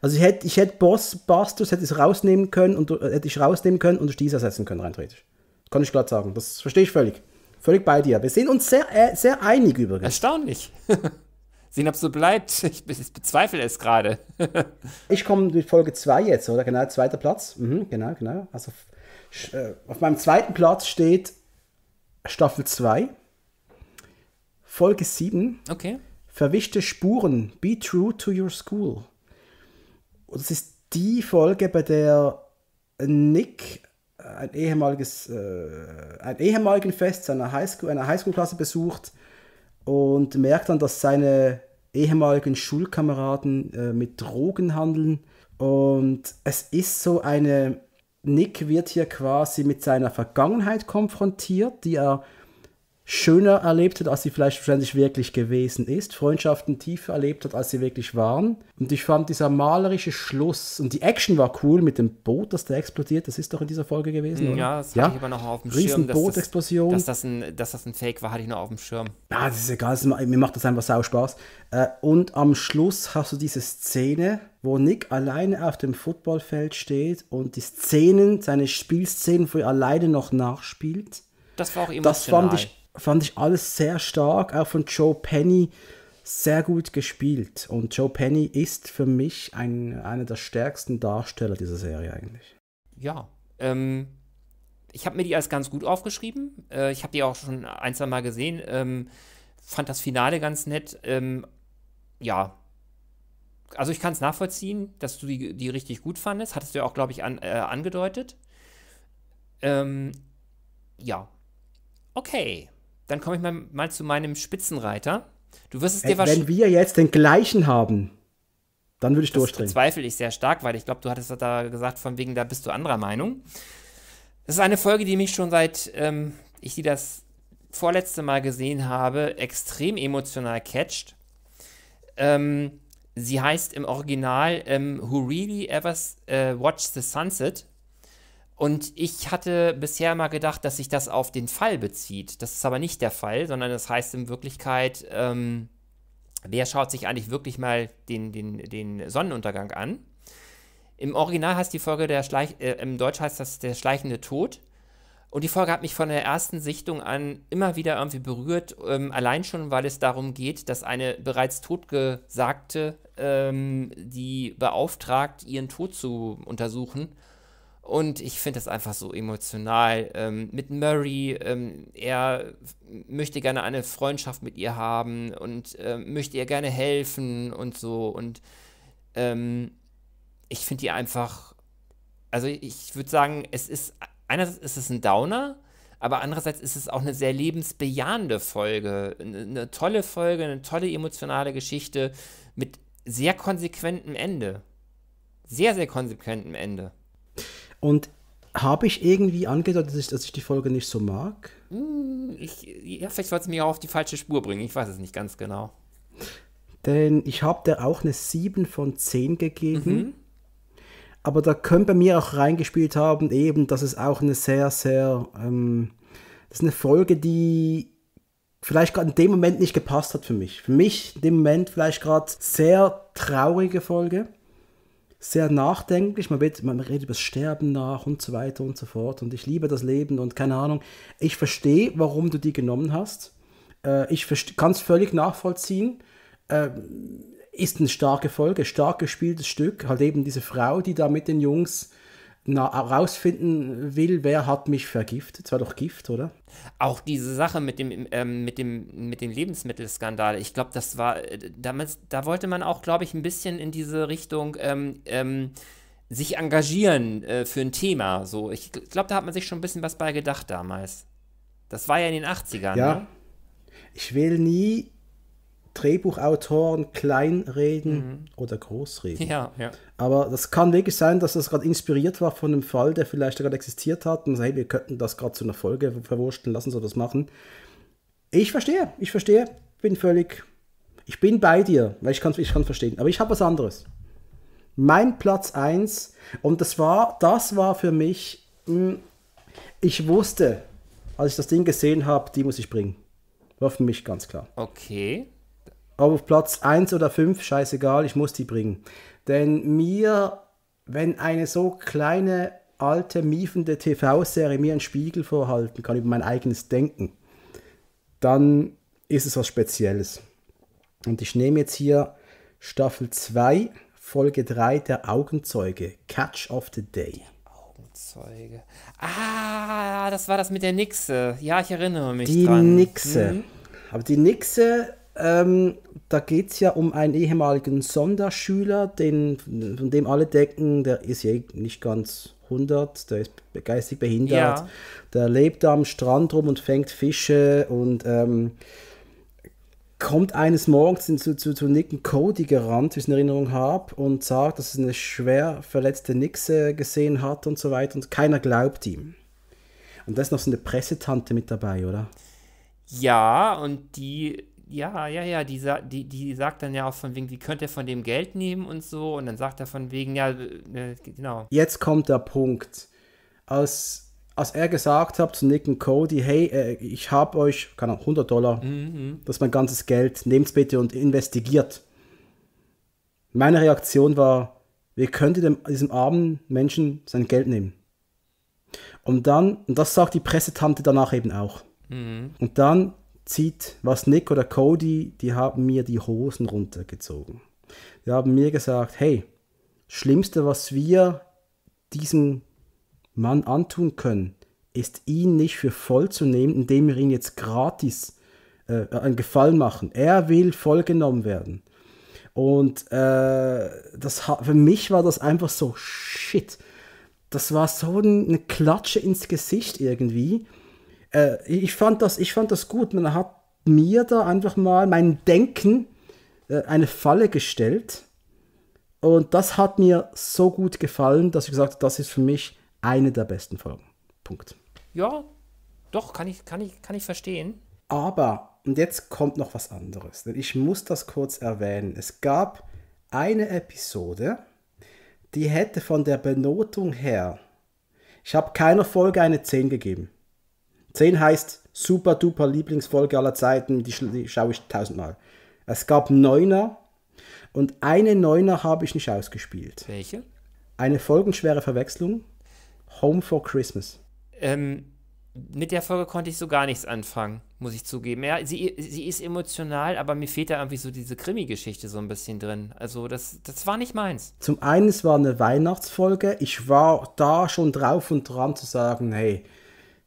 Also ich hätte, ich hätte Boss Bastos hätte ich rausnehmen können und äh, hätte ich rausnehmen können und durch diese ersetzen können, rein theoretisch. Kann ich glatt sagen. Das verstehe ich völlig. Völlig bei dir. Wir sind uns sehr, äh, sehr einig übrigens. Erstaunlich. Sehen, ob es so bleibt. Ich, ich bezweifle es gerade. ich komme mit Folge 2 jetzt, oder? Genau, zweiter Platz. Mhm, genau, genau. Also äh, auf meinem zweiten Platz steht Staffel 2, Folge 7. Okay. Verwischte Spuren, Be True to Your School. Und das ist die Folge, bei der Nick äh, ein ehemaliges, äh, ein ehemaligen Fest seiner Highschool, einer Highschool-Klasse besucht und merkt dann, dass seine ehemaligen Schulkameraden äh, mit Drogen handeln. Und es ist so eine Nick wird hier quasi mit seiner Vergangenheit konfrontiert, die er schöner erlebt hat, als sie vielleicht wahrscheinlich wirklich gewesen ist, Freundschaften tiefer erlebt hat, als sie wirklich waren. Und ich fand dieser malerische Schluss und die Action war cool mit dem Boot, das da explodiert. Das ist doch in dieser Folge gewesen, mm, oder? Ja, das ja? hatte ich aber noch auf dem Riesen Schirm. Riesenbootexplosion. Dass, das, dass, das ein, dass das ein Fake war, hatte ich noch auf dem Schirm. Ja, ah, das ist egal. mir macht das einfach sau Spaß. Äh, und am Schluss hast du diese Szene, wo Nick alleine auf dem Footballfeld steht und die Szenen, seine Spielszenen wo er alleine noch nachspielt. Das war auch emotional. Das fand ich fand ich alles sehr stark, auch von Joe Penny sehr gut gespielt. Und Joe Penny ist für mich ein, einer der stärksten Darsteller dieser Serie eigentlich. Ja, ähm, ich habe mir die als ganz gut aufgeschrieben. Äh, ich habe die auch schon ein, zwei Mal gesehen. Ähm, fand das Finale ganz nett. Ähm, ja, also ich kann es nachvollziehen, dass du die, die richtig gut fandest. Hattest du ja auch, glaube ich, an, äh, angedeutet. Ähm, ja. Okay dann komme ich mal, mal, zu meinem Spitzenreiter. Du wirst es dir wahrscheinlich. Wenn wir jetzt den gleichen haben, dann würde ich das durchdrehen. Das bezweifle ich sehr stark, weil ich glaube, du hattest da gesagt, von wegen, da bist du anderer Meinung. Das ist eine Folge, die mich schon seit ähm, ich die das vorletzte Mal gesehen habe, extrem emotional catcht. Ähm, sie heißt im Original ähm, Who Really Ever äh, Watched the Sunset und ich hatte bisher mal gedacht, dass sich das auf den Fall bezieht. Das ist aber nicht der Fall, sondern das heißt in Wirklichkeit, ähm, wer schaut sich eigentlich wirklich mal den, den, den Sonnenuntergang an? Im Original heißt die Folge der Schleich äh, im Deutsch heißt das der schleichende Tod. Und die Folge hat mich von der ersten Sichtung an immer wieder irgendwie berührt, ähm, allein schon, weil es darum geht, dass eine bereits Totgesagte ähm, die beauftragt, ihren Tod zu untersuchen und ich finde das einfach so emotional. Ähm, mit Murray, ähm, er möchte gerne eine Freundschaft mit ihr haben und ähm, möchte ihr gerne helfen und so. Und ähm, ich finde die einfach, also ich würde sagen, es ist, einerseits ist es ein Downer, aber andererseits ist es auch eine sehr lebensbejahende Folge. Eine, eine tolle Folge, eine tolle emotionale Geschichte mit sehr konsequentem Ende. Sehr, sehr konsequentem Ende. Und habe ich irgendwie angedeutet, dass ich, dass ich, die Folge nicht so mag? Hm, ich, ja, vielleicht wollte es mich auch auf die falsche Spur bringen. Ich weiß es nicht ganz genau. Denn ich habe der auch eine 7 von 10 gegeben. Mhm. Aber da können bei mir auch reingespielt haben, eben, dass es auch eine sehr, sehr. Ähm, das ist eine Folge, die vielleicht gerade in dem Moment nicht gepasst hat für mich. Für mich in dem Moment vielleicht gerade sehr traurige Folge sehr nachdenklich. Man, wird, man redet über das Sterben nach und so weiter und so fort. Und ich liebe das Leben und keine Ahnung. Ich verstehe, warum du die genommen hast. Äh, ich kann es völlig nachvollziehen. Äh, ist eine starke Folge, stark gespieltes Stück. Halt eben diese Frau, die da mit den Jungs herausfinden will, wer hat mich vergiftet. Zwar doch Gift, oder? Auch diese Sache mit dem, ähm, mit dem, mit dem Lebensmittelskandal. Ich glaube, das war, äh, damals, da wollte man auch, glaube ich, ein bisschen in diese Richtung ähm, ähm, sich engagieren äh, für ein Thema. So, ich glaube, da hat man sich schon ein bisschen was bei gedacht damals. Das war ja in den 80ern. Ja. Ne? Ich will nie Drehbuchautoren kleinreden mhm. oder großreden. Ja, ja. Aber das kann wirklich sein, dass das gerade inspiriert war von einem Fall, der vielleicht gerade existiert hat und sagt, hey, wir könnten das gerade zu einer Folge verwurschteln, lassen Sie das machen. Ich verstehe, ich verstehe, bin völlig, ich bin bei dir, weil ich kann es ich verstehen. Aber ich habe was anderes. Mein Platz 1 und das war, das war für mich, hm, ich wusste, als ich das Ding gesehen habe, die muss ich bringen. War für mich ganz klar. Okay ob auf Platz 1 oder 5, scheißegal, ich muss die bringen. Denn mir, wenn eine so kleine, alte, miefende TV-Serie mir einen Spiegel vorhalten kann über mein eigenes Denken, dann ist es was Spezielles. Und ich nehme jetzt hier Staffel 2, Folge 3 der Augenzeuge, Catch of the Day. Augenzeuge. Ah, das war das mit der Nixe. Ja, ich erinnere mich die dran. Die Nixe. Mhm. Aber die Nixe ähm, da geht es ja um einen ehemaligen Sonderschüler, den, von dem alle denken, der ist ja eh nicht ganz 100, der ist geistig behindert. Ja. Der lebt am Strand rum und fängt Fische und ähm, kommt eines Morgens zu, zu, zu Nicken Cody gerannt, wie ich es in Erinnerung habe, und sagt, dass er eine schwer verletzte Nixe gesehen hat und so weiter und keiner glaubt ihm. Und da ist noch so eine Pressetante mit dabei, oder? Ja, und die ja, ja, ja, die, die, die sagt dann ja auch von wegen, sie könnte von dem Geld nehmen und so. Und dann sagt er von wegen, ja, äh, äh, genau. Jetzt kommt der Punkt. Als, als er gesagt hat zu Nick und Cody, hey, äh, ich habe euch, keine Ahnung, 100 Dollar, mhm. das ist mein ganzes Geld, nehmt's bitte und investigiert. Meine Reaktion war, wir könnten dem, diesem armen Menschen sein Geld nehmen. Und dann, und das sagt die Pressetante danach eben auch. Mhm. Und dann zieht, was Nick oder Cody, die haben mir die Hosen runtergezogen. Die haben mir gesagt, hey, Schlimmste, was wir diesem Mann antun können, ist ihn nicht für voll zu nehmen, indem wir ihn jetzt gratis äh, einen Gefallen machen. Er will vollgenommen werden. Und äh, das, für mich war das einfach so shit. Das war so eine Klatsche ins Gesicht irgendwie äh, ich, fand das, ich fand das gut. Man hat mir da einfach mal mein Denken äh, eine Falle gestellt. Und das hat mir so gut gefallen, dass ich gesagt habe, das ist für mich eine der besten Folgen. Punkt. Ja, doch, kann ich, kann ich, kann ich verstehen. Aber, und jetzt kommt noch was anderes, denn ich muss das kurz erwähnen. Es gab eine Episode, die hätte von der Benotung her, ich habe keiner Folge eine 10 gegeben. 10 heißt super duper Lieblingsfolge aller Zeiten, die, die schaue ich tausendmal. Es gab Neuner und eine Neuner habe ich nicht ausgespielt. Welche? Eine folgenschwere Verwechslung. Home for Christmas. Ähm, mit der Folge konnte ich so gar nichts anfangen, muss ich zugeben. Ja, sie, sie ist emotional, aber mir fehlt da irgendwie so diese Krimi-Geschichte so ein bisschen drin. Also das, das war nicht meins. Zum einen, es war eine Weihnachtsfolge. Ich war da schon drauf und dran zu sagen, hey,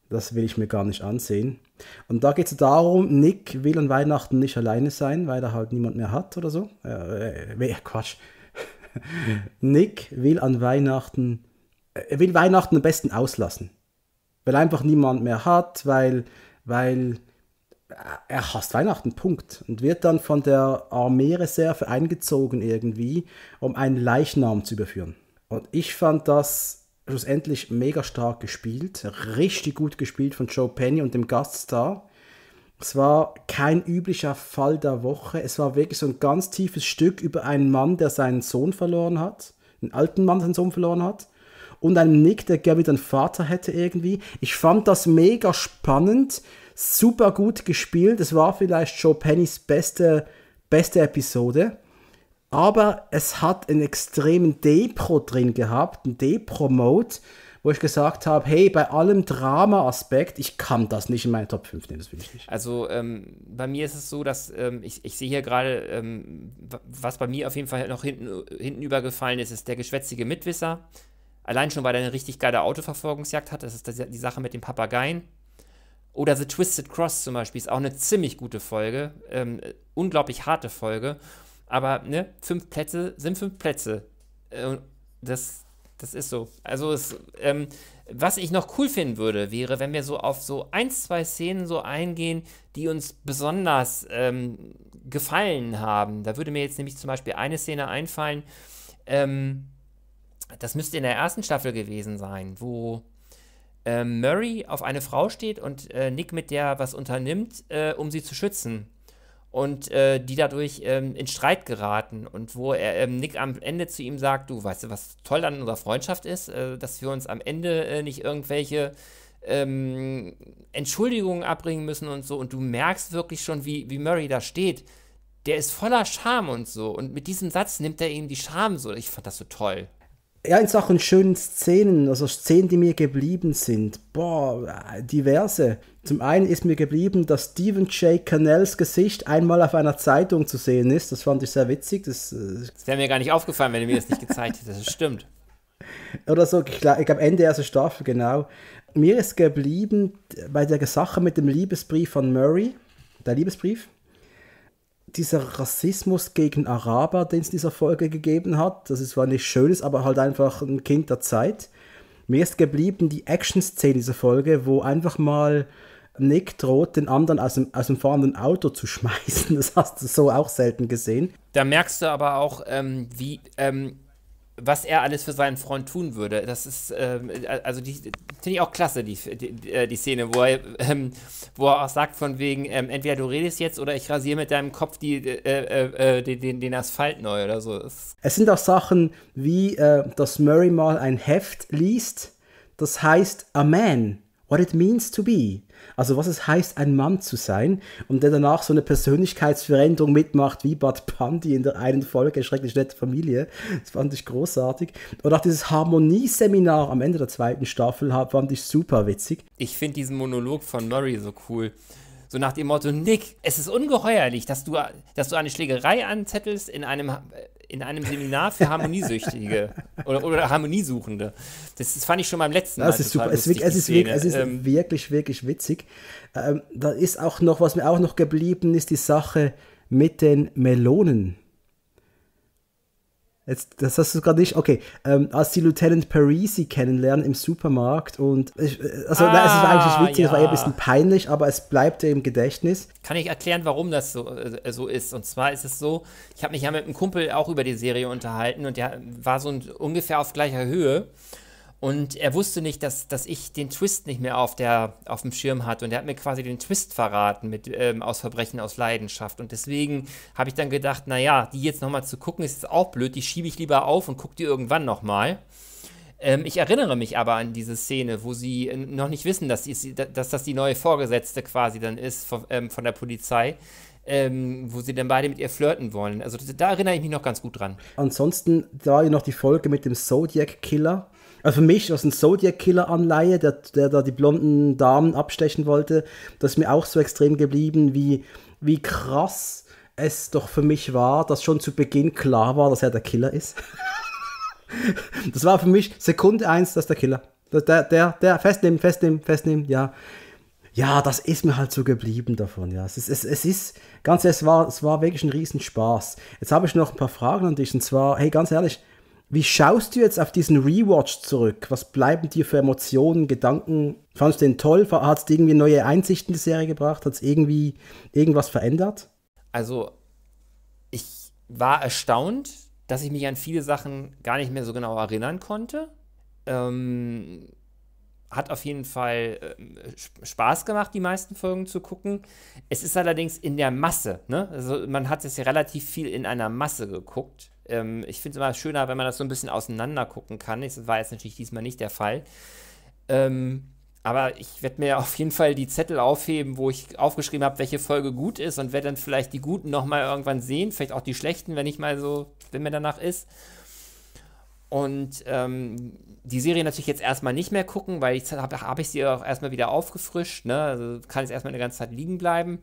das will ich mir gar nicht ansehen. Und da geht es darum, Nick will an Weihnachten nicht alleine sein, weil er halt niemand mehr hat oder so. Äh, äh, äh Quatsch. Nick will an Weihnachten, äh, er will Weihnachten am besten auslassen. Weil er einfach niemand mehr hat, weil, weil äh, er hasst Weihnachten, Punkt. Und wird dann von der Armeereserve eingezogen irgendwie, um einen Leichnam zu überführen. Und ich fand das schlussendlich mega stark gespielt, richtig gut gespielt von Joe Penny und dem Gaststar. Es war kein üblicher Fall der Woche. Es war wirklich so ein ganz tiefes Stück über einen Mann, der seinen Sohn verloren hat, einen alten Mann, der seinen Sohn verloren hat, und einen Nick, der gerne wieder einen Vater hätte irgendwie. Ich fand das mega spannend, super gut gespielt. Es war vielleicht Joe Pennys beste, beste Episode aber es hat einen extremen Depro drin gehabt, einen Depro-Mode, wo ich gesagt habe, hey, bei allem Drama-Aspekt, ich kann das nicht in meine Top 5 nehmen, das will ich nicht. Also ähm, bei mir ist es so, dass ähm, ich, ich sehe hier gerade, ähm, was bei mir auf jeden Fall noch hinten, hinten übergefallen ist, ist der geschwätzige Mitwisser. Allein schon, weil er eine richtig geile Autoverfolgungsjagd hat, das ist die Sache mit den Papageien. Oder The Twisted Cross zum Beispiel ist auch eine ziemlich gute Folge, ähm, äh, unglaublich harte Folge. Aber ne, fünf Plätze sind fünf Plätze. Äh, das, das ist so. Also es, ähm, was ich noch cool finden würde, wäre, wenn wir so auf so ein, zwei Szenen so eingehen, die uns besonders ähm, gefallen haben. Da würde mir jetzt nämlich zum Beispiel eine Szene einfallen. Ähm, das müsste in der ersten Staffel gewesen sein, wo äh, Murray auf eine Frau steht und äh, Nick mit der was unternimmt, äh, um sie zu schützen und äh, die dadurch ähm, in Streit geraten und wo er, ähm, Nick am Ende zu ihm sagt, du weißt du, was toll an unserer Freundschaft ist, äh, dass wir uns am Ende äh, nicht irgendwelche ähm, Entschuldigungen abbringen müssen und so und du merkst wirklich schon, wie, wie Murray da steht. Der ist voller Scham und so und mit diesem Satz nimmt er ihm die Scham so. Ich fand das so toll ja, in Sachen schönen Szenen, also Szenen, die mir geblieben sind, boah, äh, diverse. Zum einen ist mir geblieben, dass Stephen J. Cannells Gesicht einmal auf einer Zeitung zu sehen ist. Das fand ich sehr witzig. Das, äh, das wäre mir gar nicht aufgefallen, wenn er mir das nicht gezeigt hätte. Das stimmt. Oder so, ich glaube, Ende erster Staffel, genau. Mir ist geblieben äh, bei der Sache mit dem Liebesbrief von Murray, der Liebesbrief, dieser Rassismus gegen Araber, den es in dieser Folge gegeben hat, das ist zwar nicht schönes, aber halt einfach ein Kind der Zeit. Mir ist geblieben die Action-Szene dieser Folge, wo einfach mal Nick droht, den anderen aus dem, aus dem fahrenden Auto zu schmeißen. Das hast du so auch selten gesehen. Da merkst du aber auch, ähm, wie ähm, was er alles für seinen Freund tun würde. Das ist, ähm, also die finde ich auch klasse, die, die, äh, die Szene, wo er, ähm, wo er auch sagt von wegen, ähm, entweder du redest jetzt oder ich rasiere mit deinem Kopf die, äh, äh, äh den, den, Asphalt neu oder so. Es sind auch Sachen wie, äh, dass Murray mal ein Heft liest, das heißt A Man, What It Means to Be. Also was es heißt, ein Mann zu sein und der danach so eine Persönlichkeitsveränderung mitmacht wie Bud Pandi in der einen Folge Schrecklich nette Familie. Das fand ich großartig. Und auch dieses Harmonieseminar am Ende der zweiten Staffel fand ich super witzig. Ich finde diesen Monolog von Murray so cool. So nach dem Motto, Nick, es ist ungeheuerlich, dass du, dass du eine Schlägerei anzettelst in einem äh, in einem Seminar für Harmoniesüchtige oder, oder, Harmoniesuchende. Das, das, fand ich schon beim letzten Mal. Das ist super. Lustig, es, ist, es ist ähm, wirklich, wirklich witzig. Ähm, da ist auch noch, was mir auch noch geblieben ist, die Sache mit den Melonen. Jetzt, das hast du gerade nicht. Okay, ähm, als die Lieutenant Parisi kennenlernen im Supermarkt und ich, äh, also ah, nein, es ist eigentlich ah, witzig, ja. es war eher ein bisschen peinlich, aber es bleibt im Gedächtnis. Kann ich erklären, warum das so, äh, so ist? Und zwar ist es so, ich habe mich ja mit einem Kumpel auch über die Serie unterhalten und der war so ein, ungefähr auf gleicher Höhe. Und er wusste nicht, dass, dass ich den Twist nicht mehr auf, der, auf dem Schirm hatte. Und er hat mir quasi den Twist verraten mit ähm, aus Verbrechen aus Leidenschaft. Und deswegen habe ich dann gedacht, naja, die jetzt nochmal zu gucken, ist auch blöd. Die schiebe ich lieber auf und gucke die irgendwann nochmal. Ähm, ich erinnere mich aber an diese Szene, wo sie äh, noch nicht wissen, dass, sie, dass das die neue Vorgesetzte quasi dann ist von, ähm, von der Polizei. Ähm, wo sie dann beide mit ihr flirten wollen. Also da erinnere ich mich noch ganz gut dran. Ansonsten da ja noch die Folge mit dem Zodiac Killer, also für mich, das ist ein Zodiac-Killer-Anleihe, der, der da die blonden Damen abstechen wollte, das ist mir auch so extrem geblieben, wie, wie krass es doch für mich war, dass schon zu Beginn klar war, dass er der Killer ist. das war für mich Sekunde eins, dass der Killer. Der, der, der, festnehmen, festnehmen, festnehmen, ja. Ja, das ist mir halt so geblieben davon, ja. Es ist, es, es ist ganz ehrlich, es war, es war wirklich ein Riesenspaß. Jetzt habe ich noch ein paar Fragen an dich, und zwar, hey, ganz ehrlich, wie schaust du jetzt auf diesen Rewatch zurück? Was bleiben dir für Emotionen, Gedanken? Fandest du den toll? Hat es irgendwie neue Einsichten in die Serie gebracht? Hat es irgendwie irgendwas verändert? Also, ich war erstaunt, dass ich mich an viele Sachen gar nicht mehr so genau erinnern konnte. Ähm, hat auf jeden Fall äh, Spaß gemacht, die meisten Folgen zu gucken. Es ist allerdings in der Masse, ne? Also man hat es ja relativ viel in einer Masse geguckt. Ähm, ich finde es immer schöner, wenn man das so ein bisschen auseinander gucken kann. Das war jetzt natürlich diesmal nicht der Fall. Ähm, aber ich werde mir auf jeden Fall die Zettel aufheben, wo ich aufgeschrieben habe, welche Folge gut ist und werde dann vielleicht die guten nochmal irgendwann sehen, vielleicht auch die schlechten, wenn ich mal so, wenn mir danach ist. Und ähm, die Serie natürlich jetzt erstmal nicht mehr gucken, weil jetzt habe hab ich sie auch erstmal wieder aufgefrischt. Ne? Also kann es erstmal eine ganze Zeit liegen bleiben.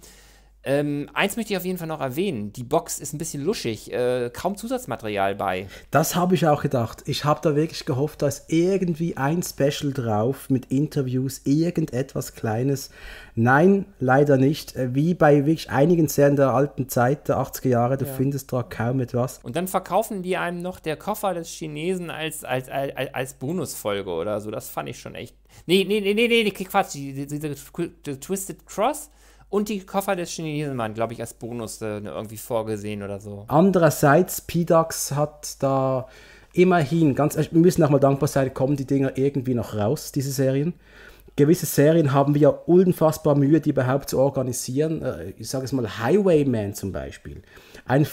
Ähm, eins möchte ich auf jeden Fall noch erwähnen. Die Box ist ein bisschen luschig, äh, kaum Zusatzmaterial bei. Das habe ich auch gedacht. Ich habe da wirklich gehofft, da ist irgendwie ein Special drauf mit Interviews, irgendetwas Kleines. Nein, leider nicht. Äh, wie bei wirklich einigen Serien der alten Zeit, der 80er Jahre, du ja. findest da kaum etwas. Und dann verkaufen die einem noch der Koffer des Chinesen als, als, als, als Bonusfolge oder so. Das fand ich schon echt. Nee, nee, nee, nee, nee, Quatsch. Diese Twisted Cross und die Koffer des Chinesen waren, glaube ich, als Bonus äh, irgendwie vorgesehen oder so. Andererseits, PDAX hat da immerhin, ganz, äh, wir müssen auch mal dankbar sein, kommen die Dinger irgendwie noch raus, diese Serien. Gewisse Serien haben wir ja unfassbar Mühe, die überhaupt zu organisieren. Äh, ich sage es mal, Highwayman zum Beispiel. Ein,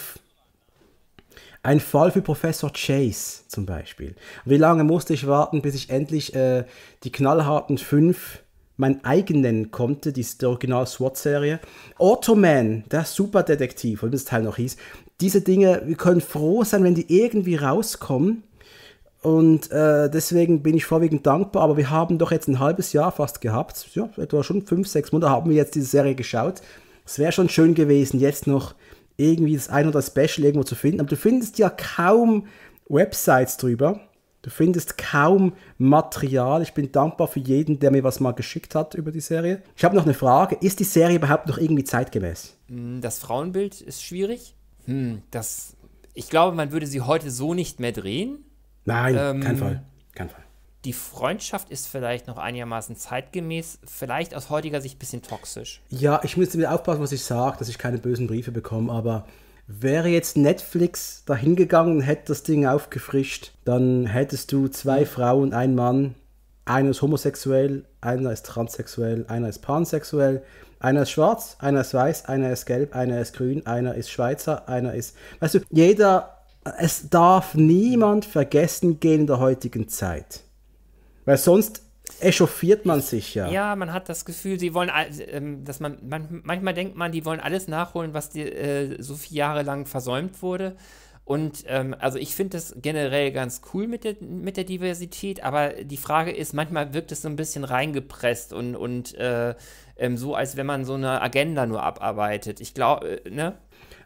ein Fall für Professor Chase zum Beispiel. Wie lange musste ich warten, bis ich endlich äh, die knallharten fünf meinen eigenen konnte, die, original SWAT-Serie. Automan, der Superdetektiv, wie das Teil noch hieß. Diese Dinge, wir können froh sein, wenn die irgendwie rauskommen. Und äh, deswegen bin ich vorwiegend dankbar, aber wir haben doch jetzt ein halbes Jahr fast gehabt, ja, etwa schon fünf, sechs Monate haben wir jetzt diese Serie geschaut. Es wäre schon schön gewesen, jetzt noch irgendwie das ein oder das Special irgendwo zu finden, aber du findest ja kaum Websites drüber. Du findest kaum Material. Ich bin dankbar für jeden, der mir was mal geschickt hat über die Serie. Ich habe noch eine Frage. Ist die Serie überhaupt noch irgendwie zeitgemäß? Mm, das Frauenbild ist schwierig. Hm, das, ich glaube, man würde sie heute so nicht mehr drehen. Nein, ähm, kein Fall. Kein Fall. Die Freundschaft ist vielleicht noch einigermaßen zeitgemäß, vielleicht aus heutiger Sicht ein bisschen toxisch. Ja, ich müsste mir aufpassen, was ich sage, dass ich keine bösen Briefe bekomme, aber Wäre jetzt Netflix dahingegangen und hätte das Ding aufgefrischt, dann hättest du zwei Frauen, ein Mann. Einer ist homosexuell, einer ist transsexuell, einer ist pansexuell, einer ist schwarz, einer ist weiß, einer ist gelb, einer ist grün, einer ist Schweizer, einer ist. Weißt du, jeder. Es darf niemand vergessen gehen in der heutigen Zeit. Weil sonst echauffiert man sich ja. Ja, man hat das Gefühl, sie wollen, ähm, dass man, man manchmal denkt man, die wollen alles nachholen, was die, äh, so viele Jahre lang versäumt wurde. Und ähm, also ich finde das generell ganz cool mit der, mit der Diversität, aber die Frage ist, manchmal wirkt es so ein bisschen reingepresst und, und äh, ähm, so, als wenn man so eine Agenda nur abarbeitet. Ich glaube, äh, ne?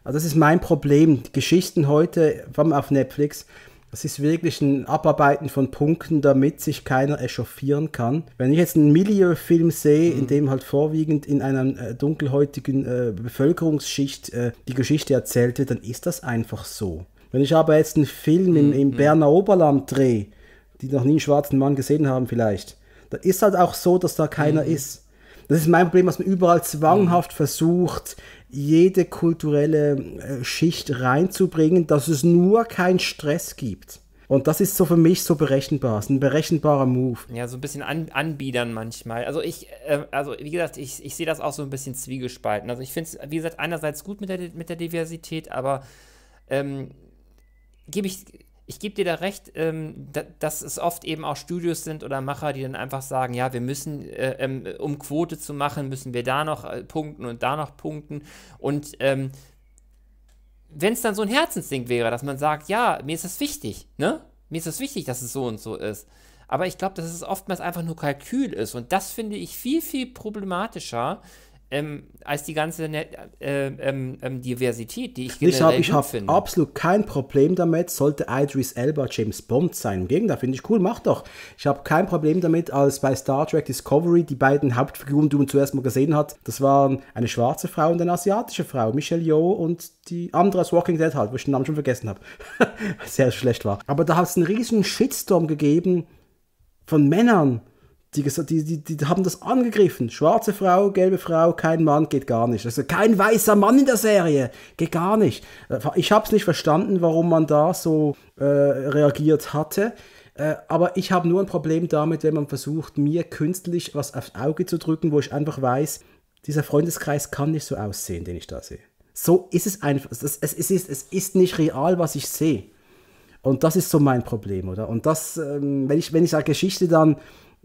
Also das ist mein Problem. Die Geschichten heute, vor allem auf Netflix, es ist wirklich ein Abarbeiten von Punkten, damit sich keiner echauffieren kann. Wenn ich jetzt einen Milieufilm sehe, mhm. in dem halt vorwiegend in einer äh, dunkelhäutigen äh, Bevölkerungsschicht äh, die Geschichte erzählt wird, dann ist das einfach so. Wenn ich aber jetzt einen Film im, im mhm. Berner Oberland drehe, die noch nie einen schwarzen Mann gesehen haben vielleicht, dann ist halt auch so, dass da keiner mhm. ist. Das ist mein Problem, dass man überall zwanghaft mhm. versucht, jede kulturelle äh, Schicht reinzubringen, dass es nur keinen Stress gibt. Und das ist so für mich so berechenbar, ist ein berechenbarer Move. Ja, so ein bisschen an, anbiedern manchmal. Also ich, äh, also wie gesagt, ich, ich sehe das auch so ein bisschen zwiegespalten. Also ich finde es, wie gesagt, einerseits gut mit der, mit der Diversität, aber ähm, gebe ich, ich gebe dir da recht, ähm, da, dass es oft eben auch Studios sind oder Macher, die dann einfach sagen, ja, wir müssen, äh, ähm, um Quote zu machen, müssen wir da noch äh, punkten und da noch punkten. Und ähm, wenn es dann so ein Herzensding wäre, dass man sagt, ja, mir ist das wichtig, ne? Mir ist das wichtig, dass es so und so ist. Aber ich glaube, dass es oftmals einfach nur Kalkül ist. Und das finde ich viel, viel problematischer, ähm, als die ganze äh, ähm, ähm, Diversität, die ich generell ich hab, ich finde. Ich habe absolut kein Problem damit, sollte Idris Elba James Bond sein. Im Gegenteil, finde ich cool, mach doch. Ich habe kein Problem damit, als bei Star Trek Discovery die beiden Hauptfiguren, die man zuerst mal gesehen hat, das waren eine schwarze Frau und eine asiatische Frau, Michelle Yeoh und die andere aus Walking Dead halt, wo ich den Namen schon vergessen habe. Sehr schlecht war. Aber da hat es einen riesen Shitstorm gegeben von Männern, die, die, die, haben das angegriffen. Schwarze Frau, gelbe Frau, kein Mann, geht gar nicht. Also kein weißer Mann in der Serie, geht gar nicht. Äh, ich habe es nicht verstanden, warum man da so äh, reagiert hatte. Äh, aber ich habe nur ein Problem damit, wenn man versucht, mir künstlich was aufs Auge zu drücken, wo ich einfach weiß, dieser Freundeskreis kann nicht so aussehen, den ich da sehe. So ist es einfach. Es, ist, es ist nicht real, was ich sehe. Und das ist so mein Problem, oder? Und das, ähm, wenn ich, wenn ich sage Geschichte dann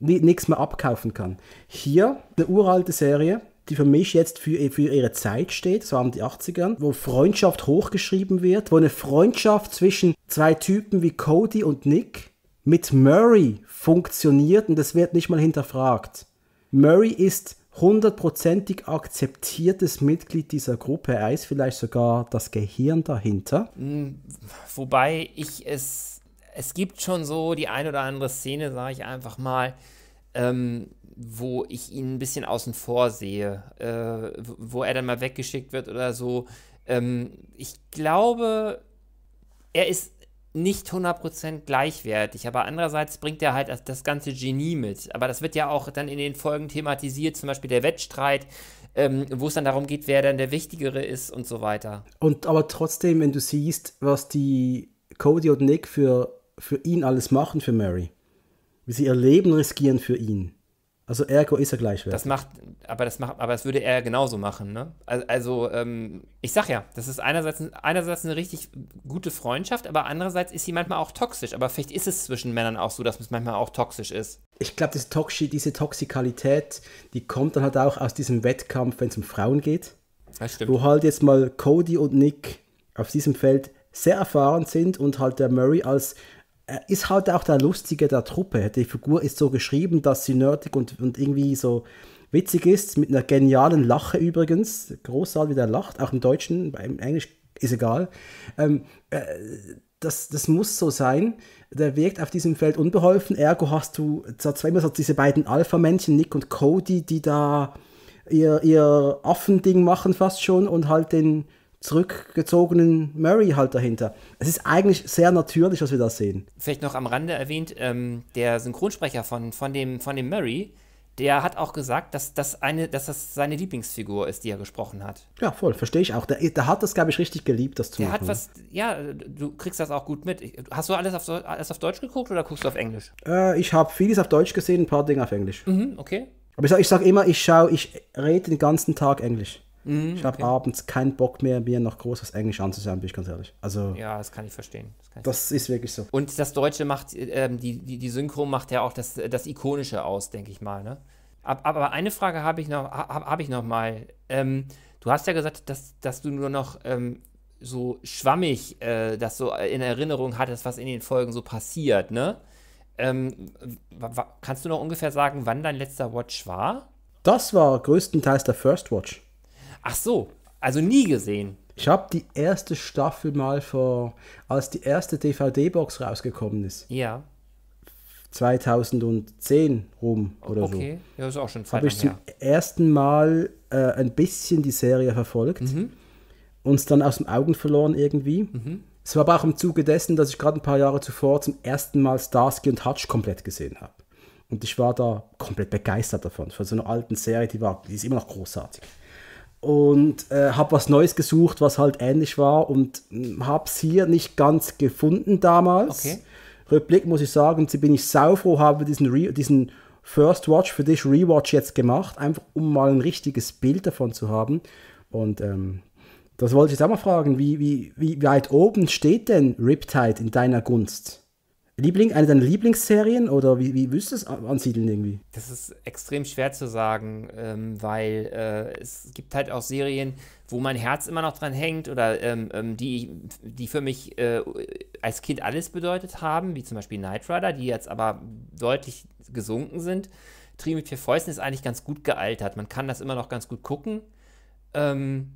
nichts mehr abkaufen kann. Hier eine uralte Serie, die für mich jetzt für, eh, für ihre Zeit steht, so haben die 80ern, wo Freundschaft hochgeschrieben wird, wo eine Freundschaft zwischen zwei Typen wie Cody und Nick mit Murray funktioniert und das wird nicht mal hinterfragt. Murray ist hundertprozentig akzeptiertes Mitglied dieser Gruppe. Er ist vielleicht sogar das Gehirn dahinter. Mm, wobei ich es, es gibt schon so die ein oder andere Szene, sage ich einfach mal, ähm, wo ich ihn ein bisschen außen vor sehe, äh, wo er dann mal weggeschickt wird oder so. Ähm, ich glaube, er ist nicht 100% gleichwertig, aber andererseits bringt er halt das ganze Genie mit. Aber das wird ja auch dann in den Folgen thematisiert, zum Beispiel der Wettstreit, ähm, wo es dann darum geht, wer dann der Wichtigere ist und so weiter. Und aber trotzdem, wenn du siehst, was die Cody und Nick für, für ihn alles machen, für Mary wie sie ihr Leben riskieren für ihn. Also ergo ist er gleichwertig. Das macht, aber das macht, aber das würde er genauso machen, ne? Also, also ähm, ich sag ja, das ist einerseits, einerseits eine richtig gute Freundschaft, aber andererseits ist sie manchmal auch toxisch. Aber vielleicht ist es zwischen Männern auch so, dass es manchmal auch toxisch ist. Ich glaube, diese, diese Toxikalität, die kommt dann halt auch aus diesem Wettkampf, wenn es um Frauen geht. Das stimmt. Wo halt jetzt mal Cody und Nick auf diesem Feld sehr erfahren sind und halt der Murray als er äh, ist halt auch der Lustige der Truppe. Die Figur ist so geschrieben, dass sie nerdig und, und irgendwie so witzig ist, mit einer genialen Lache übrigens. Großartig, wie der lacht, auch im Deutschen, im Englisch ist egal. Ähm, äh, das, das muss so sein. Der wirkt auf diesem Feld unbeholfen. Ergo hast du zweimal so diese beiden Alpha-Männchen, Nick und Cody, die da ihr, ihr Affending machen fast schon und halt den zurückgezogenen Murray halt dahinter. Es ist eigentlich sehr natürlich, was wir da sehen. Vielleicht noch am Rande erwähnt, ähm, der Synchronsprecher von, von, dem, von dem Murray, der hat auch gesagt, dass das, eine, dass das seine Lieblingsfigur ist, die er gesprochen hat. Ja, voll, verstehe ich auch. Der, der hat das, glaube ich, richtig geliebt, das zu der machen. Hat was, ja, du kriegst das auch gut mit. Hast du alles auf, alles auf Deutsch geguckt oder guckst du auf Englisch? Äh, ich habe vieles auf Deutsch gesehen, ein paar Dinge auf Englisch. Mhm, okay. Aber ich sage sag immer, ich schaue, ich rede den ganzen Tag Englisch. Mm, ich habe okay. abends keinen Bock mehr, mir noch großes Englisch anzusehen, bin ich ganz ehrlich. Also, ja, das kann ich verstehen. Das, ich das verstehen. ist wirklich so. Und das Deutsche macht, äh, die, die, die Synchro macht ja auch das, das Ikonische aus, denke ich mal. Ne? Aber eine Frage habe ich noch, habe hab ich noch mal. Ähm, du hast ja gesagt, dass, dass du nur noch ähm, so schwammig äh, das so in Erinnerung hattest, was in den Folgen so passiert, ne? Ähm, kannst du noch ungefähr sagen, wann dein letzter Watch war? Das war größtenteils der First Watch. Ach so, also nie gesehen. Ich habe die erste Staffel mal vor, als die erste DVD-Box rausgekommen ist. Ja. 2010 rum oder okay. so. Okay, ja, das ist auch schon Zeit Habe ich zum her. ersten Mal äh, ein bisschen die Serie verfolgt. Mhm. es dann aus den Augen verloren irgendwie. Mhm. Es war aber auch im Zuge dessen, dass ich gerade ein paar Jahre zuvor zum ersten Mal Starsky und Hutch komplett gesehen habe. Und ich war da komplett begeistert davon, von so einer alten Serie, die, war, die ist immer noch großartig und äh, habe was Neues gesucht, was halt ähnlich war und hm, habe es hier nicht ganz gefunden damals. Okay. Rückblick muss ich sagen, sie bin ich saufroh, habe diesen, Re diesen First Watch für dich Rewatch jetzt gemacht, einfach um mal ein richtiges Bild davon zu haben. Und ähm, das wollte ich jetzt auch mal fragen, wie, wie, wie weit oben steht denn Riptide in deiner Gunst? Liebling, eine deiner Lieblingsserien oder wie, wie willst du es ansiedeln irgendwie? Das ist extrem schwer zu sagen, ähm, weil äh, es gibt halt auch Serien, wo mein Herz immer noch dran hängt oder ähm, ähm die, die für mich äh, als Kind alles bedeutet haben, wie zum Beispiel Knight Rider, die jetzt aber deutlich gesunken sind. Tri mit vier Fäusten ist eigentlich ganz gut gealtert. Man kann das immer noch ganz gut gucken. Ähm,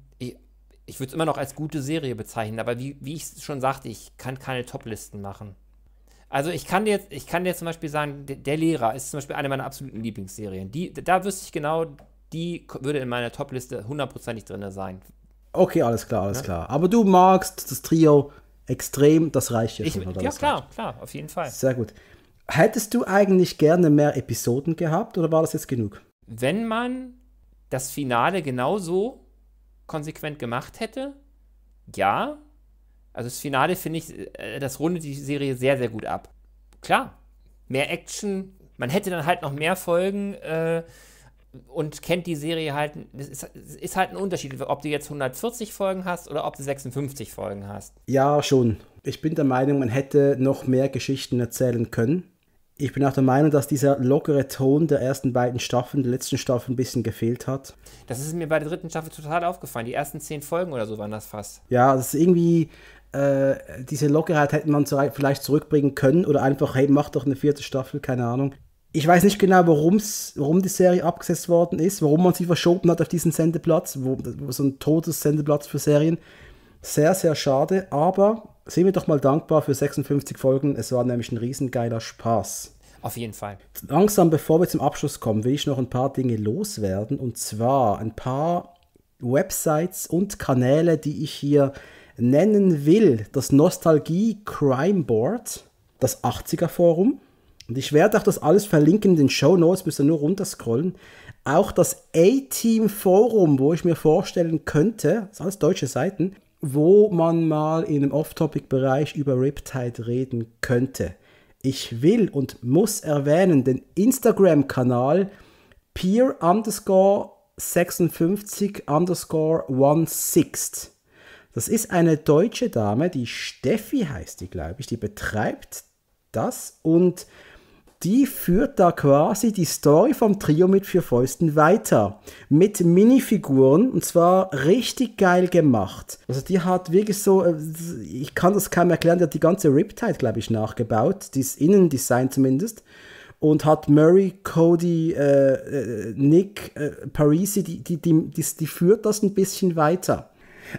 ich, würde es immer noch als gute Serie bezeichnen, aber wie, wie ich schon sagte, ich kann keine Top-Listen machen. Also ich kann dir jetzt, ich kann dir zum Beispiel sagen, der, der Lehrer ist zum Beispiel eine meiner absoluten Lieblingsserien. Die, da wüsste ich genau, die würde in meiner Top-Liste hundertprozentig drin sein. Okay, alles klar, alles ja? klar. Aber du magst das Trio extrem, das reicht ja ich, schon. Oder? Ja, klar, reicht. klar, auf jeden Fall. Sehr gut. Hättest du eigentlich gerne mehr Episoden gehabt oder war das jetzt genug? Wenn man das Finale genauso konsequent gemacht hätte, ja, also das Finale finde ich, äh, das rundet die Serie sehr, sehr gut ab. Klar, mehr Action, man hätte dann halt noch mehr Folgen äh, und kennt die Serie halt, es ist, ist, halt ein Unterschied, ob du jetzt 140 Folgen hast oder ob du 56 Folgen hast. Ja, schon. Ich bin der Meinung, man hätte noch mehr Geschichten erzählen können. Ich bin auch der Meinung, dass dieser lockere Ton der ersten beiden Staffeln, der letzten Staffel, ein bisschen gefehlt hat. Das ist mir bei der dritten Staffel total aufgefallen. Die ersten zehn Folgen oder so waren das fast. Ja, das ist irgendwie, äh, diese Lockerheit hätte man vielleicht zurückbringen können oder einfach, hey, mach doch eine vierte Staffel, keine Ahnung. Ich weiß nicht genau, warum's, warum die Serie abgesetzt worden ist, warum man sie verschoben hat auf diesen Sendeplatz, wo, so ein totes Sendeplatz für Serien. Sehr, sehr schade, aber sind wir doch mal dankbar für 56 Folgen. Es war nämlich ein riesengeiler Spaß. Auf jeden Fall. Langsam, bevor wir zum Abschluss kommen, will ich noch ein paar Dinge loswerden. Und zwar ein paar Websites und Kanäle, die ich hier nennen will, das Nostalgie Crime Board, das 80er Forum. Und ich werde auch das alles verlinken in den Show Notes, müsst ihr nur runterscrollen. Auch das A-Team Forum, wo ich mir vorstellen könnte, das sind alles deutsche Seiten, wo man mal in einem Off-Topic-Bereich über Riptide reden könnte. Ich will und muss erwähnen den Instagram-Kanal peer underscore 56 underscore 16. sixth. Das ist eine deutsche Dame, die Steffi heißt die, glaube ich, die betreibt das und die führt da quasi die Story vom Trio mit vier Fäusten weiter. Mit Minifiguren und zwar richtig geil gemacht. Also die hat wirklich so, äh, ich kann das kaum erklären, die hat die ganze Riptide, glaube ich, nachgebaut. Das Innendesign zumindest. Und hat Murray, Cody, äh, äh, Nick, äh, Parisi, die, die, die, die, die führt das ein bisschen weiter.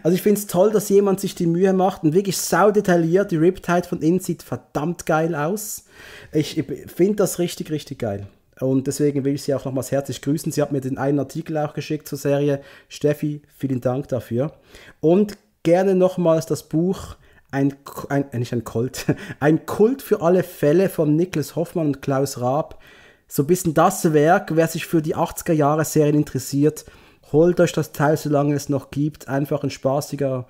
Also ich finde es toll, dass jemand sich die Mühe macht und wirklich sau detailliert. Die Riptide von innen sieht verdammt geil aus. Ich, ich finde das richtig, richtig geil. Und deswegen will ich Sie auch nochmals herzlich grüßen. Sie hat mir den einen Artikel auch geschickt zur Serie. Steffi, vielen Dank dafür. Und gerne nochmals das Buch ein, ein, äh, nicht ein Kult, ein Kult für alle Fälle von Niklas Hoffmann und Klaus Raab. So ein bisschen das Werk, wer sich für die 80er Jahre Serien interessiert, Holt euch das Teil, solange es noch gibt. Einfach ein spaßiger,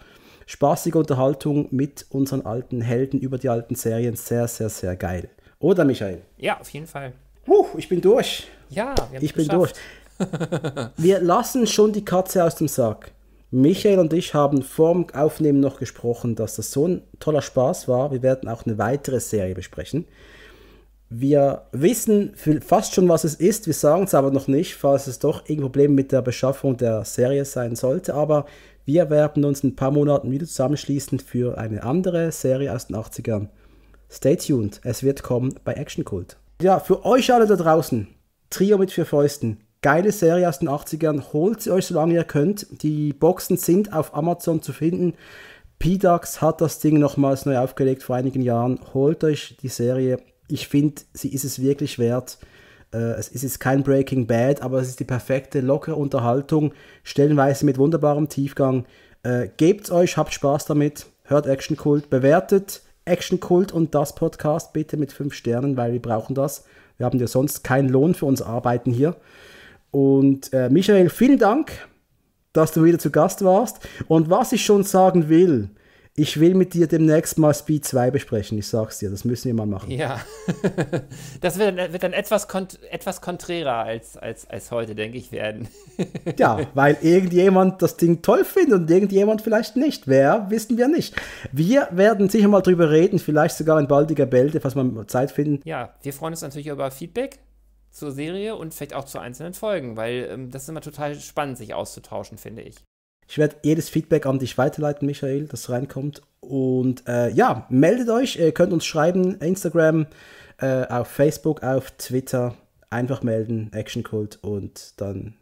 spaßige Unterhaltung mit unseren alten Helden über die alten Serien. Sehr, sehr, sehr geil. Oder, Michael? Ja, auf jeden Fall. Uh, ich bin durch. Ja, wir ich bin geschafft. durch. wir lassen schon die Katze aus dem Sack. Michael und ich haben vorm Aufnehmen noch gesprochen, dass das so ein toller Spaß war. Wir werden auch eine weitere Serie besprechen wir wissen fast schon, was es ist, wir sagen es aber noch nicht, falls es doch irgendein Problem mit der Beschaffung der Serie sein sollte, aber wir werden uns in ein paar Monaten wieder zusammenschließen für eine andere Serie aus den 80ern. Stay tuned, es wird kommen bei Action Cult. Ja, für euch alle da draußen, Trio mit vier Fäusten, geile Serie aus den 80ern, holt sie euch so lange ihr könnt, die Boxen sind auf Amazon zu finden. p PDAX hat das Ding nochmals neu aufgelegt vor einigen Jahren. Holt euch die Serie, ich finde, sie ist es wirklich wert. Äh, es ist kein Breaking Bad, aber es ist die perfekte, lockere Unterhaltung, stellenweise mit wunderbarem Tiefgang. Gebt äh, gebt's euch, habt Spaß damit, hört Action Kult, bewertet Action Kult und das Podcast bitte mit 5 Sternen, weil wir brauchen das. Wir haben ja sonst keinen Lohn für unser Arbeiten hier. Und äh, Michael, vielen Dank, dass du wieder zu Gast warst. Und was ich schon sagen will, ich will mit dir demnächst mal Speed 2 besprechen. Ich sag's dir, das müssen wir mal machen. Ja, das wird, wird dann etwas, kont etwas konträrer als, als, als heute, denke ich, werden. ja, weil irgendjemand das Ding toll findet und irgendjemand vielleicht nicht. Wer, wissen wir nicht. Wir werden sicher mal drüber reden, vielleicht sogar in baldiger Bälde, falls wir Zeit finden. Ja, wir freuen uns natürlich über Feedback zur Serie und vielleicht auch zu einzelnen Folgen, weil ähm, das ist immer total spannend, sich auszutauschen, finde ich. Ich werde jedes Feedback an dich weiterleiten, Michael, das reinkommt. Und äh, ja, meldet euch, ihr könnt uns schreiben, Instagram, äh, auf Facebook, auf Twitter. Einfach melden, Action Cult und dann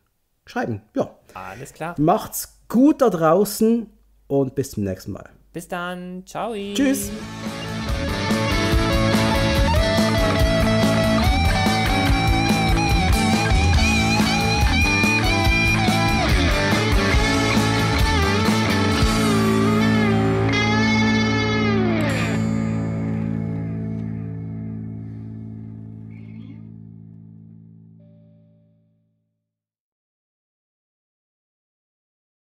schreiben. Ja. Alles klar. Macht's gut da draußen und bis zum nächsten Mal. Bis dann. Ciao. Tschüss.